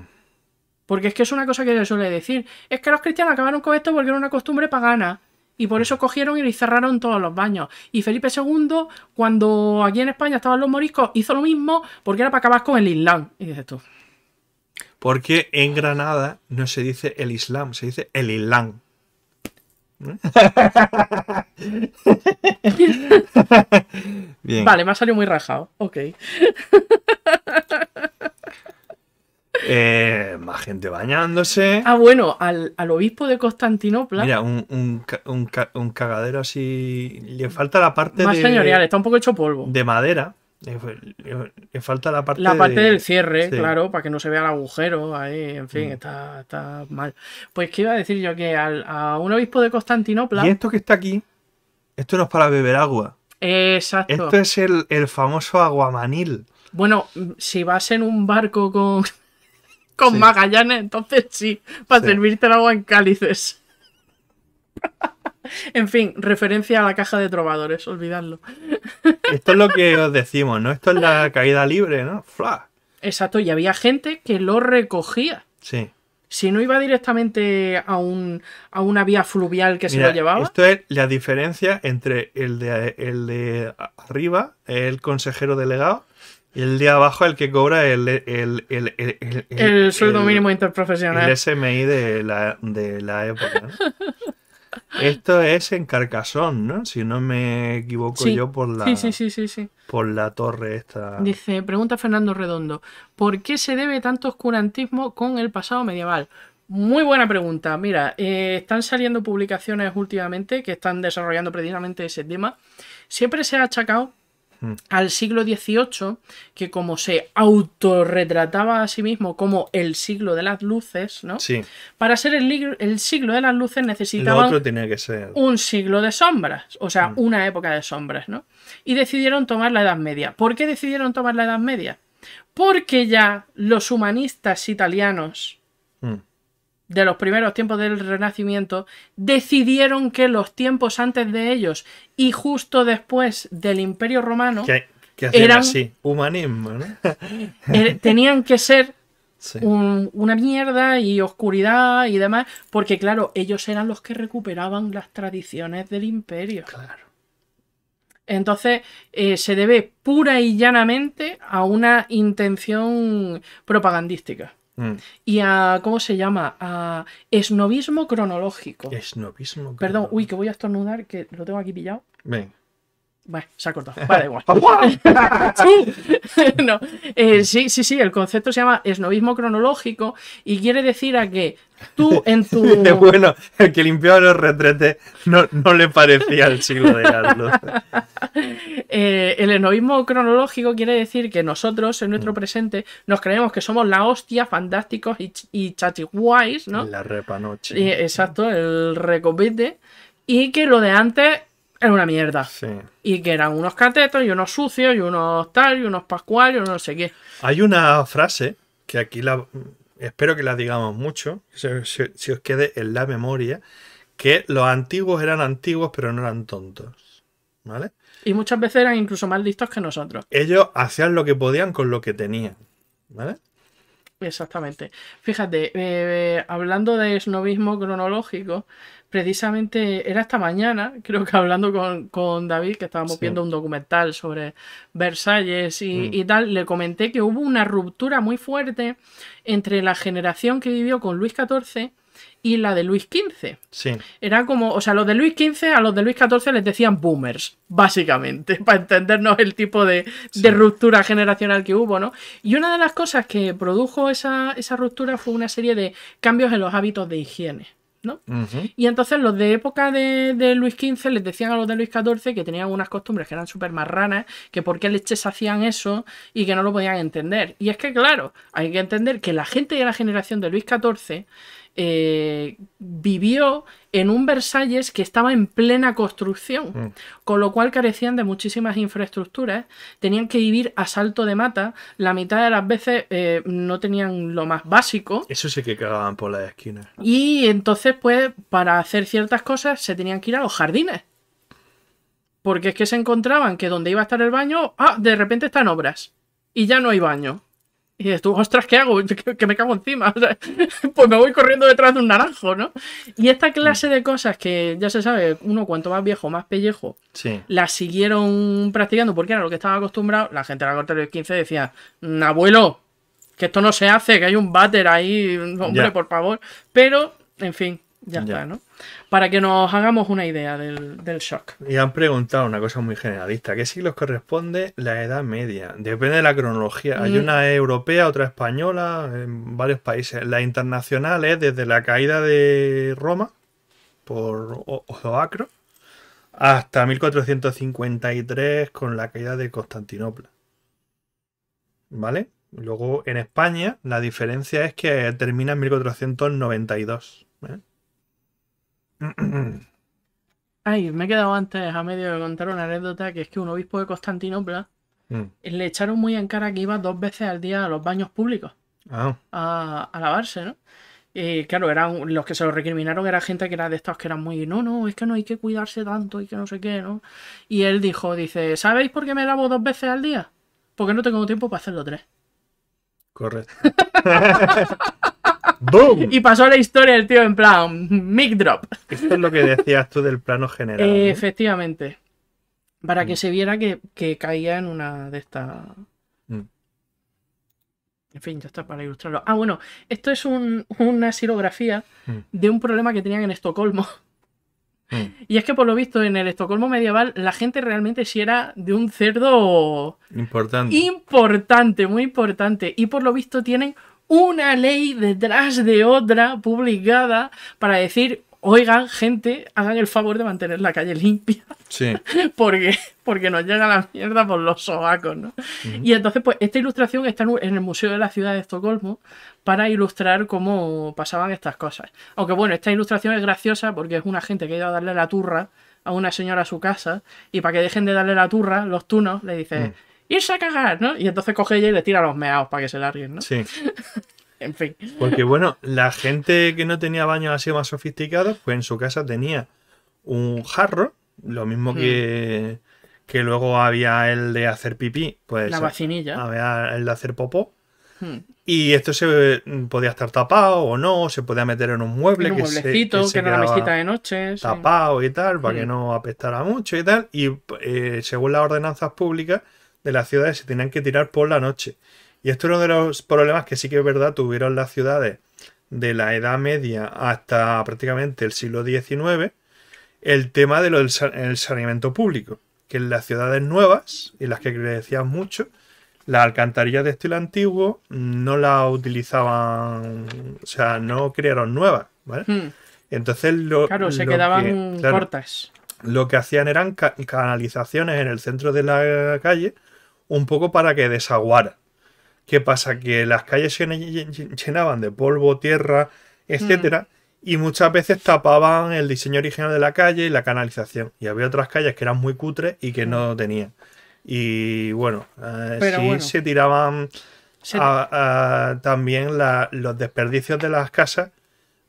Porque es que es una cosa que se suele decir. Es que los cristianos acabaron con esto porque era una costumbre pagana. Y por eso cogieron y le cerraron todos los baños. Y Felipe II, cuando aquí en España estaban los moriscos, hizo lo mismo porque era para acabar con el Islam. Y dices tú. Porque en Granada no se dice el Islam, se dice el Islam. ¿Eh? *laughs* Vale, me ha salido muy rajado. Ok. *laughs* Eh, más gente bañándose. Ah, bueno, al, obispo de Constantinopla. Mira, un, cagadero así. Le falta la parte. Más señorial, está un poco hecho polvo. De madera. Le, falta la parte. La parte del cierre, claro, para que no se vea el agujero ahí. En fin, mm. está, mal. Pues, ¿qué iba a decir yo? Que a un obispo de Constantinopla. Y esto que está aquí, esto no es para beber agua. Exacto. Esto es el famoso aguamanil. Bueno, si vas en un barco con con Magallanes, entonces sí, para servirte el agua en cálices. *laughs* en fin, referencia a la caja de trovadores, olvidadlo. *laughs* Esto es lo que os decimos, ¿no? Esto es la caída libre, ¿no? Fla. Exacto, y había gente que lo recogía. Sí. Si no iba directamente a, un, a una vía fluvial que se lo llevaba. Esto es la diferencia entre el de, el de arriba, el consejero delegado, el de abajo el que cobra el, el, sueldo mínimo interprofesional. El SMI de la, de la época. *laughs* Esto es en Carcasón, ¿no? Si no me equivoco yo por la, por la torre esta. Dice, pregunta Fernando Redondo, ¿por qué se debe tanto oscurantismo con el pasado medieval? Muy buena pregunta. Mira, eh, están saliendo publicaciones últimamente que están desarrollando precisamente ese tema. Siempre se ha achacado Mm. al siglo XVIII, que como se autorretrataba a sí mismo como el siglo de las luces, ¿no? Sí. Para ser el, siglo de las luces necesitaba un siglo de sombras, o sea, mm. una época de sombras, ¿no? Y decidieron tomar la Edad Media. ¿Por qué decidieron tomar la Edad Media? Porque ya los humanistas italianos mm de los primeros tiempos del Renacimiento, decidieron que los tiempos antes de ellos y justo después del Imperio Romano... Que, era así, humanismo, ¿no? *laughs* Eh, tenían que ser una mierda y oscuridad y demás, porque claro, ellos eran los que recuperaban las tradiciones del Imperio. Claro. Entonces eh, se debe pura y llanamente a una intención propagandística. Mm. Y a, ¿cómo se llama? A esnovismo cronológico. Esnovismo cronológico. Perdón, uy, que voy a estornudar, que lo tengo aquí pillado. Ven. Bueno, se ha cortado. Vale, igual. *laughs* *laughs* no. Eh, sí, sí, sí, el concepto se llama esnovismo cronológico y quiere decir a que tú en tu. *laughs* bueno, el que limpiaba los retretes no, le parecía el siglo de Carlos. Eh, el esnovismo cronológico quiere decir que nosotros, en nuestro mm. presente, nos creemos que somos la hostia, fantásticos y, y ¿no? La repanoche. Y, exacto, el recopite. Y que lo de antes era una mierda. Y que eran unos catetos y unos sucios y unos tal y unos pascual y unos no sé qué. Hay una frase que aquí mm, espero que la digamos mucho, si, os quede en la memoria, que los antiguos eran antiguos pero no eran tontos. ¿Vale? Y muchas veces eran incluso más listos que nosotros. Ellos hacían lo que podían con lo que tenían. ¿Vale? Exactamente. Fíjate, eh, hablando de snobismo cronológico, precisamente era esta mañana, *laughs* creo que hablando con, David, que estábamos viendo un documental sobre Versalles mm. y, tal, le comenté que hubo una ruptura muy fuerte entre la generación que vivió con Luis XIV y la de Luis XV. Sí. Era como, o sea, los de Luis XV a los de Luis XIV les decían boomers, básicamente, *laughs* para entendernos el tipo de, ruptura generacional que hubo, ¿no? Y una de las cosas que produjo esa ruptura fue una serie de cambios en los hábitos de higiene. Y entonces los de época de, de, Luis XV les decían a los de Luis XIV que tenían unas costumbres que eran súper marranas, que por qué leches hacían eso y que no lo podían entender. Y es que, claro, hay que entender que la gente de la generación de Luis XIV eh, vivió en un Versalles que estaba en plena construcción, mm. con lo cual carecían de muchísimas infraestructuras, tenían que vivir a salto de mata, la mitad de las veces eh, no tenían lo más básico. Eso sí que cagaban por las esquinas. Y entonces, pues, para hacer ciertas cosas se tenían que ir a los jardines. Porque es que se encontraban que donde iba a estar el baño, ah, de repente están obras. Y ya no hay baño. Y dices tú, ostras, ¿qué hago? *laughs* Que me cago encima. *laughs* *laughs* pues me voy corriendo detrás de un naranjo, ¿no? Y esta clase mm. de cosas que ya se sabe, uno cuanto más viejo, más pellejo, sí. las siguieron practicando porque era lo que estaba acostumbrado. La gente de la corte del 15 decía, abuelo, que esto no se hace, que hay un váter ahí, hombre, por favor. Pero, en fin, ya, está, ¿no? Para que nos hagamos una idea del, shock. Y han preguntado una cosa muy generalista. ¿Qué siglos corresponde la Edad Media? Depende de la cronología. Hay mm. una europea, otra española, en varios países. La internacional es desde la caída de Roma por Odoacro hasta 1453 con la caída de Constantinopla. ¿Vale? Luego en España la diferencia es que termina en 1492. ¿eh? Ay, me he quedado antes a medio de contar una anécdota que es que un obispo de Constantinopla mm. eh, le echaron muy en cara que iba dos veces al día a los baños públicos ah. a, lavarse, ¿no? Y eh, claro, eran los que se lo recriminaron era gente que era de estos que eran muy, no, no, es que no hay que cuidarse tanto y que no sé qué, ¿no? Y él dijo, dice, ¿sabéis por qué me lavo dos veces al día? Porque no tengo tiempo para hacerlo tres. Correcto. *laughs* ¡Boom! Y pasó la historia el tío en plan, mic drop. Esto es lo que decías tú del plano general. Efectivamente. Para que mm. se viera que, caía en una de estas. Mm. En fin, ya está para ilustrarlo. Ah, bueno, esto es una xilografía mm. de un problema que tenían en Estocolmo. Y es que por lo visto en el Estocolmo medieval la gente realmente si era de un cerdo importante. Importante, muy importante. Y por lo visto tienen una ley detrás de otra publicada para decir, oigan, gente, hagan el favor de mantener la calle limpia. Sí. *laughs* porque, porque nos llega la mierda por los sobacos, ¿no? Y entonces, pues, esta ilustración está en el Museo de la Ciudad de Estocolmo para ilustrar cómo pasaban estas cosas. Aunque bueno, esta ilustración es graciosa porque es una gente que ha ido a darle la turra a una señora a su casa y para que dejen de darle la turra, los tunos le dicen, mm irse a cagar, ¿no? Y entonces coge ella y le tira los meados para que se larguen, ¿no? Sí. *laughs* en fin. Porque bueno, la gente que no tenía baños así más sofisticados, pues en su casa tenía un jarro, lo mismo que, hmm. que luego había el de hacer pipí, pues... La vacinilla. Había el de hacer popó. Hmm. Y esto se mm, podía estar tapado o no, se podía meter en un mueble. un mueblecito, que, era de noche. Tapado y tal, para que hmm. no apestara mucho y tal. Y eh, según las ordenanzas públicas, de las ciudades se tenían que tirar por la noche. Y esto es uno de los problemas que sí que es verdad tuvieron las ciudades de la Edad Media hasta prácticamente el siglo XIX, el tema del saneamiento público, que en las ciudades nuevas, y las que crecían mucho, las alcantarillas de estilo antiguo no las utilizaban, o sea, no crearon nuevas, ¿vale? Hmm. Entonces lo, Claro, se quedaban que, cortas. Lo que hacían eran canalizaciones en el centro de la calle, un poco para que desaguara. ¿Qué pasa? Que las calles se llenaban de polvo, tierra, etcétera, y muchas veces tapaban el diseño original de la calle y la canalización. Y había otras calles que eran muy cutres y que no tenían. Y bueno, eh, sí se tiraban también los desperdicios de las casas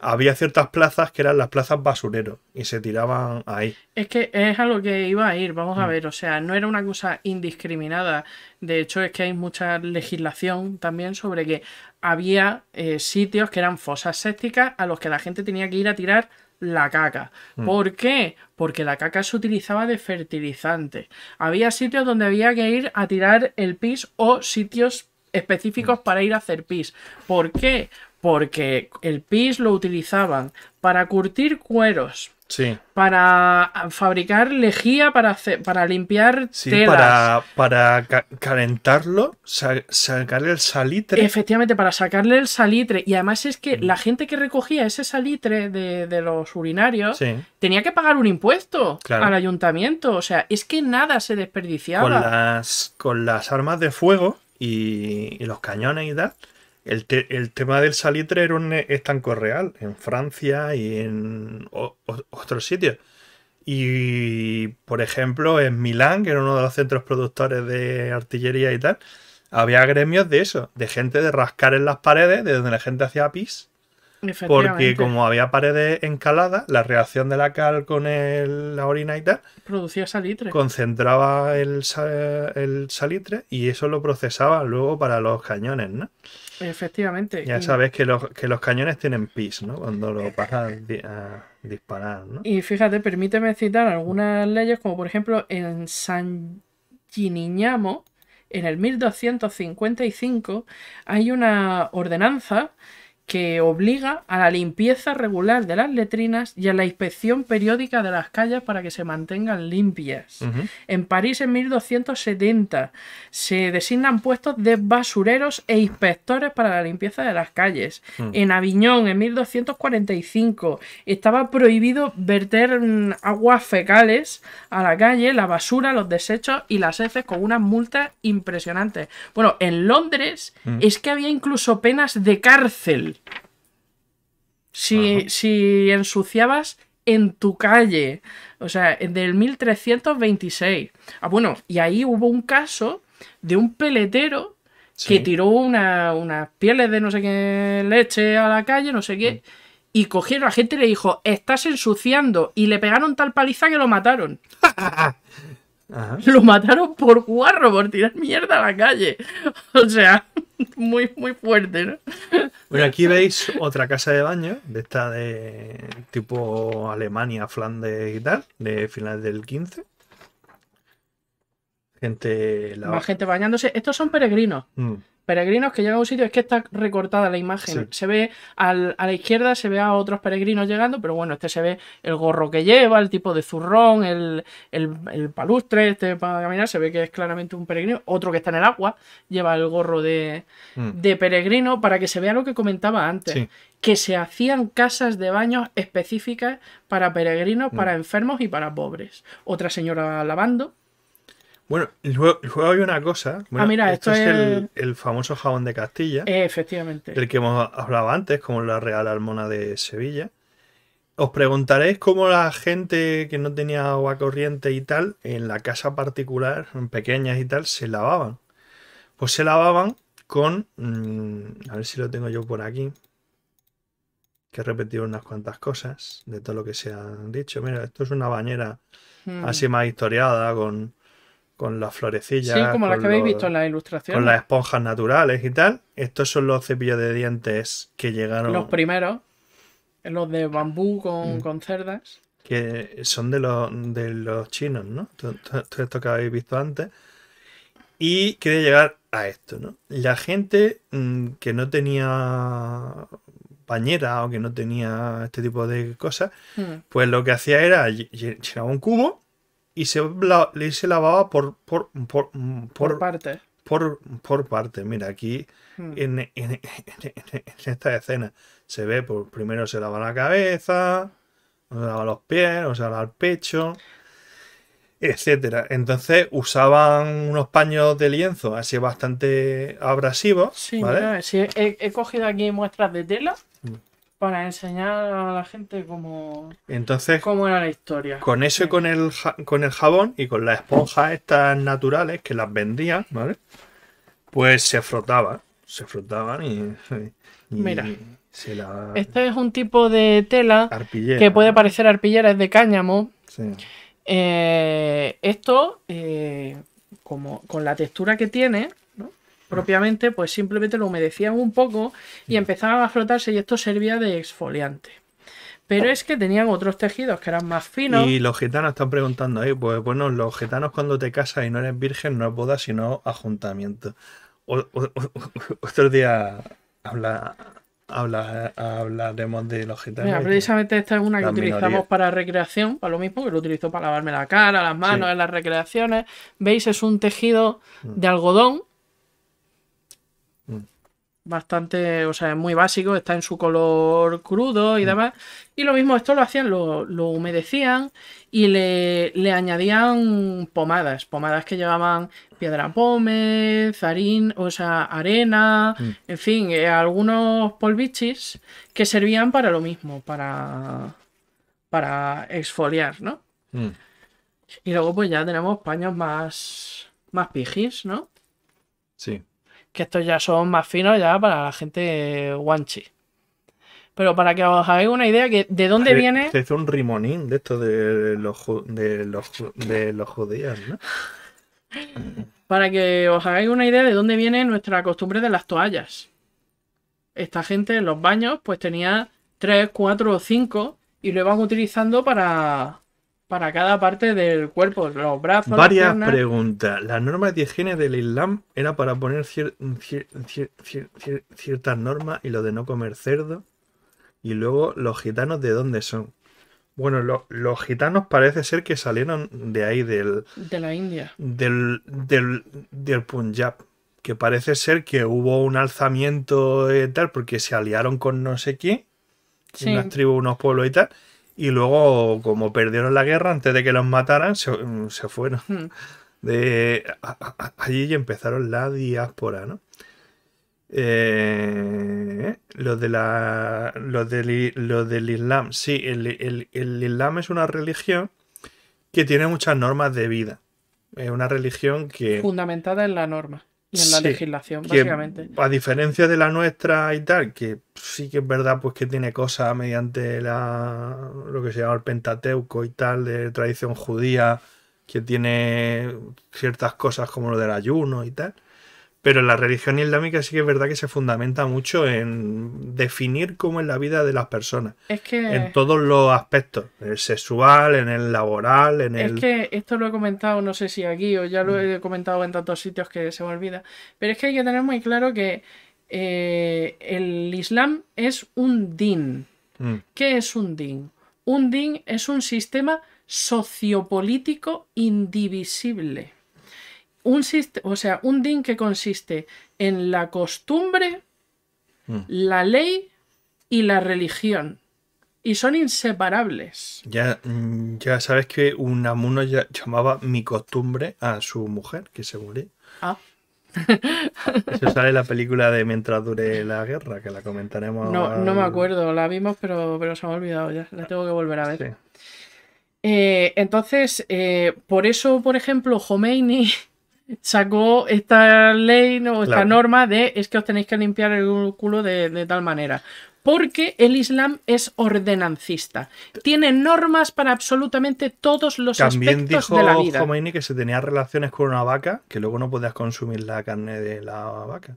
había ciertas plazas que eran las plazas basurero y se tiraban ahí. Es que es a lo que iba a ir, vamos a mm. ver, o sea, no era una cosa indiscriminada. De hecho, es que hay mucha legislación también sobre que había eh, sitios que eran fosas sépticas a los que la gente tenía que ir a tirar la caca. Mm. ¿Por qué? Porque la caca se utilizaba de fertilizante. Había sitios donde había que ir a tirar el pis o sitios específicos mm. para ir a hacer pis. ¿Por qué? porque el pis lo utilizaban para curtir cueros. Sí. Para fabricar lejía, para, para limpiar sí, Para, calentarlo, sacarle el salitre. Efectivamente, para sacarle el salitre. Y además es que mm. la gente que recogía ese salitre de, los urinarios tenía que pagar un impuesto al ayuntamiento. O sea, es que nada se desperdiciaba. Con las, armas de fuego y, y los cañones y tal el, tema del salitre era un estanco real en Francia y en otros sitios. Y, por ejemplo, en Milán, que era uno de los centros productores de artillería y tal, había gremios de eso, de gente de rascar en las paredes, de donde la gente hacía pis. Porque como había paredes encaladas, la reacción de la cal con la orina y tal... Producía salitre. Concentraba el, el salitre y eso lo procesaba luego para los cañones, ¿no? Efectivamente. Ya sabes que los, cañones tienen pis, ¿no? Cuando lo pasan eh, a, disparar, ¿no? Y fíjate, permíteme citar algunas leyes, como por ejemplo en San Giniñamo, en el 1255, hay una ordenanza que obliga a la limpieza regular de las letrinas y a la inspección periódica de las calles para que se mantengan limpias. En París, en 1270, se designan puestos de basureros e inspectores para la limpieza de las calles. Mm. En Aviñón, en 1245, estaba prohibido verter mm, aguas fecales a la calle, la basura, los desechos y las heces con unas multas impresionantes. Bueno, en Londres mm. es que había incluso penas de cárcel si, si ensuciabas en tu calle, o sea, del 1326. Ah, bueno, y ahí hubo un caso de un peletero que tiró unas pieles de no sé qué leche a la calle, no sé qué, mm. y cogieron a la gente y le dijo, estás ensuciando, y le pegaron tal paliza que lo mataron. *laughs* *laughs* Lo mataron por guarro, por tirar mierda a la calle. *laughs* O sea, *laughs* muy, muy fuerte, ¿no? Bueno, aquí veis otra casa de baño, de esta de tipo Alemania, Flandes y tal, de finales del 15. Gente la... gente bañándose. Estos son peregrinos. Mm peregrinos que llegan a un sitio, es que está recortada la imagen. Se ve a la izquierda, se ve a otros peregrinos llegando, pero bueno, este se ve el gorro que lleva, el tipo de zurrón, el, palustre este para caminar, se ve que es claramente un peregrino. Otro que está en el agua lleva el gorro de, mm. peregrino para que se vea lo que comentaba antes. que se hacían casas de baños específicas para peregrinos, mm. para enfermos y para pobres. Otra señora lavando, bueno, el juego hay una cosa. ah, mira, esto, es el, famoso jabón de Castilla. Eh, efectivamente. Del que hemos hablado antes, como la Real Almona de Sevilla. Os preguntaréis cómo la gente que no tenía agua corriente y tal, en la casa particular, pequeñas y tal, se lavaban. Pues se lavaban con. Mm, a ver si lo tengo yo por aquí. Que he repetido unas cuantas cosas de todo lo que se han dicho. Mira, esto es una bañera hmm. así más historiada, con con las florecillas. Sí, como las que habéis visto en las ilustración. Con las esponjas naturales y tal. Estos son los cepillos de dientes que llegaron. Los primeros. Los de bambú con, mm. cerdas. Que son de los, de los chinos, ¿no? Todo, esto que habéis visto antes. Y quería llegar a esto, ¿no? La gente mm, que no tenía bañera o que no tenía este tipo de cosas, mm. pues lo que hacía era llenar un cubo y se, se lavaba por, por, por, por parte. Por, por, parte. Mira, aquí hmm. en, esta escena se ve, por pues, primero se lava la cabeza, se lava los pies, se lava el pecho, etcétera. Entonces usaban unos paños de lienzo así bastante abrasivos. Sí, ¿vale? he, cogido aquí muestras de tela. Mm para enseñar a la gente cómo, Entonces, cómo era la historia. Con eso y con el, con el jabón y con las esponjas estas naturales que las vendían, ¿vale? Pues se frotaban, se frotaban y... y Mira. Se la... Este es un tipo de tela que puede parecer arpillera, es de cáñamo. Eh, esto, eh, como, con la textura que tiene, propiamente, pues simplemente lo humedecían un poco y empezaban a frotarse y esto servía de exfoliante. Pero oh. es que tenían otros tejidos que eran más finos. Y los gitanos están preguntando ahí, pues bueno, los gitanos cuando te casas y no eres virgen no es boda sino ajuntamiento. *laughs* otro día habla, hablaremos de los gitanos. Mira, precisamente esta es una que utilizamos para recreación, para lo mismo que lo utilizo para lavarme la cara, las manos, en las recreaciones. Veis, es un tejido mm. de algodón bastante, o sea, es muy básico, está en su color crudo y mm. demás. Y lo mismo, esto lo hacían, lo, humedecían y le, añadían pomadas, pomadas que llevaban piedra pómez, zarín, o sea, arena, mm. en fin, eh, algunos polvichis que servían para lo mismo, para, para exfoliar, ¿no? Mm. Y luego pues ya tenemos paños más, más pijis, ¿no? Sí que estos ya son más finos ya para la gente guanchi. Eh, Pero para que os hagáis una idea de dónde viene. Se hizo un rimonín de esto de los, de los, de los judíos, ¿no? Para que os hagáis una idea de dónde viene nuestra costumbre de las toallas. Esta gente en los baños, pues tenía 3, 4 o 5 y lo iban utilizando para, para cada parte del cuerpo, los brazos. Varias preguntas. Las normas de higiene del Islam era para poner ciertas normas y lo de no comer cerdo. Y luego los gitanos de dónde son. Bueno, los gitanos parece ser que salieron de ahí, del... De la India. Del, del, del Punjab. Que parece ser que hubo un alzamiento y eh, tal, porque se aliaron con no sé quién. Sí. Unas tribus, unos pueblos y tal y luego, como perdieron la guerra, antes de que los mataran, se, mm, fueron hmm. de allí y empezaron la diáspora, ¿no? Eh, los, de la, los, del, Islam, sí, el, el, Islam es una religión que tiene muchas normas de vida. Es una religión que... Fundamentada en la norma y en la legislación, básicamente. a diferencia de la nuestra y tal, que sí que es verdad, pues que tiene cosas mediante la, lo que se llama el Pentateuco y tal, de tradición judía, que tiene ciertas cosas como lo del ayuno y tal. Pero la religión islámica sí que es verdad que se fundamenta mucho en definir cómo es la vida de las personas. En todos los aspectos, en el sexual, en el laboral, en el... Es que esto lo he comentado, no sé si aquí o ya lo mm. he comentado en tantos sitios que se me olvida, pero es que hay que tener muy claro que eh, el Islam es un din. Mm. ¿Qué es un din? Un din es un sistema sociopolítico indivisible un, o sea, un din que consiste en la costumbre, mm. la ley y la religión. Y son inseparables. Ya, mm, ya sabes que Unamuno ya llamaba mi costumbre a su mujer, que se murió. Ah. *laughs* Eso sale en la película de Mientras dure la guerra, que la comentaremos. No, no me acuerdo, la vimos, pero, se me ha olvidado ya. La tengo que volver a ver. Eh, entonces, eh, por eso, por ejemplo, Jomeini... *laughs* sacó esta ley o esta norma de es que os tenéis que limpiar el culo de, tal manera. Porque el Islam es ordenancista. Tiene normas para absolutamente todos los aspectos de la vida. Khomeini que se tenía relaciones con una vaca, que luego no podías consumir la carne de la vaca.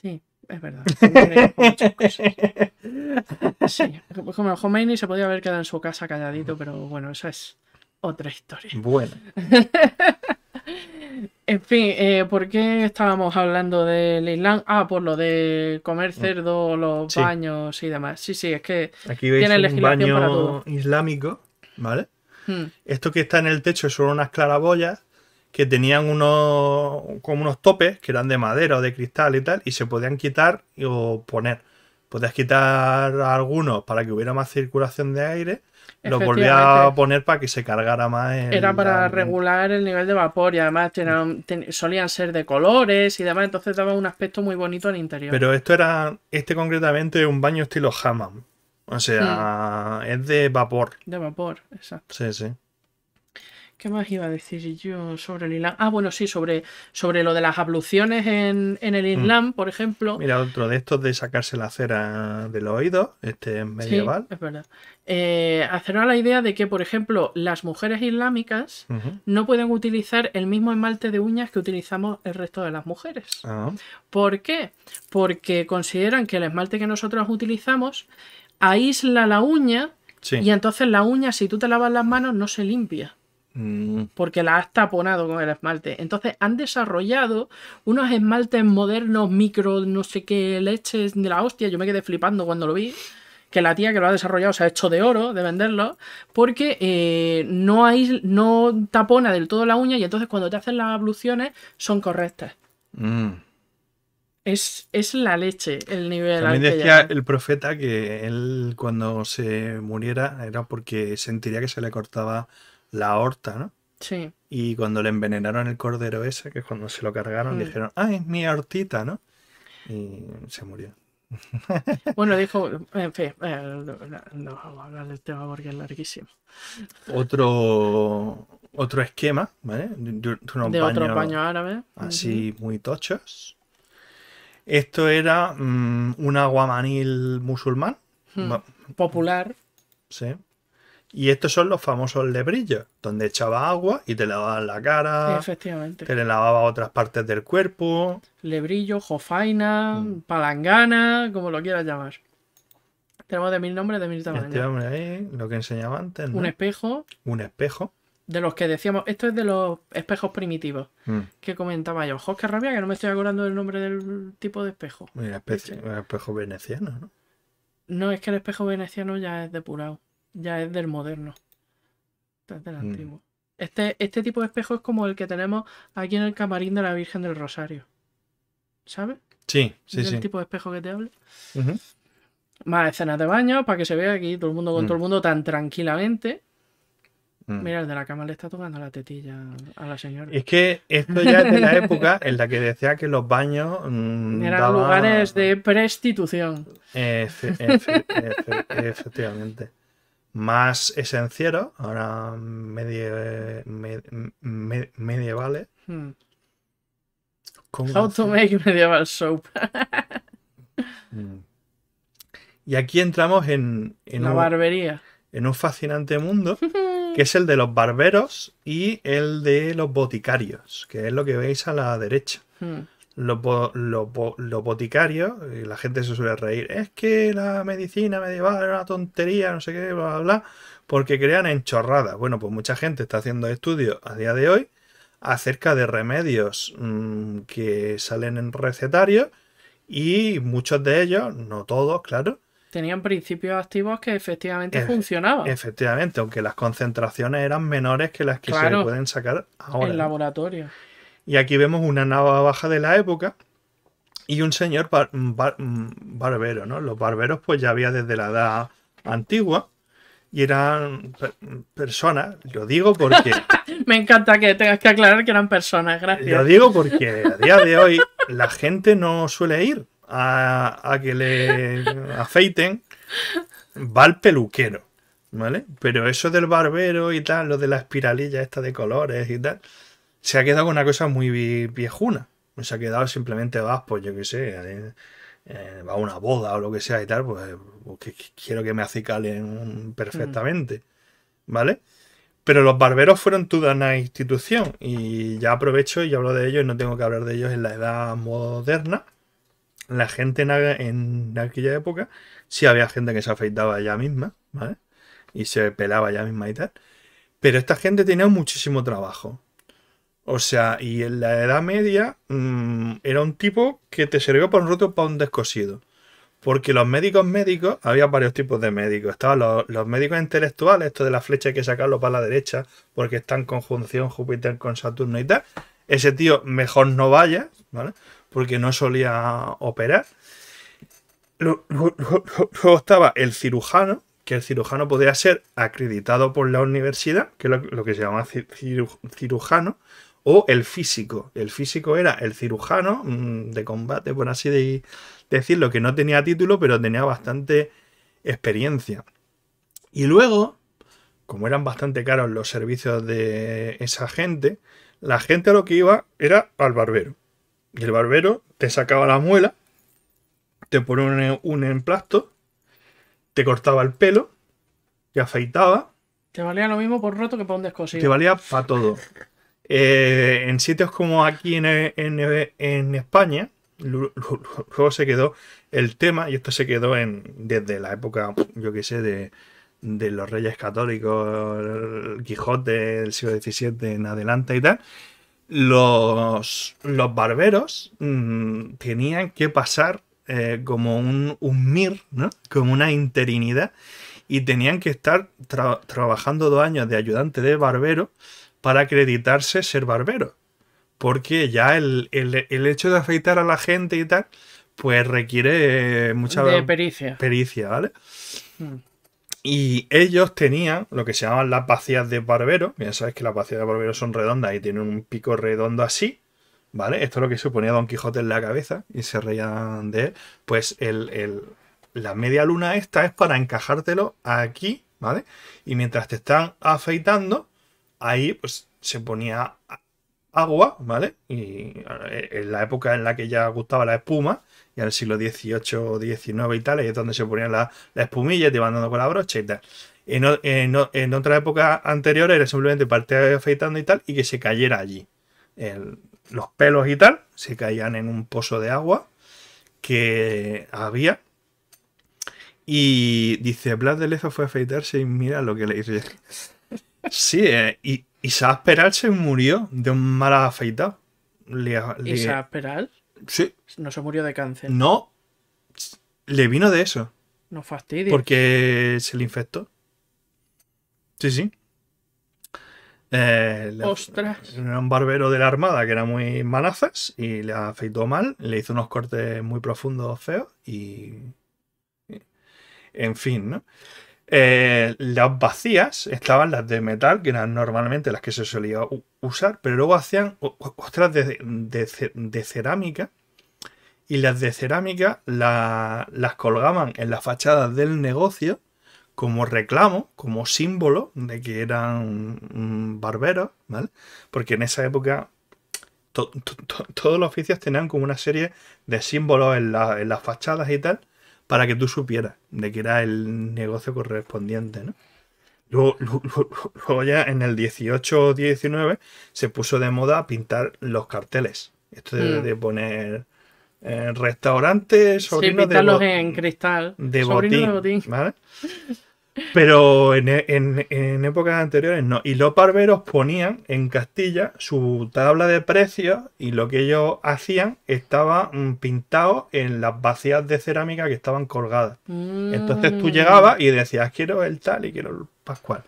Sí, es verdad. Sí, como Khomeini se podía haber quedado en su casa calladito, pero bueno, esa es otra historia. Bueno. *laughs* En fin, eh, ¿por qué estábamos hablando del Islam? Ah, por lo de comer mm. cerdo, los baños y demás. Sí, sí, es que Aquí veis tiene un legislación baño islámico, ¿vale? Hmm. Esto que está en el techo son unas claraboyas que tenían unos como unos topes que eran de madera o de cristal y tal, y se podían quitar o poner. Podías quitar algunos para que hubiera más circulación de aire lo volví a poner para que se cargara más. Era para regular el nivel de vapor y además solían ser de colores y demás, entonces daba un aspecto muy bonito al interior. Pero esto era, este concretamente, un baño estilo Hammam. O sea, hmm. es de vapor. De vapor, exacto. Sí, sí. ¿Qué más iba a decir yo sobre el Islam? Ah, bueno, sí, sobre, sobre lo de las abluciones en, el mm. Islam, por ejemplo. Mira, otro de estos de sacarse la cera de los oídos, este es medieval. Sí, es verdad. Eh, la idea de que, por ejemplo, las mujeres islámicas no pueden utilizar el mismo esmalte de uñas que utilizamos el resto de las mujeres. Ah. ¿Por qué? Porque consideran que el esmalte que nosotros utilizamos aísla la uña y entonces la uña, si tú te lavas las manos, no se limpia. Mm. porque la has taponado con el esmalte. Entonces han desarrollado unos esmaltes modernos, micro, no sé qué leches de la hostia. Yo me quedé flipando cuando lo vi que la tía que lo ha desarrollado se ha hecho de oro de venderlo, porque eh, no, no tapona del todo la uña y entonces cuando te hacen las abluciones son correctas. Mm. Es, la leche el nivel. También decía el profeta que él cuando se muriera era porque sentiría que se le cortaba la horta, ¿no? Sí. Y cuando le envenenaron el cordero ese, que cuando se lo cargaron, mm. dijeron, ah, dijeron, ¡ay, mi hortita! ¿no? Y se murió. *laughs* Bueno, dijo, en fin, no, eh, vamos a hablar del tema porque es larguísimo. Otro, otro esquema, ¿vale? De, otro paño árabe. Así muy tochos. Esto era mm, un aguamanil musulmán. Hmm. Popular. Sí. Y estos son los famosos lebrillos, donde echaba agua y te lavaban la cara. Efectivamente. Te le lavaba otras partes del cuerpo. Lebrillo, jofaina, mm. palangana, como lo quieras llamar. Tenemos de mil nombres, de mil tamaños. Este hombre ahí, lo que enseñaba antes. Un espejo. Un espejo. De los que decíamos, esto es de los espejos primitivos mm. que comentaba yo. Jos, rabia que no me estoy acordando del nombre del tipo de espejo. Este. Un espejo veneciano, ¿no? No, es que el espejo veneciano ya es depurado ya es del moderno. Este, mm. este Este, tipo de espejo es como el que tenemos aquí en el camarín de la Virgen del Rosario. ¿Sabes? Sí, sí, sí. El tipo de espejo que te hablo. Más escenas de baño para que se vea aquí todo el mundo con mm. todo el mundo tan tranquilamente. Mm. Mira, el de la cama le está tocando la tetilla a la señora. Es que esto ya es de la época en la que decía que los baños. Eran lugares de prestitución efectivamente más esenciero, ahora medievales. Hmm. How to make medieval soap. Hmm. y aquí entramos en, en la un, barbería. En un fascinante mundo *laughs* que es el de los barberos y el de los boticarios, que es lo que veis a la derecha. Hmm los, boticarios, y la gente se suele reír, es que la medicina medieval era una tontería, no sé qué, bla, bla, bla, porque crean chorradas Bueno, pues mucha gente está haciendo estudios a día de hoy acerca de remedios mm, que salen en recetarios y muchos de ellos, no todos, claro, tenían principios activos que efectivamente eh, funcionaban. Efectivamente, aunque las concentraciones eran menores que las que se pueden sacar ahora. En laboratorio. Y aquí vemos una navaja de la época y un señor barbero, ¿no? Los barberos pues ya había desde la edad antigua y eran personas, lo digo porque... *laughs* Me encanta que tengas que aclarar que eran personas, gracias. Lo digo porque a día de hoy la gente no suele ir a, a que le afeiten, va al peluquero, ¿vale? Pero eso del barbero y tal, lo de la espiralilla esta de colores y tal se ha quedado con una cosa muy viejuna. Se ha quedado simplemente vas, ah, pues yo qué sé, eh, eh, va a una boda o lo que sea y tal, pues, pues quiero que me acicalen perfectamente. Mm. ¿Vale? Pero los barberos fueron toda una institución y ya aprovecho y hablo de ellos y no tengo que hablar de ellos en la edad moderna. La gente en, en aquella época sí había gente que se afeitaba ella misma, ¿vale? Y se pelaba ella misma y tal. Pero esta gente tenía muchísimo trabajo. O sea, y en la Edad Media mm, era un tipo que te servía para un roto para un descosido. Porque los médicos médicos, había varios tipos de médicos. Estaban los, médicos intelectuales, esto de la flecha hay que sacarlo para la derecha, porque está en conjunción Júpiter con Saturno y tal. Ese tío mejor no vaya, ¿vale? Porque no solía operar. Luego estaba el cirujano, que el cirujano podía ser acreditado por la universidad, que es lo, que se llama cirujano, o el físico. El físico era el cirujano mm, de combate, por así decirlo, que no tenía título, pero tenía bastante experiencia. Y luego, como eran bastante caros los servicios de esa gente, la gente a lo que iba era al barbero. Y el barbero te sacaba la muela, te ponía un emplasto, te cortaba el pelo, te afeitaba. Te valía lo mismo por roto que por un descosido. Te valía para todo. Eh, en sitios como aquí en, España, luego se quedó el tema, y esto se quedó en desde la época, yo qué sé, de, los reyes católicos, el Quijote del siglo XVII en adelante y tal, los, barberos mm, tenían que pasar eh, como un, MIR, ¿no? como una interinidad, y tenían que estar trabajando dos años de ayudante de barbero para acreditarse ser barbero. Porque ya el, el, hecho de afeitar a la gente y tal, pues requiere mucha de pericia. pericia, ¿vale? Hmm. Y ellos tenían lo que se llamaban las vacías de barbero. Ya sabes que las vacías de barbero son redondas y tienen un pico redondo así. ¿Vale? Esto es lo que suponía Don Quijote en la cabeza y se reían de él. Pues la media luna esta es para encajártelo aquí, ¿vale? Y mientras te están afeitando, ahí pues se ponía agua, ¿vale? Y eh, en la época en la que ya gustaba la espuma, ya en el siglo XVIII, XIX y tal, ahí es donde se ponían las espumillas, te iban dando con la brocha y tal. En, en, otra época anterior era simplemente parte afeitando y tal, y que se cayera allí. los pelos y tal se caían en un pozo de agua que había. Y dice, Blas de Leza fue a afeitarse y mira lo que le hizo. Sí, eh, y Isaac Peral se murió de un mal afeitado. Le, Peral? Sí. No se murió de cáncer. No. Le vino de eso. No fastidio Porque se le infectó. Sí, sí. Eh, Ostras. Era un barbero de la armada que era muy manazas y le afeitó mal, le hizo unos cortes muy profundos, feos y. En fin, ¿no? Eh, las vacías estaban las de metal, que eran normalmente las que se solía usar, pero luego hacían otras de, cerámica. Y las de cerámica las colgaban en las fachadas del negocio como reclamo, como símbolo de que eran mm, barberos, ¿vale? Porque en esa época todos los oficios tenían como una serie de símbolos en las fachadas y tal para que tú supieras de que era el negocio correspondiente, ¿no? Luego, *laughs* ya en el 18 o 19 se puso de moda pintar los carteles. Esto de, mm. poner eh, restaurantes, sobrinos sí, de, en cristal. de de botín. ¿vale? *laughs* Pero en, épocas anteriores no. Y los barberos ponían en Castilla su tabla de precios y lo que ellos hacían estaba mm, pintado en las vacías de cerámica que estaban colgadas. Mm. Entonces tú llegabas y decías, ah, quiero el tal y quiero el Pascual.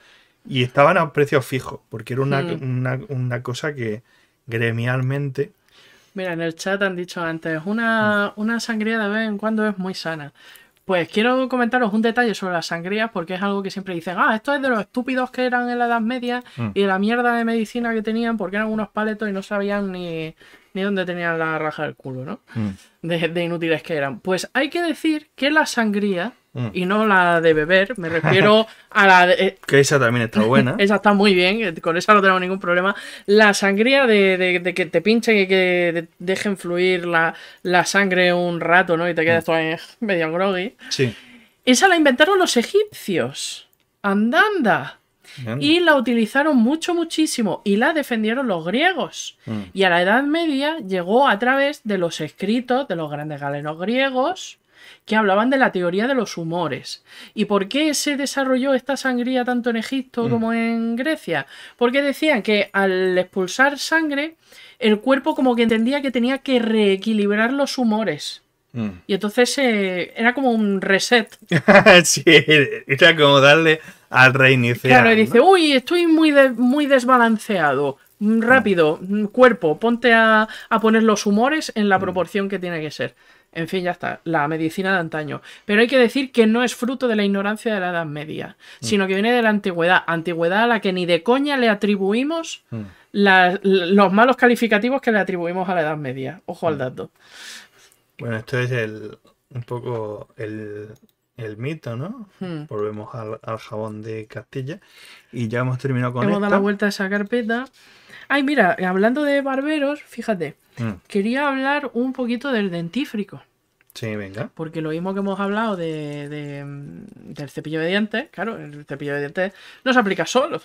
Y estaban a precios fijos, porque era hmm. una, cosa que gremialmente Mira, en el chat han dicho antes, una, una, sangría de vez en cuando es muy sana, pues quiero comentaros un detalle sobre las sangrías porque es algo que siempre dicen, ah, esto es de los estúpidos que eran en la Edad Media mm. y de la mierda de medicina que tenían porque eran unos paletos y no sabían ni, ni dónde tenían la raja del culo, ¿no? Mm. De, de inútiles que eran. Pues hay que decir que la sangría Mm. Y no la de beber, me refiero *laughs* a la de... Eh, que esa también está buena. *laughs* esa está muy bien, eh, con esa no tenemos ningún problema. La sangría de, que te pinchen y que dejen fluir la, sangre un rato, ¿no? Y te quedas mm. todo *laughs* medio groggy. Sí. Esa la inventaron los egipcios. Andanda. Y la utilizaron mucho, muchísimo. Y la defendieron los griegos. Mm. Y a la Edad Media llegó a través de los escritos de los grandes galenos griegos que hablaban de la teoría de los humores. ¿Y por qué se desarrolló esta sangría tanto en Egipto mm. como en Grecia? Porque decían que al expulsar sangre, el cuerpo como que entendía que tenía que reequilibrar los humores. Mm. Y entonces eh, era como un reset. *laughs* sí, era como darle al reiniciar. Claro, y dice, uy, estoy muy, muy desbalanceado mm, rápido, cuerpo, ponte a, a, poner los humores en la proporción que tiene que ser. En fin, ya está, la medicina de antaño. Pero hay que decir que no es fruto de la ignorancia de la Edad Media, mm. sino que viene de la antigüedad, antigüedad a la que ni de coña le atribuimos mm. los malos calificativos que le atribuimos a la Edad Media. Ojo al mm. dato. Bueno, esto es el, un poco el, mito, ¿no? Volvemos al, jabón de Castilla y ya hemos terminado con Hemos dado la vuelta a esa carpeta. Ay, mira, hablando de barberos, fíjate. Mm. Quería hablar un poquito del dentífrico. Sí, venga. Porque lo mismo que hemos hablado de, mm, del cepillo de dientes, claro, el cepillo de dientes no se aplica solo,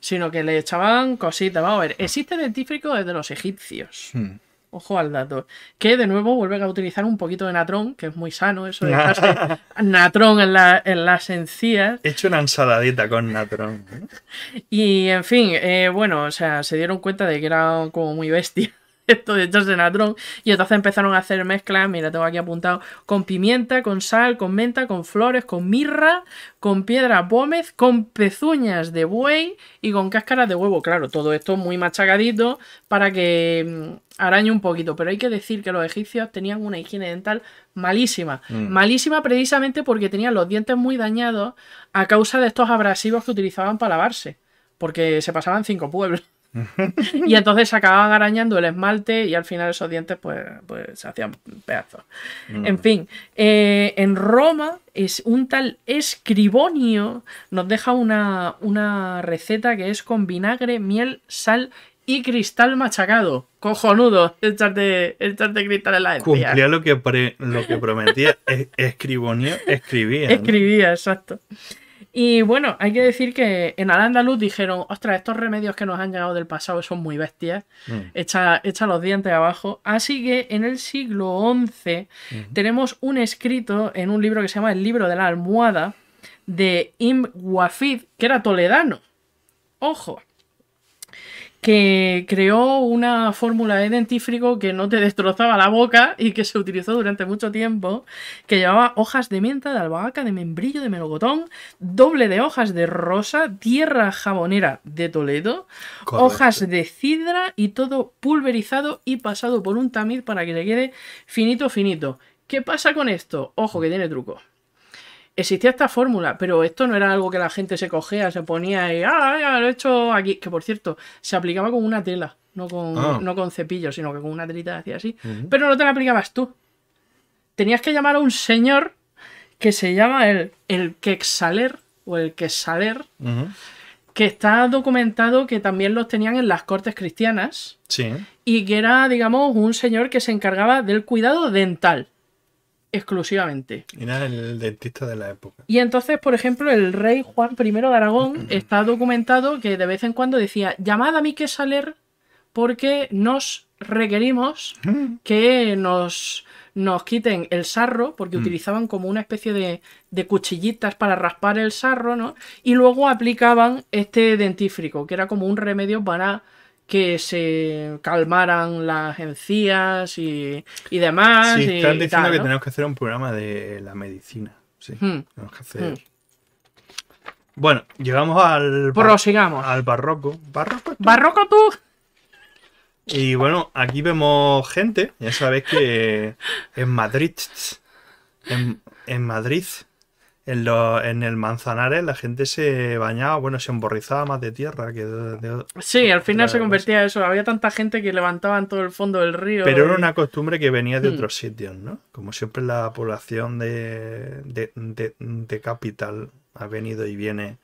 sino que le echaban cositas. Vamos a ver, existe dentífrico desde los egipcios. Hmm. Ojo al dato. Que de nuevo vuelven a utilizar un poquito de natrón, que es muy sano eso de *laughs* natrón en, la, en, las encías. He hecho una ensaladita con natrón. *laughs* y en fin, eh, bueno, o sea, se dieron cuenta de que era como muy bestia esto de echarse natrón. Y entonces empezaron a hacer mezclas, mira, tengo aquí apuntado, con pimienta, con sal, con menta, con flores, con mirra, con piedra pómez, con pezuñas de buey y con cáscaras de huevo. Claro, todo esto muy machacadito para que mm, arañe un poquito. Pero hay que decir que los egipcios tenían una higiene dental malísima. Mm. Malísima precisamente porque tenían los dientes muy dañados a causa de estos abrasivos que utilizaban para lavarse porque se pasaban cinco pueblos. *laughs* y entonces se acababan arañando el esmalte y al final esos dientes pues, pues se hacían pedazos. Mm. En fin, eh, en Roma es un tal escribonio nos deja una, una receta que es con vinagre, miel, sal y cristal machacado. Cojonudo, echarte, cristal en la encía. Cumplía lo que, lo que prometía. escribonio, escribía. Escribía, exacto. Y bueno, hay que decir que en Al-Andalus dijeron, ostras, estos remedios que nos han llegado del pasado son muy bestias, mm. echa, los dientes abajo. Así que en el siglo XI tenemos un escrito en un libro que se llama El libro de la almohada de Im Wafid, que era toledano. Ojo que creó una fórmula de dentífrico que no te destrozaba la boca y que se utilizó durante mucho tiempo, que llevaba hojas de menta, de albahaca, de membrillo, de melocotón, doble de hojas de rosa, tierra jabonera de Toledo, hojas de cidra y todo pulverizado y pasado por un tamiz para que se quede finito, finito. ¿Qué pasa con esto? Ojo que tiene truco. Existía esta fórmula, pero esto no era algo que la gente se cogía, se ponía y, ah, ya lo he hecho aquí. Que por cierto, se aplicaba con una tela, no con, ah. no con cepillo, sino que con una telita hacía así. Pero no te la aplicabas tú. Tenías que llamar a un señor que se llama el, el quexaler o el quexaler. que está documentado que también los tenían en las cortes cristianas. Y que era, digamos, un señor que se encargaba del cuidado dental exclusivamente. Y el dentista de la época. Y entonces, por ejemplo, el rey Juan I de Aragón *clears throat* está documentado que de vez en cuando decía, llamad a mí que saler porque nos requerimos *clears throat* que nos, nos quiten el sarro, porque *clears throat* utilizaban como una especie de, de, cuchillitas para raspar el sarro, ¿no? Y luego aplicaban este dentífrico, que era como un remedio para que se calmaran las encías y, demás. Sí, están diciendo que tenemos que hacer un programa de la medicina. Sí, hmm. tenemos que hacer. Hmm. Bueno, llegamos al. Prosigamos. Al barroco. ¿Barroco? Tú? ¿Barroco tú? Y bueno, aquí vemos gente. Ya sabéis que en Madrid. en Madrid en, el Manzanares la gente se bañaba, bueno, se emborrizaba más de tierra que de, Sí, al final se convertía en eso. Había tanta gente que levantaban todo el fondo del río. Pero era una costumbre que venía de hmm. otros sitios, ¿no? Como siempre la población de, capital ha venido y viene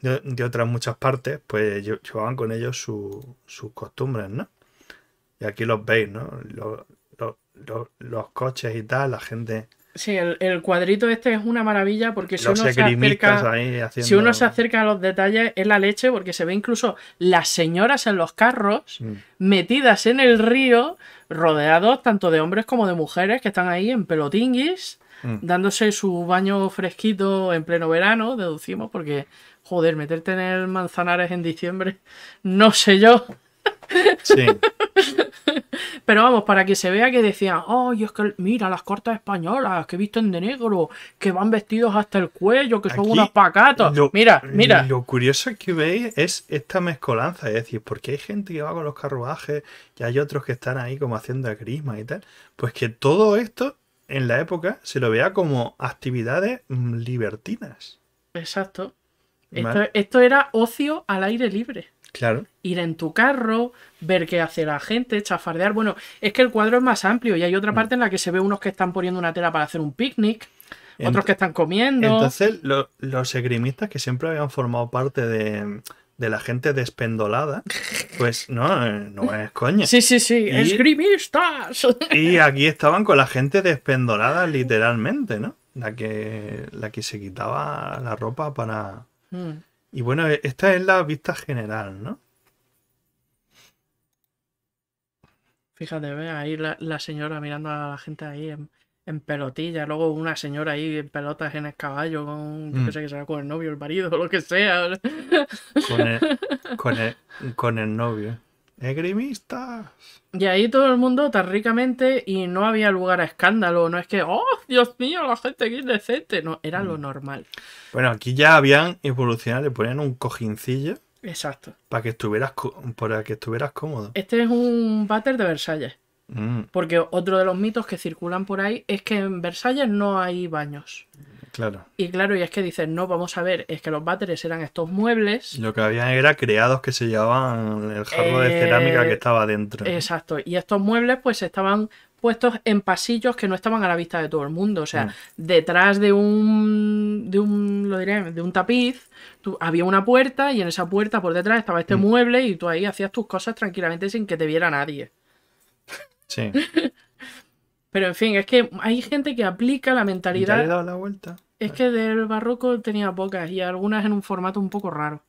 de, otras muchas partes, pues llevaban con ellos sus costumbres, ¿no? Y aquí los veis, ¿no? los coches y tal, la gente Sí, el, cuadrito este es una maravilla porque si, uno se, acerca, si uno se acerca a los detalles es la leche porque se ve incluso las señoras en los carros mm. metidas en el río rodeados tanto de hombres como de mujeres que están ahí en pelotinguis mm. dándose su baño fresquito en pleno verano, deducimos, porque joder, meterte en el manzanares en diciembre, no sé yo. Sí. *laughs* *laughs* Pero vamos, para que se vea que decían, ¡ay, es que mira las cortas españolas que visten de negro, que van vestidos hasta el cuello, que son unos pacatos! mira, mira. Lo curioso que veis es esta mezcolanza, es decir, porque hay gente que va con los carruajes y hay otros que están ahí como haciendo crisma y tal. Pues que todo esto en la época se lo vea como actividades mm, libertinas. Exacto. esto, era ocio al aire libre. Claro. Ir en tu carro, ver qué hace la gente, chafardear. Bueno, es que el cuadro es más amplio y hay otra mm. parte en la que se ve unos que están poniendo una tela para hacer un picnic, otros que están comiendo. Entonces, los esgrimistas que siempre habían formado parte de, la gente despendolada, pues no, eh, no es coña. Sí, sí, sí, esgrimistas. Y aquí estaban con la gente despendolada literalmente, ¿no? La que, la que se quitaba la ropa para... Mm. Y bueno, e, esta es la vista general, ¿no? Fíjate, ve ahí la, señora mirando a la gente ahí en, pelotilla. luego una señora ahí en pelotas en el caballo, con, yo mm. sé será con el novio, el marido, *laughs* lo que sea. Con el, *laughs* con el, con el novio. ¡Egrimistas! Y ahí todo el mundo tan ricamente y no había lugar a escándalo. No es que, oh, Dios mío, la gente que decente No, era lo mm. normal. Bueno, aquí ya habían evolucionado, le ponían un cojincillo. Exacto. Para que estuvieras, para que estuvieras cómodo. Este es un váter de Versalles. Mm. Porque otro de los mitos que circulan por ahí es que en Versalles no hay baños. Claro. Y claro, y es que dices, no, vamos a ver, es que los váteres eran estos muebles. lo que habían era creados que se llevaban el jarro de cerámica que eh, estaba dentro. Exacto. Y estos muebles, pues estaban puestos en pasillos que no estaban a la vista de todo el mundo. O sea, mm. detrás de un, de un, lo de un tapiz, había una puerta y en esa puerta por detrás estaba este mm. mueble y tú ahí hacías tus cosas tranquilamente sin que te viera nadie. Sí. *laughs* Pero en fin, es que hay gente que aplica la mentalidad. ¿Ya le he dado la vuelta? Es que del barroco tenía pocas y algunas en un formato un poco raro.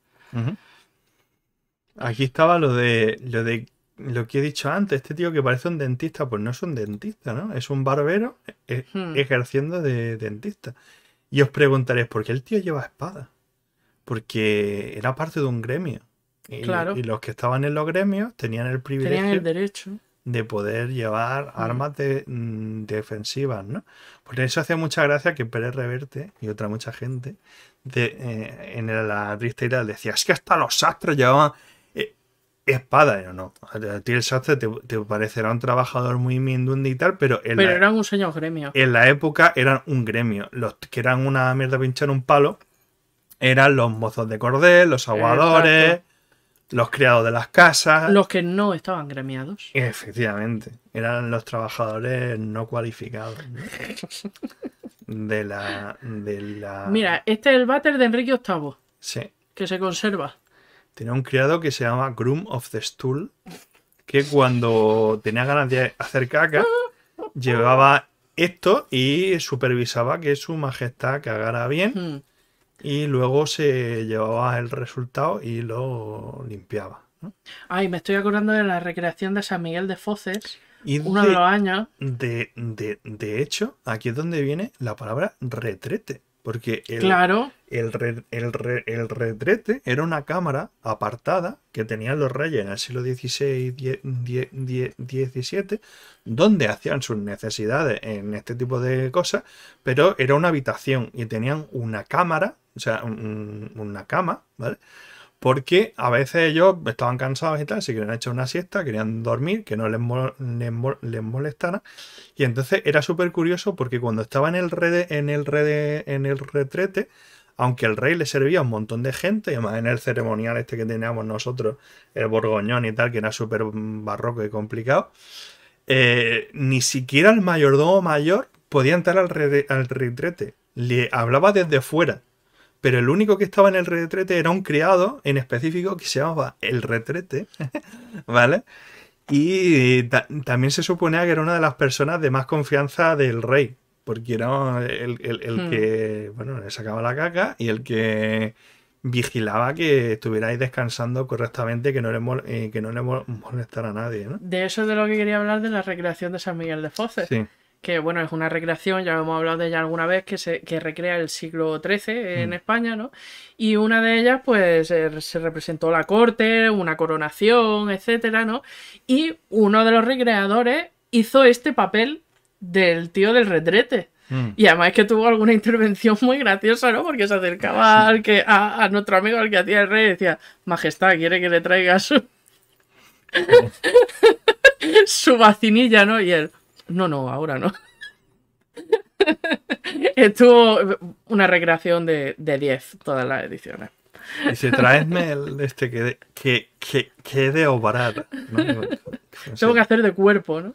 Aquí estaba lo de, lo de lo que he dicho antes, este tío que parece un dentista, pues no es un dentista, ¿no? Es un barbero eh, eh, hmm. ejerciendo de dentista. Y os preguntaréis, ¿por qué el tío lleva espada? Porque era parte de un gremio. Y, claro. y los que estaban en los gremios tenían el privilegio. Tenían el derecho de poder llevar armas mm, defensivas, ¿no? Por eso hacía mucha gracia que Pérez Reverte y otra mucha gente de, eh, en la triste ira decía, es que hasta los sastres llevaban eh, espada, ¿no? A ti el sastre te, parecerá un trabajador muy mindunde y tal, pero... En pero eran un señor gremio. En la época eran un gremio. Los que eran una mierda pinchar un palo eran los mozos de cordel, los aguadores los criados de las casas. Los que no estaban gremiados. Efectivamente, eran los trabajadores no cualificados. *laughs* De, la, la... Mira, este es el váter de Enrique VIII. Sí. Que se conserva. Tenía un criado que se llama Groom of the Stool, que cuando tenía ganas de hacer caca, llevaba esto y supervisaba que su majestad cagara bien. Hmm y luego se llevaba el resultado y lo limpiaba. Ay, me estoy acordando de la recreación de San Miguel de Foces, y uno de, años. De, hecho, aquí es donde viene la palabra retrete, porque el, el, el, retrete era una cámara apartada que tenían los reyes en el siglo XVI XVII, donde hacían sus necesidades en este tipo de cosas, pero era una habitación y tenían una cámara o sea, una cama, ¿vale? Porque a veces ellos estaban cansados y tal, se querían echar una siesta, querían dormir, que no les, les, molestara. Y entonces era súper curioso porque cuando estaba en el, rede, en, el rede, en el retrete, aunque el rey le servía a un montón de gente, y además en el ceremonial este que teníamos nosotros, el borgoñón y tal, que era súper barroco y complicado, eh, ni siquiera el mayordomo mayor podía entrar al, al retrete. Le hablaba desde fuera pero el único que estaba en el retrete era un criado en específico que se llamaba el retrete, *laughs* ¿vale? Y también se suponía que era una de las personas de más confianza del rey, porque era el, el, hmm. que, bueno, le sacaba la caca y el que vigilaba que estuvierais descansando correctamente, que no le, eh, que no molestara a nadie. ¿no? De eso es de lo que quería hablar de la recreación de San Miguel de Foces. Sí que bueno, es una recreación, ya hemos hablado de ella alguna vez, que, se, recrea el siglo XIII en mm. España, ¿no? Y una de ellas, pues, eh, se representó la corte, una coronación, etcétera, ¿no? Y uno de los recreadores hizo este papel del tío del retrete. Mm. Y además que tuvo alguna intervención muy graciosa, ¿no? Porque se acercaba al que, a, nuestro amigo, al que hacía el rey, y decía, Majestad, quiere que le traiga su... *laughs* *laughs* su vacinilla, ¿no? Y él, no, no, ahora no. *laughs* Estuvo una recreación de 10 todas las ediciones. Y si traesme el este que que, de *laughs* pues Tengo que hacer de cuerpo, ¿no?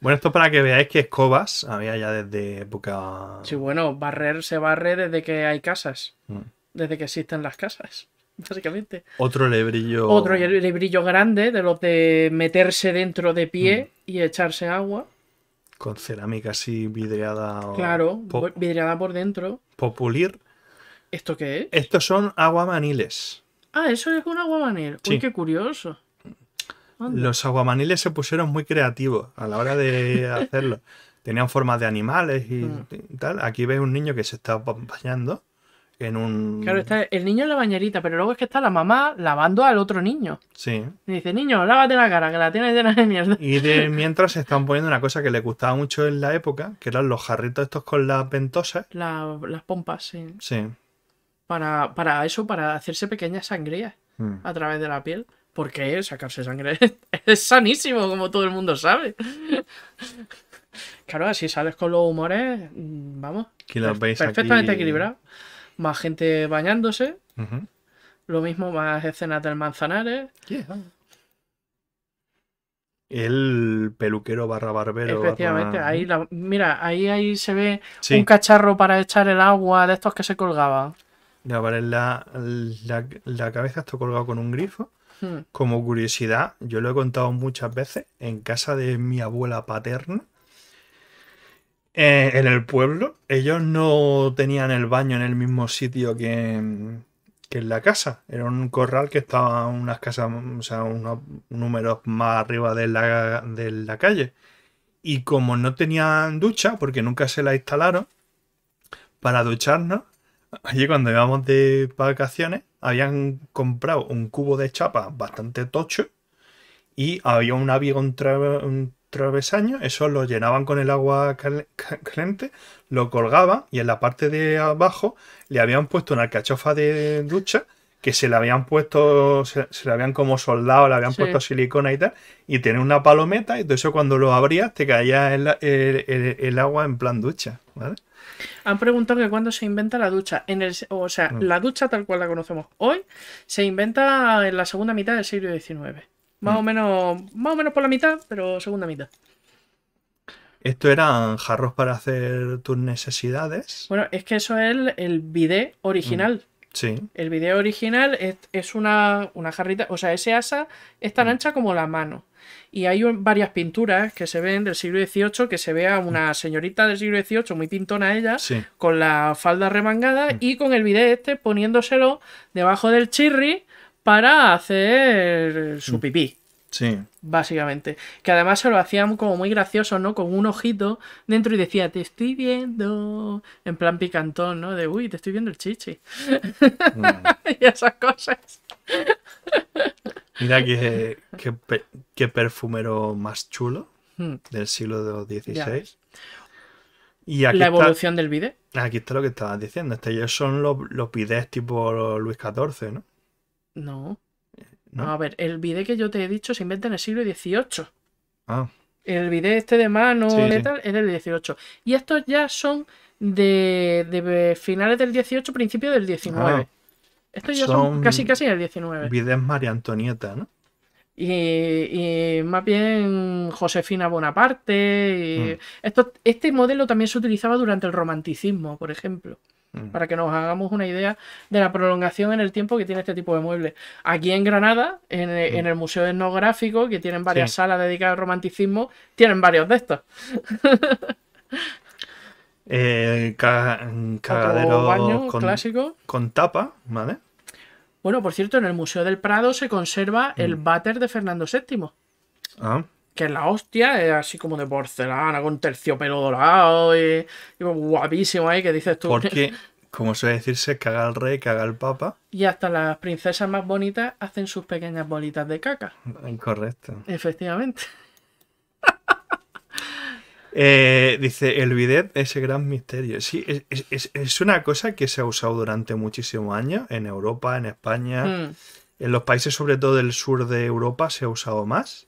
Bueno, esto para que veáis que escobas había ya desde época. Sí, bueno, barrer se barre desde que hay casas. Mm. Desde que existen las casas, *laughs* básicamente. Otro lebrillo. Otro lebrillo grande de los de meterse dentro de pie mm. y echarse agua con cerámica así vidriada. Claro, vidriada por dentro. Populir. ¿Esto qué es? Estos son aguamaniles. Ah, eso es un aguamanil. Sí. Uy, qué curioso. Los aguamaniles se pusieron muy creativos a la hora de *laughs* hacerlo. Tenían formas de animales y, mm. tal. Aquí ves un niño que se está bañando un. Claro, está el niño en la bañerita, pero luego es que está la mamá lavando al otro niño. Sí. Y dice, niño, lávate la cara, que la tienes llena de mierda. Y *laughs* mientras se están poniendo una cosa que le gustaba mucho en la época, que eran los jarritos estos con las ventosas. las pompas, sí. Sí. Para, para eso, para hacerse pequeñas sangrías mm. a través de la piel. Porque sacarse sangre *laughs* es sanísimo, como todo el mundo sabe. *laughs* claro, así sales con los humores, mm, vamos. perfectamente equilibrado más gente bañándose. Lo mismo, más escenas del Manzanares. El peluquero barra barbero. Efectivamente, ahí mira, ahí, ahí se ve un cacharro para echar el agua de estos que se colgaba. la, cabeza está colgada con un grifo. Hmm. Como curiosidad, yo lo he contado muchas veces, en casa de mi abuela paterna eh, en el pueblo, ellos no tenían el baño en el mismo sitio que, en la casa. Era un corral que estaba unas casas, o sea, unos números más arriba de la, de la calle. Y como no tenían ducha, porque nunca se la instalaron, para ducharnos, *laughs* allí cuando íbamos de vacaciones, habían comprado un cubo de chapa bastante tocho y había un, un, travesaño, eso lo llenaban con el agua caliente, lo colgaban y en la parte de abajo le habían puesto una cachofa de ducha que se le habían puesto, se, la habían como soldado, le habían puesto silicona y tal, y tenía una palometa, y todo eso cuando lo abrías te caía el, agua en plan ducha, Han preguntado que cuando se inventa la ducha. En el, o sea, mm. la ducha tal cual la conocemos hoy se inventa en la segunda mitad del siglo XIX. Más o menos, más o menos por la mitad, pero segunda mitad. Esto eran jarros para hacer tus necesidades. Bueno, es que eso es el, mm, el bidet original. Sí. El video original es, una, una, jarrita, o sea, ese asa es tan mm. ancha como la mano. Y hay varias pinturas que se ven del siglo XVIII, que se ve a una mm. señorita del siglo XVIII, muy pintona ella, con la falda remangada y con el bidet este poniéndoselo debajo del chirri para hacer su mm. pipí. Sí. Básicamente. Que además se lo hacían como muy gracioso, ¿no? Con un ojito dentro y decía, te estoy viendo. En plan picantón, ¿no? De, uy, te estoy viendo el chichi. Mm. *laughs* y esas cosas. Mira qué qué perfumero más chulo mm. del siglo XVI. Y aquí La evolución del vide. Aquí está lo que estabas diciendo. Estos son los, los tipo Luis XIV, ¿no? No. no. a ver, el bidet que yo te he dicho se inventa en el siglo XVIII. Ah. El bidet este de mano letal es del XVIII. Y estos ya son de, finales del XVIII, principio del XIX. Ah. Estos ya son, casi casi el XIX. es María Antonieta, ¿no? Y, más bien Josefina Bonaparte. Mm. esto, este modelo también se utilizaba durante el romanticismo, por ejemplo para que nos hagamos una idea de la prolongación en el tiempo que tiene este tipo de muebles. Aquí en Granada, en, el Museo Etnográfico, que tienen varias salas dedicadas al romanticismo, tienen varios de estos. *laughs* eh, cagadero con, clásico. con tapa, ¿vale? Bueno, por cierto, en el Museo del Prado se conserva el mm. váter de Fernando VII. Ah que es la hostia, es así como de porcelana, con terciopelo dorado y, guapísimo ahí, que dices tú. Porque, *laughs* como suele decirse, caga el rey, caga el papa. Y hasta las princesas más bonitas hacen sus pequeñas bolitas de caca. Incorrecto. Efectivamente. *laughs* Eh, dice, el bidet, ese gran misterio. Sí, es, una cosa que se ha usado durante muchísimos años en Europa, en España. Mm. En los países, sobre todo del sur de Europa, se ha usado más.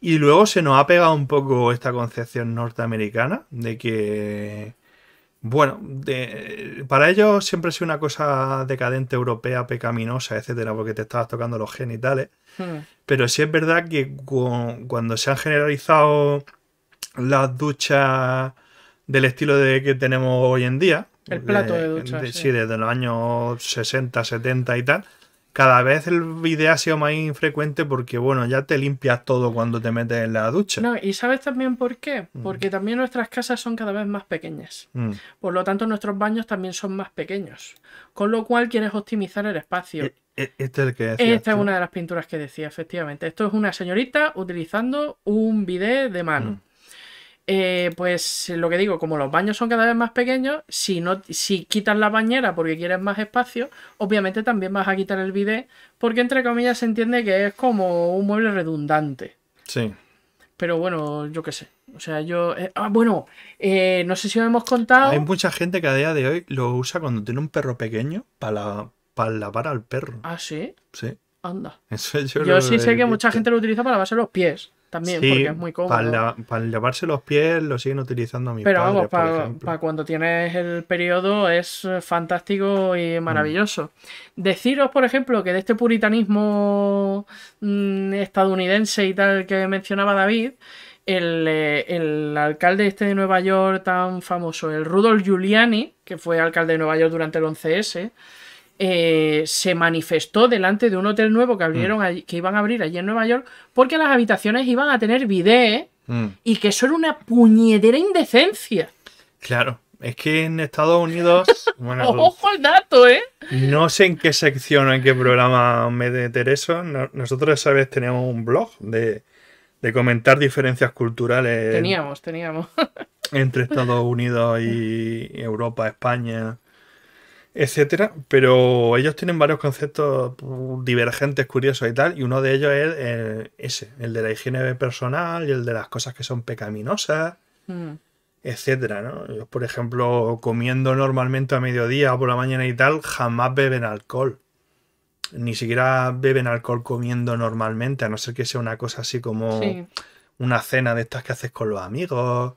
Y luego se nos ha pegado un poco esta concepción norteamericana de que, bueno, para ellos siempre sido una cosa decadente europea, pecaminosa, etcétera, porque te estabas tocando los genitales. Hmm. Pero sí es verdad que cuando se han generalizado las duchas del estilo de que tenemos hoy en día, el plato de, duchas. sí, desde los años 60, 70 y tal cada vez el video ha sido más infrecuente porque, bueno, ya te limpias todo cuando te metes en la ducha. No, y sabes también por qué. Mm. Porque también nuestras casas son cada vez más pequeñas. Mm. Por lo tanto, nuestros baños también son más pequeños. Con lo cual quieres optimizar el espacio. E, e, este Esta es una de las pinturas que decía, efectivamente. Esto es una señorita utilizando un bidet de mano. Mm. Eh, pues lo que digo, como los baños son cada vez más pequeños, si, no, si quitas la bañera porque quieres más espacio, obviamente también vas a quitar el bidet, porque entre comillas se entiende que es como un mueble redundante. Sí. Pero bueno, yo qué sé. O sea, yo. Eh, ah, bueno, eh, no sé si lo hemos contado. Hay mucha gente que a día de hoy lo usa cuando tiene un perro pequeño para, para lavar al perro. Ah, sí. Sí. Anda. yo, yo sí sé que mucha gente lo utiliza para lavarse los pies también, porque es muy cómodo. Para, para lavarse los pies lo siguen utilizando mis Pero vamos, para, cuando tienes el periodo es eh, fantástico y mm. maravilloso. Deciros, por ejemplo, que de este puritanismo mm, estadounidense y tal que mencionaba David, el, eh, el, alcalde este de Nueva York tan famoso, el Rudolf Giuliani, que fue alcalde de Nueva York durante el 11S, eh, se manifestó delante de un hotel nuevo que abrieron mm. que iban a abrir allí en Nueva York porque las habitaciones iban a tener bidet ¿eh? mm. y que eso era una puñetera indecencia. Claro, es que en Estados Unidos. *laughs* Ojo al dato, ¿eh? No sé en qué sección o en qué programa me meter eso. Nosotros, vez Teníamos un blog de, de comentar diferencias culturales. Teníamos, teníamos. *laughs* entre Estados Unidos y Europa, España etcétera, pero ellos tienen varios conceptos mm, divergentes, curiosos y tal, y uno de ellos es eh, ese, el de la higiene personal y el de las cosas que son pecaminosas, mm. etcétera, ¿no? Ellos, por ejemplo, comiendo normalmente a mediodía o por la mañana y tal, jamás beben alcohol. Ni siquiera beben alcohol comiendo normalmente, a no ser que sea una cosa así como una cena de estas que haces con los amigos.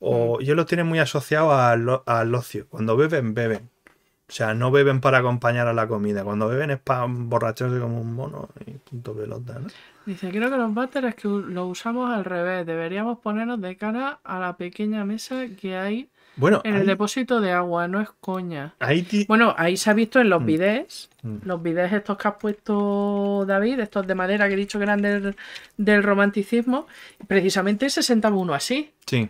O mm. ellos lo tienen muy asociado al ocio. Cuando beben, beben o sea, no beben para acompañar a la comida. Cuando beben es para borracharse como un mono y punto pelota, ¿no? Dice, creo que los váteres que los usamos al revés. Deberíamos ponernos de cara a la pequeña mesa que hay en el depósito de agua, no es coña. Bueno, ahí se ha visto en los mm. bidets. Mm. los bidets estos que has puesto David, estos de madera que he dicho que eran del, del romanticismo, precisamente se sentaba uno así. Sí.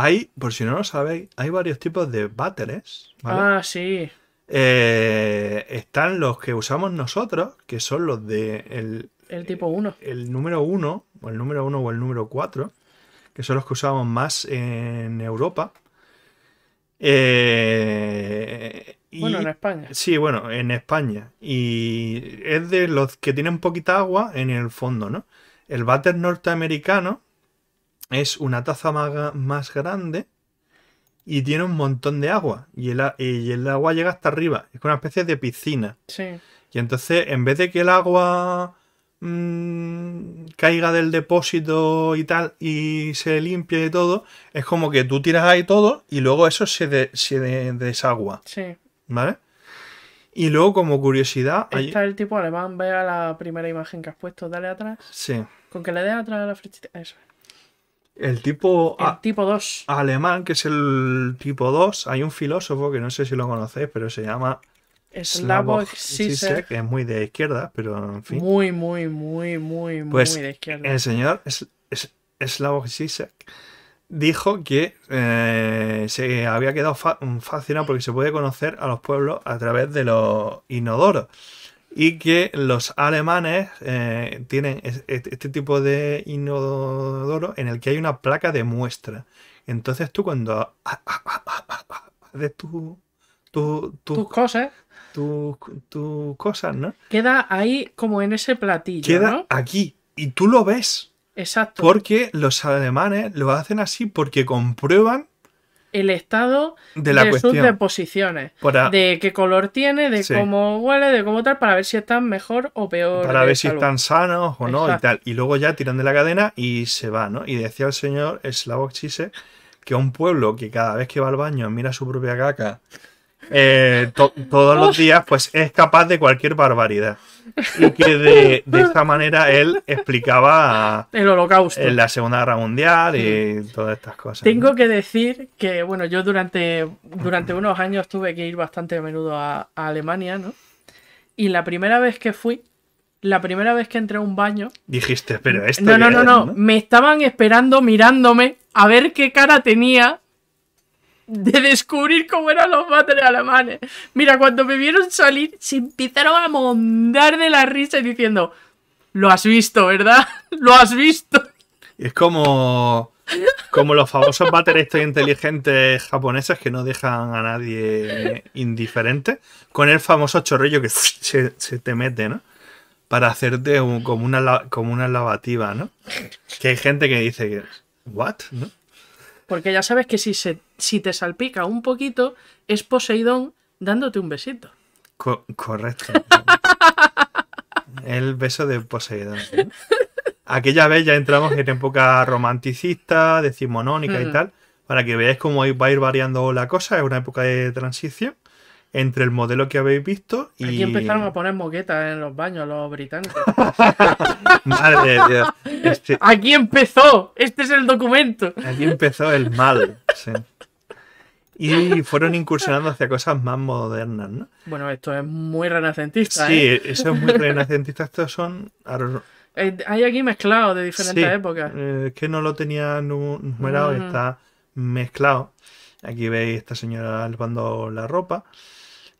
Hay, por si no lo sabéis, hay varios tipos de váteres. Ah, sí. Eh, están los que usamos nosotros, que son los de el, el tipo 1. El número 1, o el número 1 o el número 4, que son los que usamos más en Europa. Eh, bueno, en España. Sí, bueno, en España. Y es de los que tienen poquita agua en el fondo, ¿no? El váter norteamericano es una taza más, grande y tiene un montón de agua. Y el, el agua llega hasta arriba. Es una especie de piscina. Sí. Y entonces, en vez de que el agua mm, caiga del depósito y tal, y se limpie y todo, es como que tú tiras ahí todo y luego eso se, desagua. Sí. ¿Vale? Y luego, como curiosidad. Está el tipo alemán, vea la primera imagen que has puesto, dale atrás. Sí. Con que le dé atrás a la flechita. Eso es. El tipo. tipo 2. Alemán, que es el tipo 2. Hay un filósofo que no sé si lo conocéis, pero se llama. Slavoj Zizek, es muy de izquierda, pero en fin. Muy, muy, muy, muy, muy pues de izquierda. El señor es, Slavoj Zizek dijo que eh, se había quedado fascinado porque se puede conocer a los pueblos a través de los inodoros y que los alemanes eh, tienen este, tipo de inodoro en el que hay una placa de muestra. Entonces tú cuando haces tu, tus cosas, ¿no? Queda ahí como en ese platillo. Queda aquí y tú lo ves. Exacto. Porque los alemanes lo hacen así porque comprueban el estado de, sus deposiciones. De qué color tiene, de cómo huele, de cómo tal, para ver si están mejor o peor. Para ver si están sanos o no y tal. Y luego ya tiran de la cadena y se va, ¿no? Y decía el señor Slavoj Chise que un pueblo que cada vez que va al baño mira su propia caca eh, todos los días, pues es capaz de cualquier barbaridad. Y que de, esta manera él explicaba el holocausto. En la Segunda Guerra Mundial y mm. todas estas cosas. Tengo que decir que, bueno, yo durante, durante unos años tuve que ir bastante a menudo a, Alemania, ¿no? Y la primera vez que fui, la primera vez que entré a un baño. Dijiste, pero esto. no, no, no, no. Me estaban esperando, mirándome, a ver qué cara tenía de descubrir cómo eran los váteres alemanes. Mira, cuando me vieron salir, se empezaron a mondar de la risa diciendo, lo has visto, ¿verdad? *laughs* Lo has visto. Es como, como los famosos bateristas inteligentes japoneses que no dejan a nadie indiferente, con el famoso chorrillo que *laughs* se, te mete, ¿no? Para hacerte como, una, como una lavativa, ¿no? Que hay gente que dice ¿what? ¿no? Porque ya sabes que si, se, si te salpica un poquito, es Poseidón dándote un besito. correcto. El beso de Poseidón. Aquella vez ya entramos en época romanticista, decimonónica y mm. tal, para que veáis cómo va a ir variando la cosa. Es una época de transición entre el modelo que habéis visto y. Aquí empezaron a poner moquetas en los baños los británicos. *laughs* Madre de este- Aquí empezó. Este es el documento. Aquí empezó el mal. Y fueron incursionando hacia cosas más modernas, ¿no? Bueno, esto es muy renacentista. Sí, ¿eh? eso es muy renacentista. Estos son. Eh, hay aquí mezclado de diferentes épocas. Eh, es que no lo tenía numerado, está mezclado. Aquí veis esta señora lavando la ropa.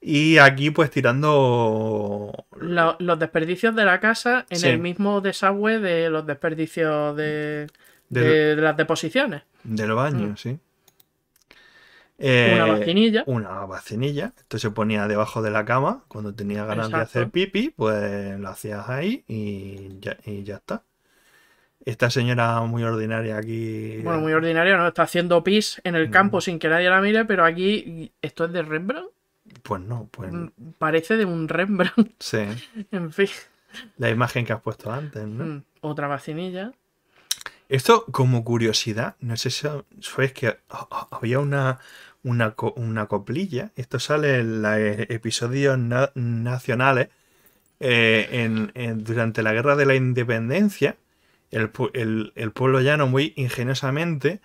Y aquí, pues tirando. los desperdicios de la casa en el mismo desagüe de los desperdicios de, de, las deposiciones. Del baño, mm. sí. una eh, vacinilla. Una vacinilla. Esto se ponía debajo de la cama. Cuando tenía ganas de hacer pipi, pues lo hacías ahí y ya, está. Esta señora muy ordinaria aquí. Bueno, muy ordinaria, ¿no? Está haciendo pis en el mm. campo sin que nadie la mire, pero aquí. ¿Esto es de Rembrandt? Pues no, pues. Mm, parece de un Rembrandt. Sí. *laughs* en fin. La imagen que has puesto antes, ¿no? Mm, otra vacinilla. Esto, como curiosidad, no sé si sabéis que había una, coplilla. Esto sale en los episodios nacionales eh, durante la guerra de la independencia. el pueblo llano, muy ingeniosamente,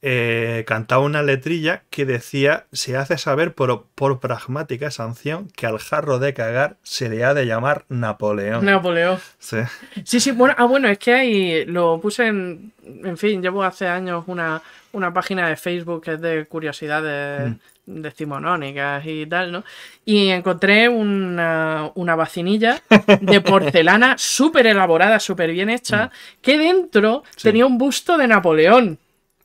eh, cantaba una letrilla que decía: Se hace saber por, por pragmática sanción que al jarro de cagar se le ha de llamar Napoleón. Napoleón. Sí, sí, bueno, ah, bueno, es que ahí lo puse en. En fin, llevo hace años una, página de Facebook que es de curiosidades mm. decimonónicas y tal, ¿no? Y encontré una, una vacinilla de *laughs* porcelana súper elaborada, súper bien hecha, mm. que dentro tenía un busto de Napoleón.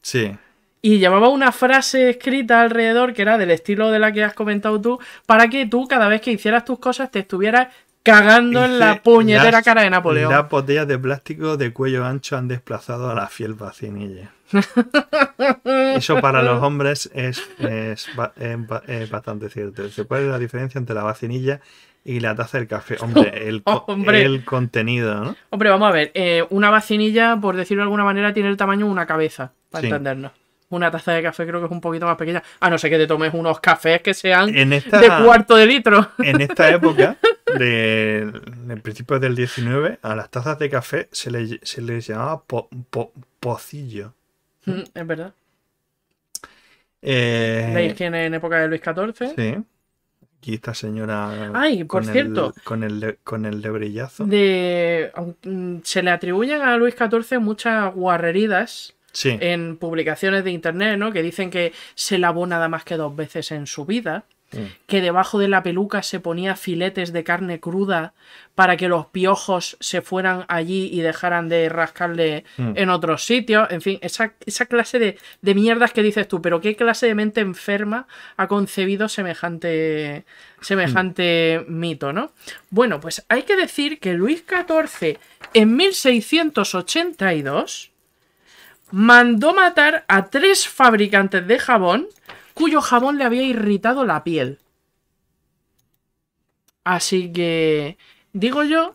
Sí. Y llevaba una frase escrita alrededor que era del estilo de la que has comentado tú, para que tú cada vez que hicieras tus cosas te estuvieras cagando en la puñetera cara de Napoleón. Las botellas de plástico de cuello ancho han desplazado a la fiel vacinilla. *laughs* Eso para los hombres es, es, bastante cierto. Se puede ver la diferencia entre la vacinilla y la taza del café. Hombre, *laughs* el, el contenido, ¿no? Hombre, vamos a ver. Eh, una vacinilla, por decirlo de alguna manera, tiene el tamaño de una cabeza para entendernos. Una taza de café creo que es un poquito más pequeña. A no ser que te tomes unos cafés que sean de cuarto de litro. En esta *laughs* época, ...en el principio del 19, a las tazas de café se, les llamaba pocillo. Mm, es verdad. Eh, ...veis quién en época de Luis XIV. Sí. Aquí esta señora. Ay, por con cierto. El, con, el, con el lebrillazo. De, mm, se le atribuyen a Luis XIV muchas guarreridas en publicaciones de internet, ¿no? Que dicen que se lavó nada más que dos veces en su vida, mm. que debajo de la peluca se ponía filetes de carne cruda para que los piojos se fueran allí y dejaran de rascarle mm. en otros sitios. En fin, esa, clase de, mierdas que dices tú, pero qué clase de mente enferma ha concebido semejante, semejante mm. mito, ¿no? Bueno, pues hay que decir que Luis XIV en 1682 mandó matar a tres fabricantes de jabón cuyo jabón le había irritado la piel. Así que digo yo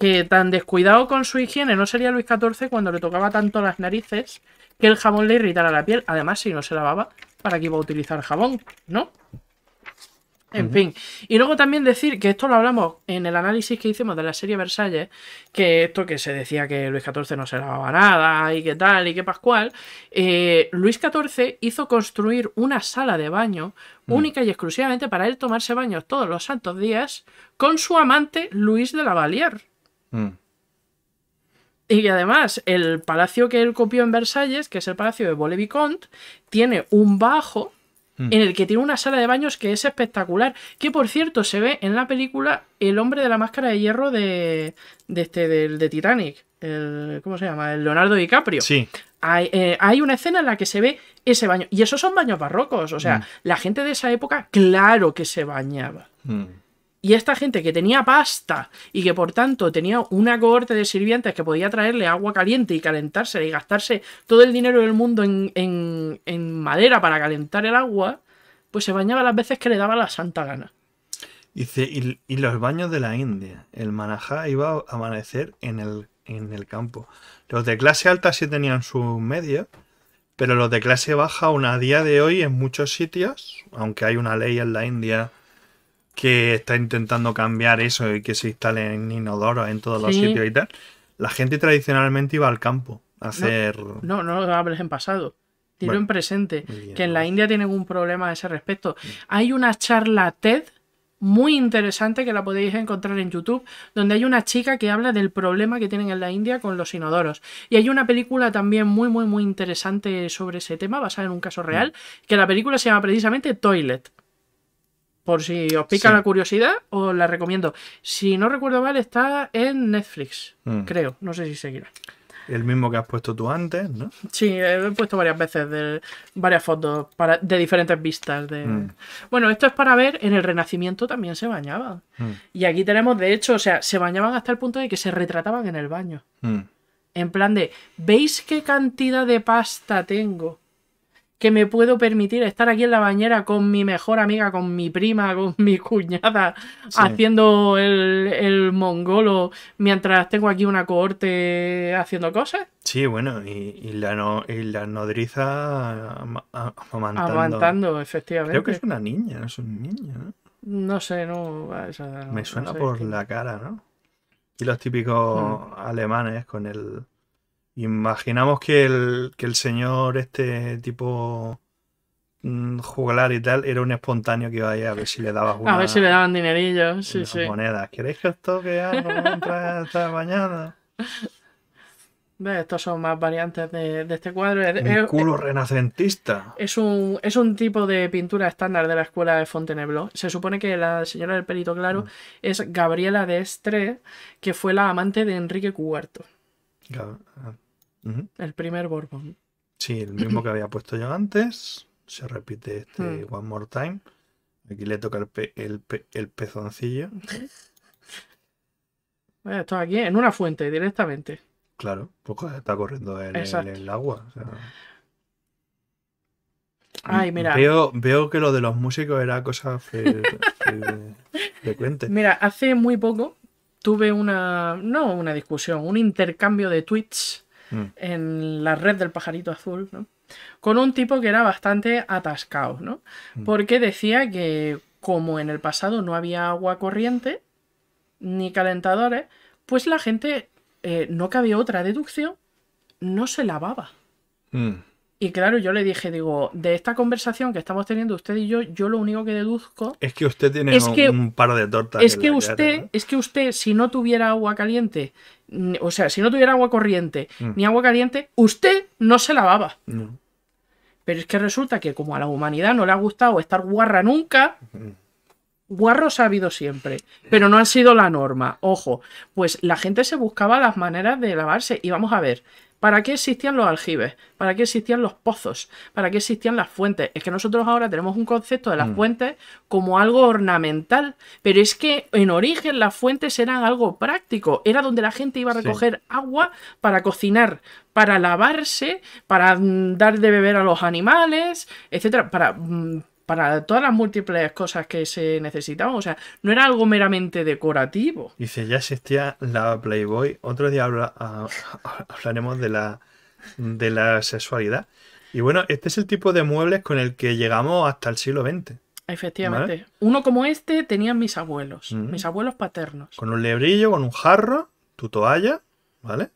que tan descuidado con su higiene no sería Luis XIV cuando le tocaba tanto las narices que el jabón le irritara la piel. Además, si no se lavaba, ¿para qué iba a utilizar jabón? ¿No? En fin. Y luego también decir que esto lo hablamos en el análisis que hicimos de la serie Versalles, que esto que se decía que Luis XIV no se lavaba nada y que tal y que Pascual, eh, Luis XIV hizo construir una sala de baño mm. única y exclusivamente para él tomarse baños todos los santos días con su amante Luis de la Valier. Mm. Y además, el palacio que él copió en Versalles, que es el palacio de bolle tiene un bajo Mm. en el que tiene una sala de baños que es espectacular. Que por cierto, se ve en la película El hombre de la máscara de hierro de, este, de Titanic. El, ¿Cómo se llama? El Leonardo DiCaprio. Sí. Eh, hay, una escena en la que se ve ese baño. Y esos son baños barrocos. O sea, mm. la gente de esa época, claro que se bañaba. Mm. Y esta gente que tenía pasta y que por tanto tenía una cohorte de sirvientes que podía traerle agua caliente y calentársela y gastarse todo el dinero del mundo en, madera para calentar el agua, pues se bañaba las veces que le daba la santa gana. Dice, y, los baños de la India. El manajá iba a amanecer en el, campo. Los de clase alta sí tenían su medio, pero los de clase baja aún a día de hoy en muchos sitios, aunque hay una ley en la India que está intentando cambiar eso y que se instalen inodoros en todos los sitios y tal, la gente tradicionalmente iba al campo a hacer... No, no, lo hables en pasado. Dilo en presente, que en la India tienen un problema a ese respecto. Hay una charla TED muy interesante que la podéis encontrar en YouTube, donde hay una chica que habla del problema que tienen en la India con los inodoros. Y hay una película también muy, muy, muy interesante sobre ese tema, basada en un caso real, mm. que la película se llama precisamente Toilet. Por si os pica la curiosidad, os la recomiendo. Si no recuerdo mal, está en Netflix, mm. creo. No sé si seguirá. El mismo que has puesto tú antes, ¿no? Sí, he puesto varias veces varias fotos de diferentes vistas. De... Mm. Bueno, esto es para ver, en el Renacimiento también se bañaban. Mm. Y aquí tenemos, de hecho, o sea, se bañaban hasta el punto de que se retrataban en el baño. En plan de, ¿veis qué cantidad de pasta tengo? que me puedo permitir estar aquí en la bañera con mi mejor amiga, con mi prima, con mi cuñada, haciendo el, el, mongolo mientras tengo aquí una cohorte haciendo cosas. Sí, bueno, y, la, y nodriza amamantando. efectivamente. Creo que es una niña, no es un niño, ¿no? sé, no. me suena por la cara, ¿no? Y los típicos mm. alemanes con el Imaginamos que el, que el señor, este tipo mm, juglar y tal, era un espontáneo que iba a a ver si le daba A ver si le daban dinerillo, sí, sí. monedas. ¿Queréis que os toque algo *laughs* esta mañana? Estos son más variantes de, este cuadro. Un culo renacentista. Es un, es un tipo de pintura estándar de la escuela de Fontainebleau. Se supone que la señora del perito claro mm. es Gabriela de Estre que fue la amante de Enrique IV. El primer Borbón Sí, el mismo que había puesto yo antes. Se repite este hmm. One More Time. Aquí le toca el, pezoncillo. *laughs* esto aquí en una fuente directamente. Claro, pues está corriendo el, agua. Ay, mm, mira. Veo, veo, que lo de los músicos era cosa *laughs* frecuente. Mira, hace muy poco tuve una, no una discusión, un intercambio de tweets Mm. en la red del pajarito azul, ¿no? Con un tipo que era bastante atascado, ¿no? Mm. Porque decía que como en el pasado no había agua corriente ni calentadores, pues la gente eh, no cabe otra deducción, no se lavaba. Mm. Y claro, yo le dije, digo, de esta conversación que estamos teniendo usted y yo, yo lo único que deduzco es que usted tiene un, par de tortas. Es que usted, es que usted, si no tuviera agua caliente, o sea, si no tuviera agua corriente mm. ni agua caliente, usted no se lavaba. Pero es que resulta que como a la humanidad no le ha gustado estar guarra nunca, mm. guarros ha habido siempre, pero no ha sido la norma. Ojo, pues la gente se buscaba las maneras de lavarse. Y vamos a ver, ¿Para qué existían los aljibes? ¿Para qué existían los pozos? ¿Para qué existían las fuentes? Es que nosotros ahora tenemos un concepto de las mm. fuentes como algo ornamental, pero es que en origen las fuentes eran algo práctico, era donde la gente iba a recoger agua para cocinar, para lavarse, para mm, dar de beber a los animales, etcétera, para mm, para todas las múltiples cosas que se necesitaban. O sea, no era algo meramente decorativo. Dice, ya existía la Playboy. Otro día hablaremos de la, de la sexualidad. Y bueno, este es el tipo de muebles con el que llegamos hasta el siglo XX. Efectivamente. Uno como este tenían mis abuelos, mm. mis abuelos paternos. Con un lebrillo, con un jarro, tu toalla, ¿vale?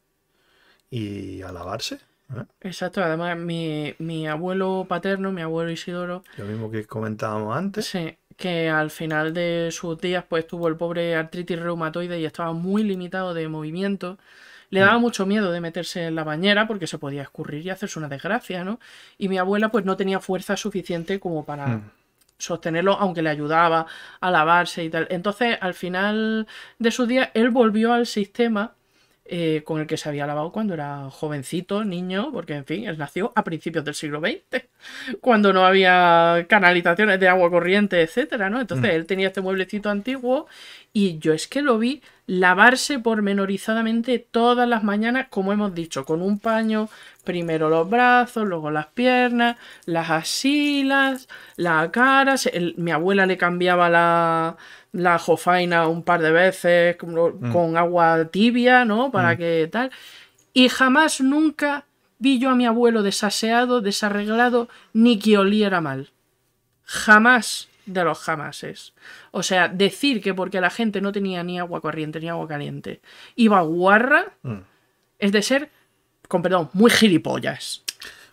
Y a lavarse. ¿Eh? Exacto, además mi, abuelo paterno, mi abuelo Isidoro. Lo mismo que comentábamos antes. Sí, que al final de sus días pues tuvo el pobre artritis reumatoide y estaba muy limitado de movimiento. Le daba mm. mucho miedo de meterse en la bañera porque se podía escurrir y hacerse una desgracia, ¿no? Y mi abuela pues no tenía fuerza suficiente como para mm. sostenerlo, aunque le ayudaba a lavarse y tal. Entonces, al final de sus días, él volvió al sistema eh, con el que se había lavado cuando era jovencito, niño, porque en fin, él nació a principios del siglo XX, *laughs* cuando no había canalizaciones de agua corriente, etcétera, ¿no? Entonces mm. él tenía este mueblecito antiguo y yo es que lo vi lavarse pormenorizadamente todas las mañanas, como hemos dicho, con un paño, primero los brazos, luego las piernas, las axilas, la cara. mi abuela le cambiaba la, la jofaina un par de veces mm. con, agua tibia, ¿no? Para mm. que tal. Y jamás, nunca vi yo a mi abuelo desaseado, desarreglado, ni que oliera mal. Jamás de los jamases. O sea, decir que porque la gente no tenía ni agua corriente ni agua caliente iba guarra mm. es de ser, con perdón, muy gilipollas.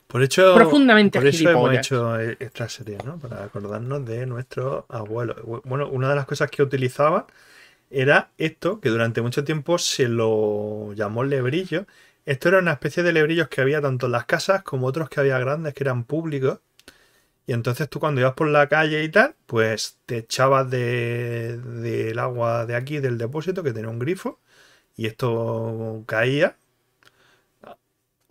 Por hecho, profundamente por eso hemos hecho eh, esta serie, ¿no? Para acordarnos de nuestro abuelo Bueno, una de las cosas que utilizaba era esto, que durante mucho tiempo se lo llamó lebrillo. Esto era una especie de lebrillos que había tanto en las casas como otros que había grandes que eran públicos y entonces tú cuando ibas por la calle y tal, pues te echabas del de, agua de aquí, del depósito, que tenía un grifo, y esto caía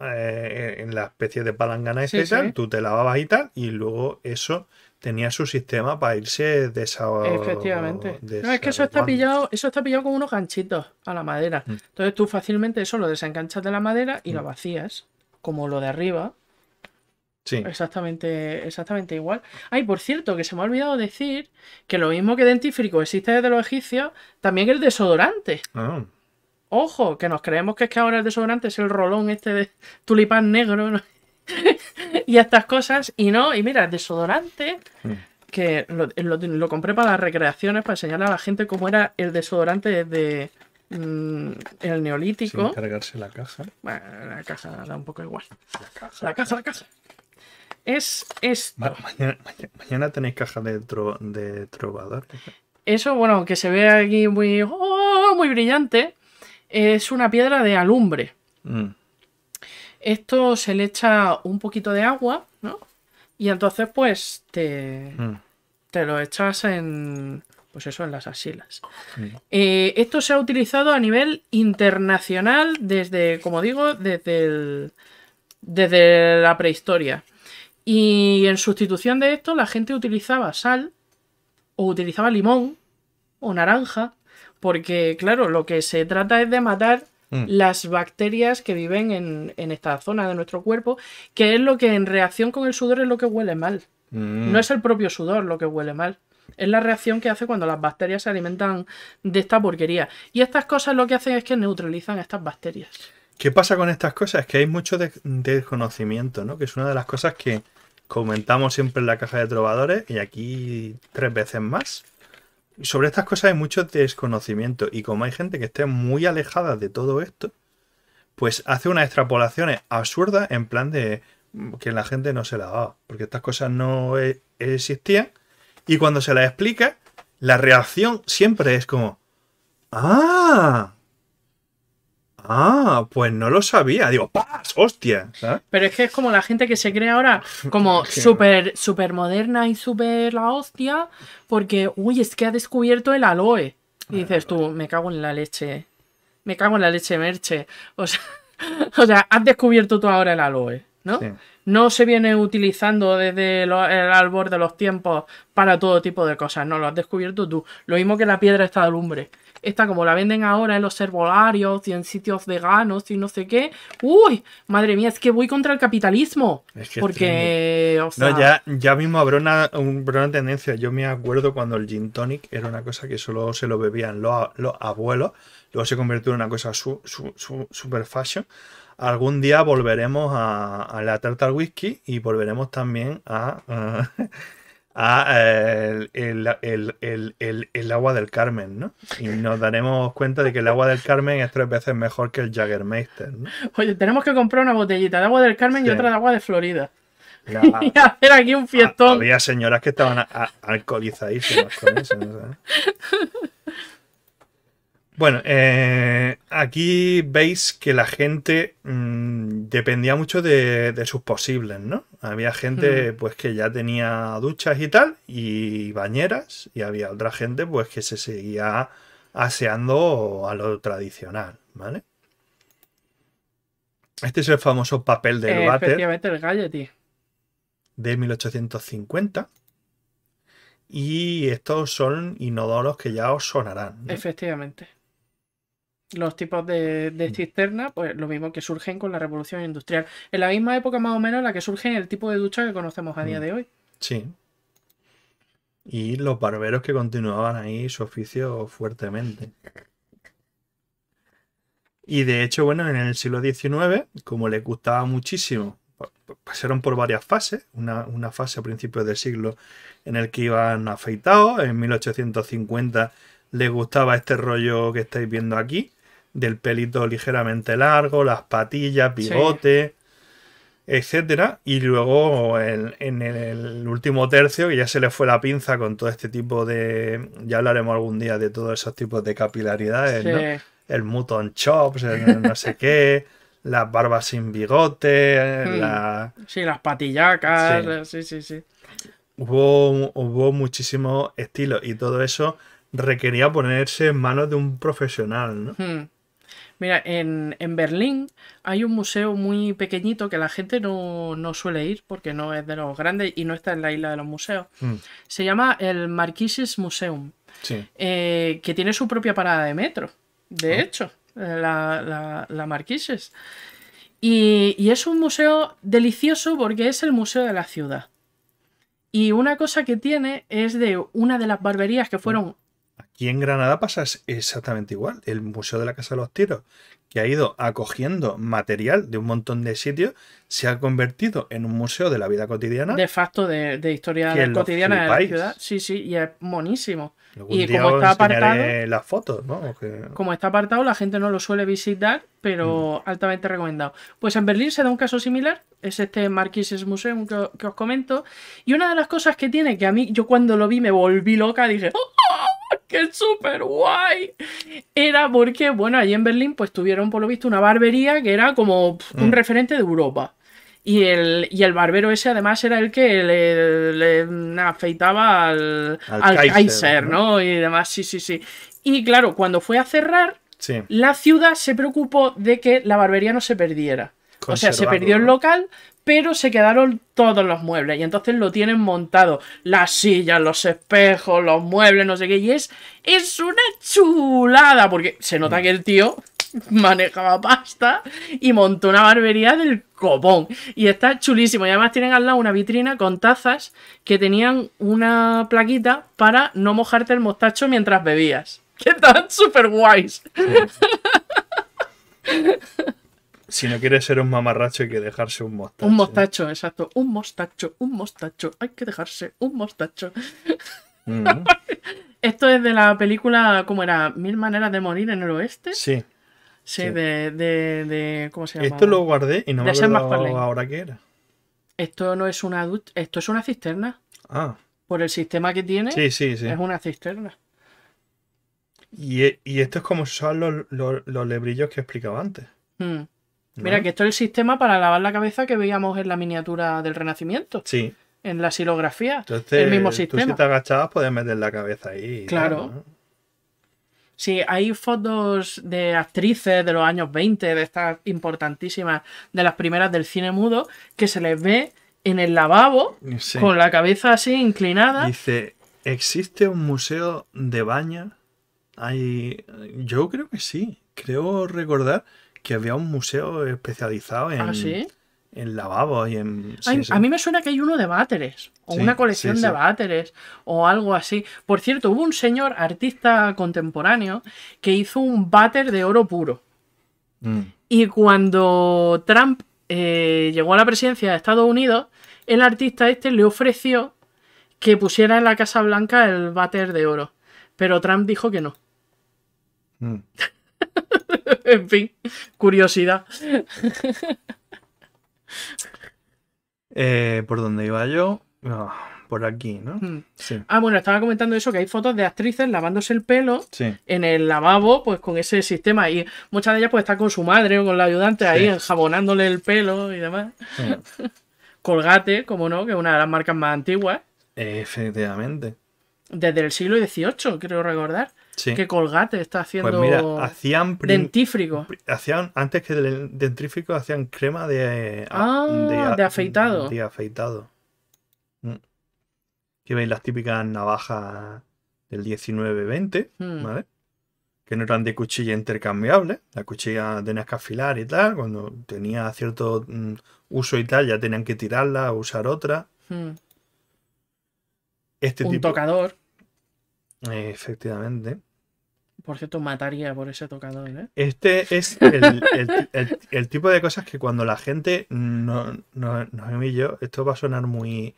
eh, en la especie de palangana este tú te lavabas y tal, y luego eso tenía su sistema para irse de Efectivamente. no, es que eso está pillado, eso está pillado con unos ganchitos a la madera. Mm. Entonces tú fácilmente eso lo desenganchas de la madera y mm. lo vacías, como lo de arriba. Exactamente, exactamente igual. Ay, por cierto, que se me ha olvidado decir que lo mismo que dentífrico existe desde los egipcios, también el desodorante. Ah. Ojo, que nos creemos que es que ahora el desodorante es el rolón este de tulipán negro *laughs* y estas cosas. Y no, y mira, el desodorante, mm. que lo, compré para las recreaciones, para enseñarle a la gente cómo era el desodorante desde mm, el neolítico. Sin cargarse la casa la casa da un poco igual. La casa, la casa es mañana, tenéis caja de, de trovador. Eso, bueno, que se ve aquí muy, oh, muy brillante, es una piedra de alumbre. Mm. Esto se le echa un poquito de agua, ¿no? Y entonces, pues, te, mm. te lo echas en, pues eso, en las asilas mm. eh, esto se ha utilizado a nivel internacional desde, como digo, desde, desde la prehistoria. Y en sustitución de esto, la gente utilizaba sal o utilizaba limón o naranja, porque claro, lo que se trata es de matar mm. las bacterias que viven en, esta zona de nuestro cuerpo, que es lo que en reacción con el sudor es lo que huele mal. Mm. No es el propio sudor lo que huele mal. Es la reacción que hace cuando las bacterias se alimentan de esta porquería. Y estas cosas lo que hacen es que neutralizan estas bacterias. ¿Qué pasa con estas cosas? Es que hay mucho desconocimiento, ¿no? Que es una de las cosas que, comentamos siempre en la caja de trovadores y aquí tres veces más. Sobre estas cosas hay mucho desconocimiento y como hay gente que esté muy alejada de todo esto, pues hace unas extrapolaciones absurdas en plan de mm, que la gente no se la va porque estas cosas no e-, existían y cuando se las explica, la reacción siempre es como, ah, Ah, pues no lo sabía. Digo, ¡paz! ¡Hostia! Pero es que es como la gente que se cree ahora como *laughs* súper super moderna y súper la hostia, porque, uy, es que ha descubierto el aloe. Y dices tú, me cago en la leche. Me cago en la leche, merche. O sea, *laughs* o sea has descubierto tú ahora el aloe, ¿no? No se viene utilizando desde el albor de los tiempos para todo tipo de cosas. No, lo has descubierto tú. Lo mismo que la piedra está lumbre. Esta como la venden ahora en los herbolarios y en sitios veganos y no sé qué. ¡Uy! Madre mía, es que voy contra el capitalismo. Es que porque, No, ya, ya mismo habrá una, tendencia. Yo me acuerdo cuando el gin tonic era una cosa que solo se lo bebían los, abuelos. Luego se convirtió en una cosa super fashion. Algún día volveremos a, la tartar whisky y volveremos también a... *laughs* Eh, el, el, agua del Carmen, ¿no? Y nos daremos cuenta de que el agua del Carmen es tres veces mejor que el Jaggermeister, ¿no? Oye, tenemos que comprar una botellita de agua del Carmen y otra de agua de Florida. *laughs* y hacer aquí un fiestón. había señoras que estaban alcoholizadísimas con eso, bueno, eh, aquí veis que la gente mm, dependía mucho de, sus posibles, ¿no? Había gente hmm. pues que ya tenía duchas y tal, y bañeras, y había otra gente pues que se seguía aseando a lo tradicional, ¿vale? Este es el famoso papel del eh, váter. Efectivamente, el galletín. De 1850. Y estos son inodoros que ya os sonarán. Efectivamente los tipos de, mm. cisterna, pues lo mismo que surgen con la revolución industrial. En la misma época más o menos la que surge el tipo de ducha que conocemos a día mm. de hoy. Sí. Y los barberos que continuaban ahí su oficio fuertemente. Y de hecho, bueno, en el siglo XIX, como les gustaba muchísimo, pasaron por varias fases. Una, una fase a principios del siglo en el que iban afeitados. En 1850 les gustaba este rollo que estáis viendo aquí del pelito ligeramente largo, las patillas, bigote, etc. etcétera. Y luego en, el último tercio, que ya se le fue la pinza con todo este tipo de. Ya hablaremos algún día de todos esos tipos de capilaridades, ¿no? El Muton Chops, no sé qué. *laughs* las barbas sin bigote, mm. Sí, las patillacas, sí, sí, sí. Hubo, hubo muchísimos estilos y todo eso requería ponerse en manos de un profesional, ¿no? Mm. Mira, en, Berlín hay un museo muy pequeñito que la gente no, suele ir porque no es de los grandes y no está en la isla de los museos. Mm. Se llama el Marquises Museum, eh, que tiene su propia parada de metro, de ah. hecho, eh, la, Marquises. Y, y es un museo delicioso porque es el museo de la ciudad. Y una cosa que tiene es de una de las barberías que mm. fueron Aquí en Granada pasa exactamente igual. El Museo de la Casa de los Tiros, que ha ido acogiendo material de un montón de sitios, se ha convertido en un museo de la vida cotidiana. De facto, de, historia cotidiana de la ciudad. Sí, sí, y es monísimo. y como está apartado. Las fotos, Como está apartado, la gente no lo suele visitar, pero mm. altamente recomendado. Pues en Berlín se da un caso similar. Es este Marquises Museum que, os comento. Y una de las cosas que tiene, que a mí, yo cuando lo vi me volví loca, dije. ¡Oh! *laughs* ¡Qué súper guay! Era porque, bueno, allí en Berlín pues tuvieron por lo visto una barbería que era como un mm. referente de Europa. Y el, y el barbero ese además era el que le, afeitaba al, al, Kaiser, ¿no? Y demás, sí, sí, sí. Y claro, cuando fue a cerrar, la ciudad se preocupó de que la barbería no se perdiera. O sea, se perdió el local, pero se quedaron todos los muebles y entonces lo tienen montado, las sillas, los espejos, los muebles, no sé qué, y es, es una chulada, porque se nota que el tío *laughs* manejaba pasta y montó una barbería del copón. Y está chulísimo. Y además tienen al lado una vitrina con tazas que tenían una plaquita para no mojarte el mostacho mientras bebías. *laughs* Que están súper guays. *laughs* Si no quiere ser un mamarracho hay que dejarse un mostacho. Un mostacho, exacto. Un mostacho, un mostacho. Hay que dejarse un mostacho. *laughs* Esto es de la película, ¿cómo era? Mil maneras de morir en el oeste. Sí. Sí, De, ¿Cómo se llama? Esto lo guardé y no lo me acuerdo ahora qué era. Esto no es una esto es una cisterna. Ah. Por el sistema que tiene. Sí, sí, sí. Es una cisterna. Y, esto es como son los, los, lebrillos que explicaba antes. Mm. Mira, que esto es el sistema para lavar la cabeza que veíamos en la miniatura del Renacimiento. Sí. En la silografía. el mismo sistema. Tú si te agachabas puedes meter la cabeza ahí. Claro. Sí, hay fotos de actrices de los años 20, de estas importantísimas, de las primeras del cine mudo, que se les ve en el lavabo con la cabeza así inclinada. Dice, ¿existe un museo de baña? Hay... Yo creo que sí. Creo recordar que había un museo especializado ¿Ah, en, lavabos y en... A mí me suena que hay uno de váteres, o una colección de váteres, o algo así. Por cierto, hubo un señor artista contemporáneo que hizo un váter de oro puro. Mm. Y cuando Trump eh, llegó a la presidencia de Estados Unidos, el artista este le ofreció que pusiera en la Casa Blanca el váter de oro. Pero Trump dijo que no. Mm. *laughs* *laughs* en fin, curiosidad. *laughs* Eh, ¿Por dónde iba yo? Ah, por aquí, ¿no? Hmm. Ah, bueno, estaba comentando eso, que hay fotos de actrices lavándose el pelo en el lavabo, pues con ese sistema. Y muchas de ellas pues están con su madre o con la ayudante ahí jabonándole el pelo y demás. *laughs* Colgate, como no, que es una de las marcas más antiguas. Efectivamente. Desde el siglo XVIII, creo recordar que Colgate está pues haciendo hacían dentífrico. antes que el dentífrico hacían crema de, eh, ah, de, afeitado. De afeitado. Mm. Que veis las típicas navajas del 19-20, hmm. ¿vale? Que no eran de cuchilla intercambiable. La cuchilla tenías que afilar y tal. Cuando tenía cierto mm, uso y tal, ya tenían que tirarla o usar otra. Hmm. Este Un tipo, tocador. efectivamente. Por cierto, mataría por ese tocador, ¿eh? Este es el, tipo de cosas que cuando la gente, no, no, no yo, esto va a sonar muy,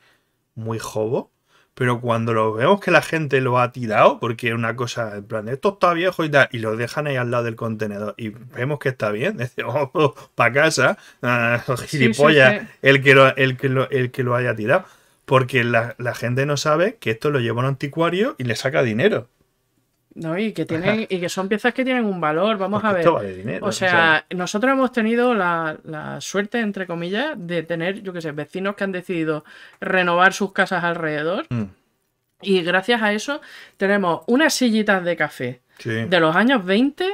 muy jobo, pero cuando lo vemos que la gente lo ha tirado, porque es una cosa, en plan, esto está viejo y tal, y lo dejan ahí al lado del contenedor y vemos que está bien, decimos, *laughs* oh, oh para casa, ah, oh, gilipollas, El, que lo, el, que el que lo haya tirado. Porque la, la gente no sabe que esto lo lleva un anticuario y le saca dinero y que tienen, y que son piezas que tienen un valor, vamos a ver. Esto vale dinero, o sea, nosotros hemos tenido la, suerte, entre comillas, de tener, yo qué sé, vecinos que han decidido renovar sus casas alrededor. Mm. Y gracias a eso tenemos unas sillitas de café de los años 20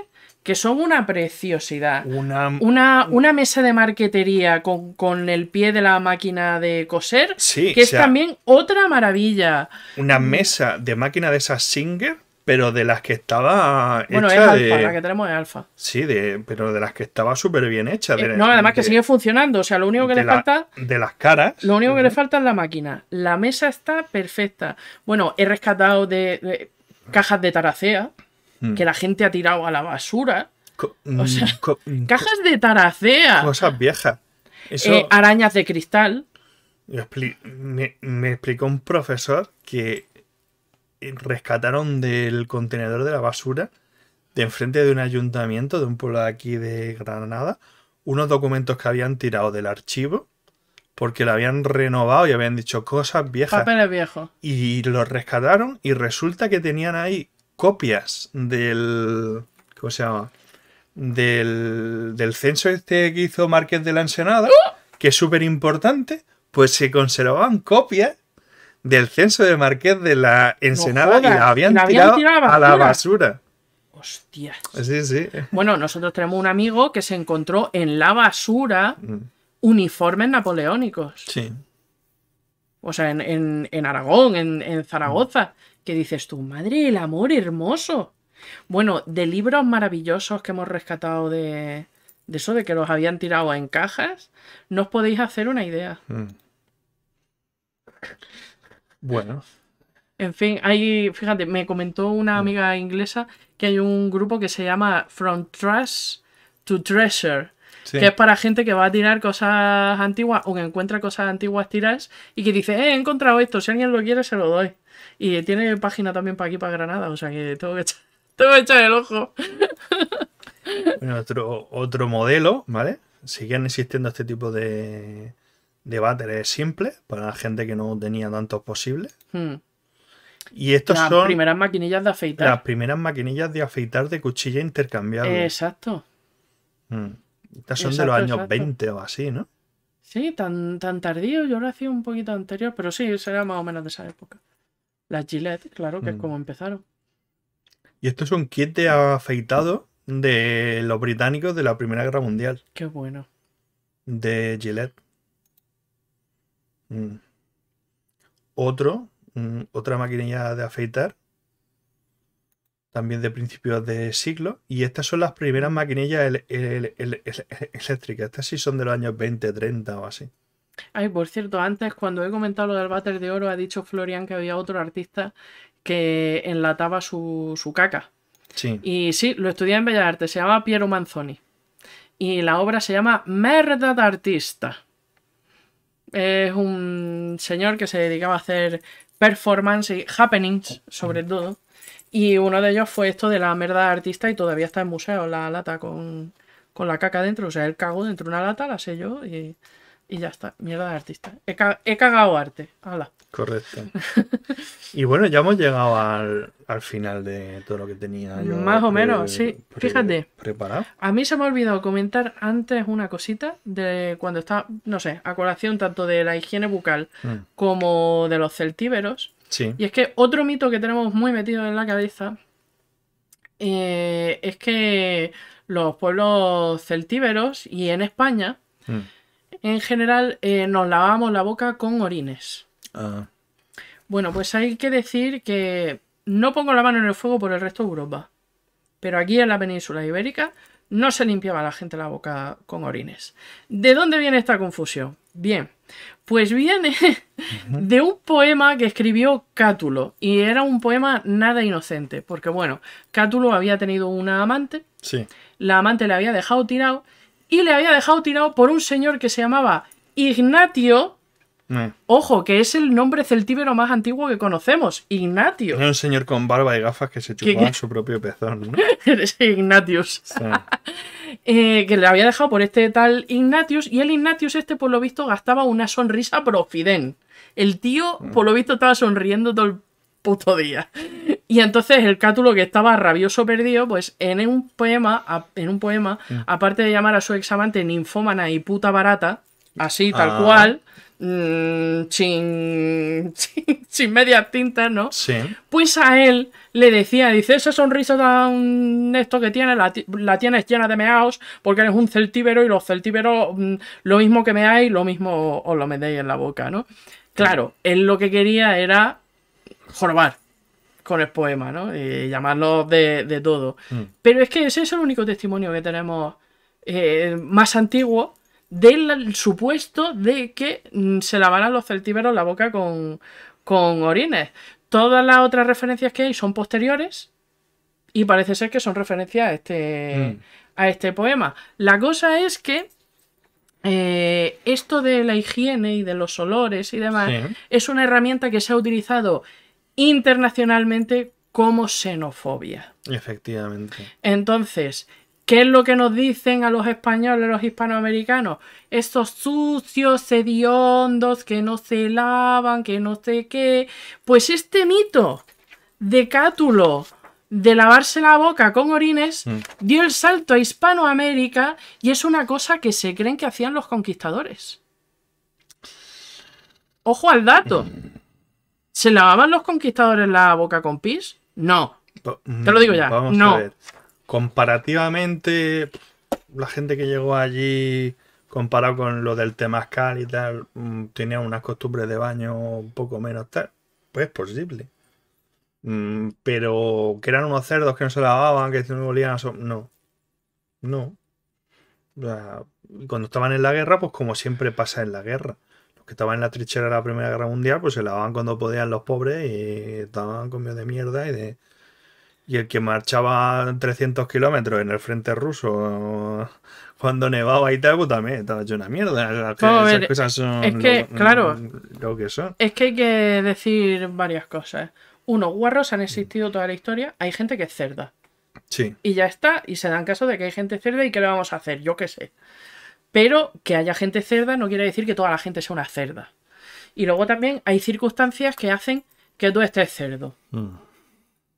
que son una preciosidad. Una, mesa de marquetería con, el pie de la máquina de coser, que es también otra maravilla. Una mesa de máquina de esas Singer pero de las que estaba bueno, es alfa, la que tenemos es alfa. Sí, de, pero de las que estaba súper bien hecha. Eh, no, además que sigue funcionando, o sea, lo único que le falta... De las caras. Lo único que le falta es la máquina. La mesa está perfecta. Bueno, he rescatado de, cajas de taracea, mm. que la gente ha tirado a la basura. o mm, sea, cajas de taracea. Cosas viejas. Eh, arañas de cristal. Me, me explicó un profesor que rescataron del contenedor de la basura de enfrente de un ayuntamiento de un pueblo de aquí de Granada unos documentos que habían tirado del archivo porque lo habían renovado y habían dicho cosas viejas. Papeles viejos. Y los rescataron y resulta que tenían ahí copias del... ¿Cómo se llama? Del, del censo este que hizo Márquez de la Ensenada, ¡Oh! que es súper importante, pues se conservaban copias del censo de Marqués de la Ensenada y la habían, tirado, a la basura. Hostia. Sí, sí. Bueno, nosotros tenemos un amigo que se encontró en la basura mm. uniformes napoleónicos. Sí. O sea, en, Aragón, en, en Zaragoza, mm. que dices tú, madre, el amor hermoso. Bueno, de libros maravillosos que hemos rescatado de, de eso de que los habían tirado en cajas, no os podéis hacer una idea. Mm. Bueno. En fin, hay, fíjate, me comentó una mm. amiga inglesa que hay un grupo que se llama From Trash to Treasure, que es para gente que va a tirar cosas antiguas o que encuentra cosas antiguas tiradas y que dice, eh, he encontrado esto, si alguien lo quiere se lo doy. Y tiene página también para aquí, para Granada, o sea que *laughs* tengo que echar, el ojo. Bueno, otro, otro modelo, ¿vale? Siguen existiendo este tipo de, de es simples para la gente que no tenía tantos posibles. Hmm. Y estos son. Las primeras maquinillas de afeitar. Las primeras maquinillas de afeitar de cuchilla intercambiable. Exacto. Hmm. Estas son de los años 20 o así, ¿no? Sí, tan, tan tardío. Yo lo hacía un poquito anterior, pero sí, será más o menos de esa época. Las Gillette, claro, que es hmm. como empezaron. Y esto son un kit de afeitado de los británicos de la Primera Guerra Mundial. Qué bueno. De Gillette. Mm. Otro, mm, otra maquinilla de afeitar, también de principios de siglo, y estas son las primeras maquinillas eléctricas. Estas sí son de los años 20, 30 o así. Ay, por cierto, antes cuando he comentado lo del váter de oro, ha dicho Florian que había otro artista que enlataba su, caca. Sí. Y sí, lo estudié en Bellas Artes, se llama Piero Manzoni. Y la obra se llama Merda de Artista. Es un señor que se dedicaba a hacer performance y happenings, sobre todo. Y uno de ellos fue esto de la merda artista y todavía está en museo, la lata con, la caca dentro. O sea, él cagó dentro de una lata, la sé y, ya está. Mierda artista. He, cagado arte. Hala. Correcto. Y bueno, ya hemos llegado al, final de todo lo que tenía. Yo Más o menos, sí. Fíjate. Preparado. A mí se me ha olvidado comentar antes una cosita de cuando está, no sé, a colación tanto de la higiene bucal mm. como de los celtíberos. Sí. Y es que otro mito que tenemos muy metido en la cabeza eh, es que los pueblos celtíberos y en España, mm. en general, eh, nos lavamos la boca con orines. Ah. Bueno, pues hay que decir que no pongo la mano en el fuego por el resto de Europa. Pero aquí en la península ibérica no se limpiaba la gente la boca con orines. ¿De dónde viene esta confusión? Bien, pues viene de un poema que escribió Cátulo y era un poema nada inocente, porque bueno, Cátulo había tenido una amante, sí. la amante le había dejado tirado y le había dejado tirado por un señor que se llamaba Ignatio Ojo, que es el nombre celtíbero más antiguo que conocemos, Ignatius. Era un señor con barba y gafas que se chupaba su propio pezón, ¿no? *laughs* Ignatius. *laughs* Eh, que le había dejado por este tal Ignatius, y el Ignatius este, por lo visto, gastaba una sonrisa profiden. El tío, por lo visto, estaba sonriendo todo el puto día. *laughs* Y entonces el cátulo que estaba rabioso perdido, pues en un poema, en un poema, mm. aparte de llamar a su examante ninfómana y puta barata, así, tal ah. cual, Mm, *laughs* sin, sin, media tinta, ¿no? Pues a él le decía, dice, esa sonrisa tan esto que tienes, la, tienes llena de meaos porque eres un celtíbero y los celtíberos mm, lo mismo que meáis, lo mismo os lo metéis en la boca, ¿no? Claro, él lo que quería era jorobar con el poema, ¿no? Y llamarlo de, de todo. Mm. Pero es que ese es el único testimonio que tenemos eh, más antiguo del supuesto de que mm, se lavaran los celtíberos la boca con, orines. Todas las otras referencias que hay son posteriores y parece ser que son referencias a este, mm. a este poema. La cosa es que eh, esto de la higiene y de los olores y demás es una herramienta que se ha utilizado internacionalmente como xenofobia. Efectivamente. Entonces, ¿Qué es lo que nos dicen a los españoles, los hispanoamericanos? Estos sucios, hediondos, que no se lavan, que no sé qué. Pues este mito de Cátulo de lavarse la boca con orines mm. dio el salto a Hispanoamérica y es una cosa que se creen que hacían los conquistadores. Ojo al dato. ¿Se lavaban los conquistadores la boca con pis? No. Mm. Te lo digo ya. no comparativamente, la gente que llegó allí, comparado con lo del Temascal y tal, mm, tenía unas costumbres de baño un poco menos tal. Pues es posible. Mm, pero que eran unos cerdos que no se lavaban, que no volían a... no. No. cuando estaban en la guerra, pues como siempre pasa en la guerra. Los que estaban en la trinchera de la Primera Guerra Mundial, pues se lavaban cuando podían los pobres y estaban comidos de mierda y de y el que marchaba 300 kilómetros en el frente ruso cuando nevaba y tal, pues también estaba una mierda. es que, claro, que Es que hay que decir varias cosas. Uno, guarros han existido toda la historia. Hay gente que es cerda. Sí. Y ya está. Y se dan caso de que hay gente cerda y qué le vamos a hacer. Yo qué sé. Pero que haya gente cerda no quiere decir que toda la gente sea una cerda. Y luego también hay circunstancias que hacen que tú estés cerdo. Mm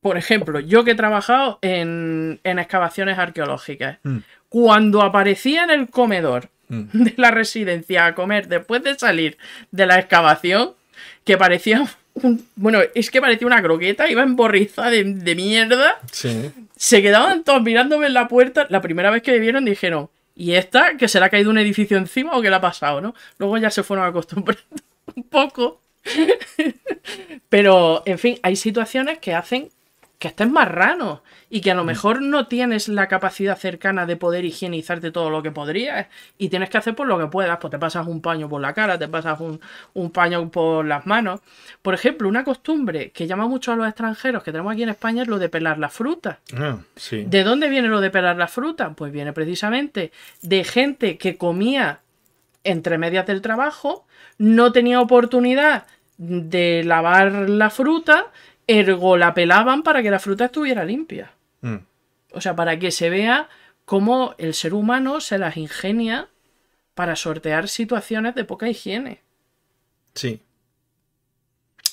por ejemplo, yo que he trabajado en, excavaciones arqueológicas, mm. cuando aparecía en el comedor mm. *laughs* de la residencia a comer después de salir de la excavación, que parecía un, bueno, es que parecía una croqueta, iba emborriza de, de mierda. Se quedaban todos mirándome en la puerta. La primera vez que me vieron dijeron, ¿y esta? ¿Que se le ha caído un edificio encima o qué le ha pasado, no? Luego ya se fueron acostumbrando *laughs* un poco. *laughs* Pero, en fin, hay situaciones que hacen que estés rano y que a lo mm. mejor no tienes la capacidad cercana de poder higienizarte todo lo que podrías y tienes que hacer por lo que puedas, pues te pasas un paño por la cara, te pasas un, paño por las manos. Por ejemplo, una costumbre que llama mucho a los extranjeros que tenemos aquí en España es lo de pelar la fruta. Ah, sí. ¿De dónde viene lo de pelar la fruta? Pues viene precisamente de gente que comía entre medias del trabajo, no tenía oportunidad de lavar la fruta Ergo la pelaban para que la fruta estuviera limpia. Mm. O sea, para que se vea cómo el ser humano se las ingenia para sortear situaciones de poca higiene. Sí.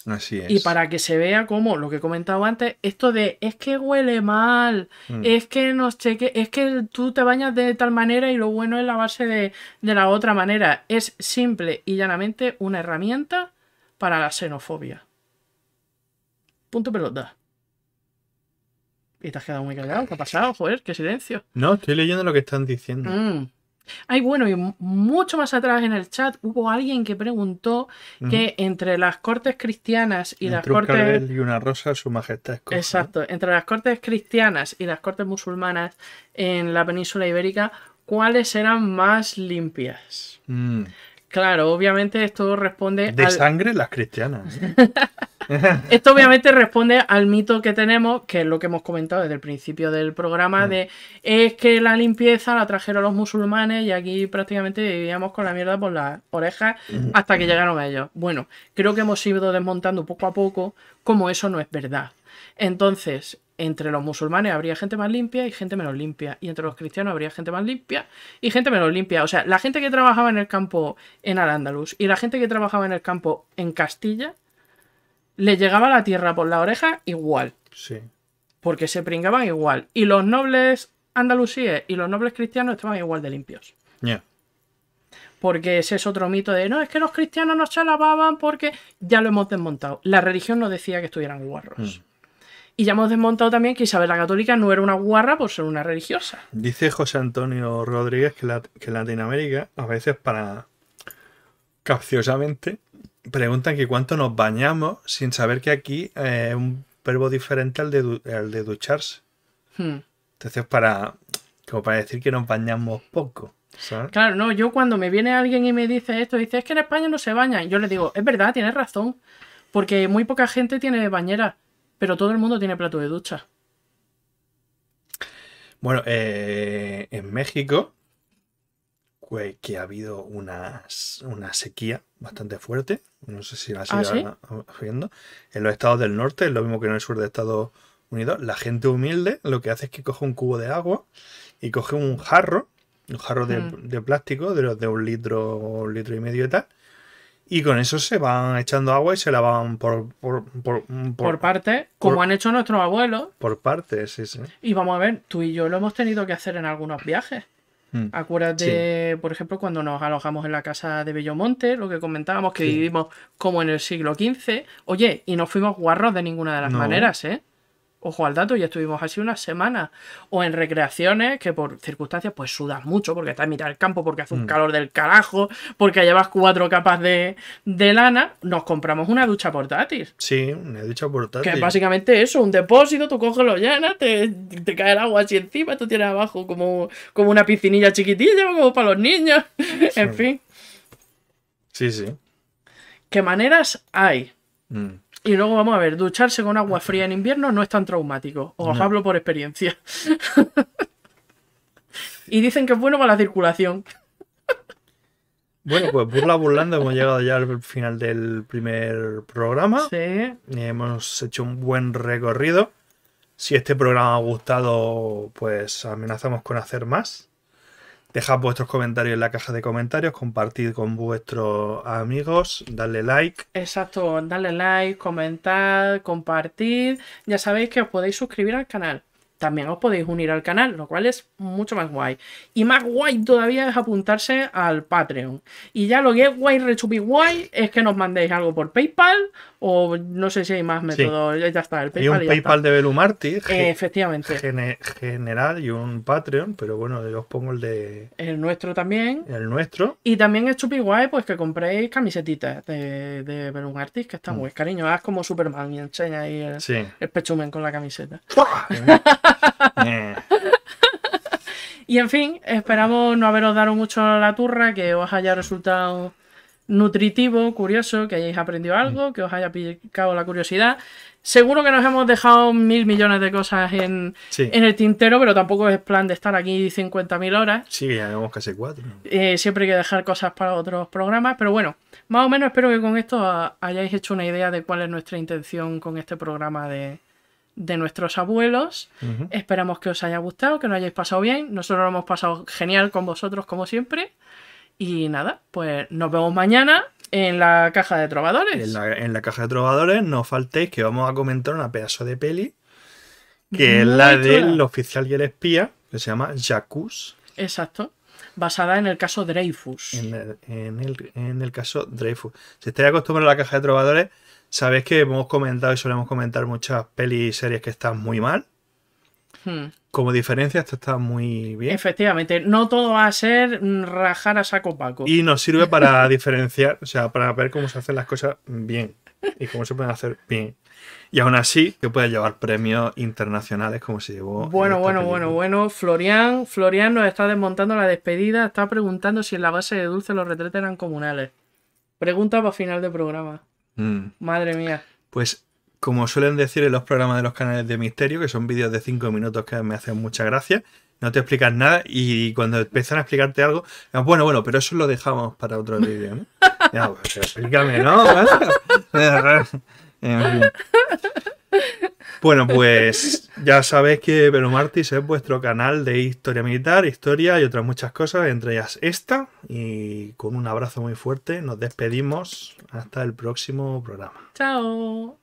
Así es. Y para que se vea cómo lo que he comentado antes, esto de es que huele mal, mm. es que no sé es que tú te bañas de tal manera y lo bueno es la base de la otra manera. Es simple y llanamente una herramienta para la xenofobia. Punto pero Y te has quedado muy callado. ¿Qué ha pasado? Joder, qué silencio. No, estoy leyendo lo que están diciendo. Mm. Ay, bueno, y mucho más atrás en el chat hubo alguien que preguntó que entre las cortes cristianas y las un cortes. y una rosa, su majestad. Exacto, entre las cortes cristianas y las cortes musulmanas en la península ibérica, ¿cuáles eran más limpias? Mm. Claro, obviamente esto responde. De sangre las cristianas. *laughs* esto obviamente responde al mito que tenemos, que es lo que hemos comentado desde el principio del programa, mm. de es que la limpieza la trajeron los musulmanes y aquí prácticamente vivíamos con la mierda por las orejas mm. hasta que llegaron a ellos. Bueno, creo que hemos ido desmontando poco a poco como eso no es verdad. Entonces, entre los musulmanes habría gente más limpia y gente menos limpia. Y entre los cristianos habría gente más limpia y gente menos limpia. O sea, la gente que trabajaba en el campo en Al-Ándalus y la gente que trabajaba en el campo en Castilla le llegaba la tierra por la oreja igual. Sí. Porque se pringaban igual. Y los nobles andalusíes y los nobles cristianos estaban igual de limpios. Ya. Porque ese es otro mito de no, es que los cristianos no se lavaban porque ya lo hemos desmontado. La religión no decía que estuvieran guarros. Mm. Y ya hemos desmontado también que Isabel la Católica no era una guarra por ser una religiosa. Dice José Antonio Rodríguez que, en Latinoamérica, a veces para capciosamente, preguntan que cuánto nos bañamos sin saber que aquí eh, es un verbo diferente al de, al de ducharse. Hmm. Entonces, para, como para decir que nos bañamos poco. Claro, no, yo cuando me viene alguien y me dice esto, dice, es que en España no se bañan. Yo le digo, es verdad, tienes razón, porque muy poca gente tiene bañera. Pero todo el mundo tiene plato de ducha. Bueno, eh, en México, pues, que ha habido una sequía bastante fuerte, no sé si la ¿Ah, siguen viendo, en los estados del norte, es lo mismo que en el sur de Estados Unidos, la gente humilde lo que hace es que coge un cubo de agua y coge un jarro, un jarro de, mm. plástico, de los de un litro, un litro y medio y tal, y con eso se van echando agua y se la van por, por, por, por, como han hecho nuestros abuelos. Por partes, sí, sí. Y vamos a ver, tú y yo lo hemos tenido que hacer en algunos viajes. Hmm. Acuérdate, por ejemplo, cuando nos alojamos en la casa de Bellomonte, lo que comentábamos, que vivimos como en el siglo XV. Oye, y no fuimos guarros de ninguna de las maneras, ¿eh? ojo al dato, ya estuvimos así una semana. O en recreaciones que por circunstancias pues sudas mucho porque estás en mitad del campo, porque hace un mm. calor del carajo, porque llevas cuatro capas de, lana, nos compramos una ducha portátil. Sí, una ducha portátil. Que es básicamente eso, un depósito, tú coges lo llenas, te, cae el agua así encima, tú tienes abajo como, como una piscinilla chiquitilla, como para los niños, *laughs* en fin. Sí, sí. ¿Qué maneras hay? Mm. Y luego vamos a ver, ducharse con agua fría en invierno no es tan traumático. Os hablo por experiencia. y dicen que es bueno para la circulación. Bueno, pues burla burlando, hemos llegado ya al final del primer programa. Sí. Hemos hecho un buen recorrido. Si este programa ha gustado, pues amenazamos con hacer más. Dejad vuestros comentarios en la caja de comentarios, compartid con vuestros amigos, darle like. Exacto, darle like, comentar, compartid. Ya sabéis que os podéis suscribir al canal también os podéis unir al canal, lo cual es mucho más guay. Y más guay todavía es apuntarse al Patreon. Y ya lo que es guay, rechupi guay, es que nos mandéis algo por PayPal o no sé si hay más métodos. Ya está, el PayPal. Y un PayPal de Belumartis Eh, efectivamente. general y un Patreon, pero bueno, yo os pongo el de. El nuestro también. El nuestro. Y también es chupi guay, pues que compréis camisetitas de, de que están muy mm. cariñosas como Superman y enseña ahí el, el pechumen con la camiseta. *laughs* Eh. *laughs* y en fin, esperamos no haberos dado mucho la turra, que os haya resultado nutritivo, curioso, que hayáis aprendido mm. algo, que os haya picado la curiosidad. Seguro que nos hemos dejado mil millones de cosas en, el tintero, pero tampoco es plan de estar aquí 50.000 horas. Sí, ya llevamos casi cuatro. Eh, siempre hay que dejar cosas para otros programas, pero bueno, más o menos espero que con esto hayáis hecho una idea de cuál es nuestra intención con este programa de, de nuestros abuelos. Esperamos que os haya gustado, que nos hayáis pasado bien. Nosotros lo hemos pasado genial con vosotros, como siempre. Y nada, pues nos vemos mañana en la caja de trovadores. En la, caja de trovadores, no faltéis que vamos a comentar una pedazo de peli que es la del oficial y el espía, que se llama Jacuz. Exacto. Basada en el caso Dreyfus. En el, en en el caso Dreyfus. Si estáis acostumbrados a la caja de trovadores, Sabéis que hemos comentado y solemos comentar muchas pelis y series que están muy mal. Hmm. Como diferencia, esto está muy bien. Efectivamente, no todo va a ser rajar a saco paco. Y nos sirve para *laughs* diferenciar, o sea, para ver cómo se hacen las cosas bien y cómo se pueden hacer bien. Y aún así, que puede llevar premios internacionales como se llevó. Bueno, bueno, bueno, bueno. Florian, Florian nos está desmontando la despedida. Está preguntando si en la base de dulce los retretes eran comunales. Pregunta para final de programa. Mm. Madre mía. Pues como suelen decir en los programas de los canales de misterio, que son vídeos de 5 minutos que me hacen mucha gracia, no te explican nada y cuando empiezan a explicarte algo, ah, bueno, bueno, pero eso lo dejamos para otro vídeo, ¿no? *laughs* Pues, explícame, ¿no? *laughs* Bueno, pues ya sabéis que Velomartis es vuestro canal de historia militar, historia y otras muchas cosas, entre ellas esta. Y con un abrazo muy fuerte nos despedimos hasta el próximo programa. Chao.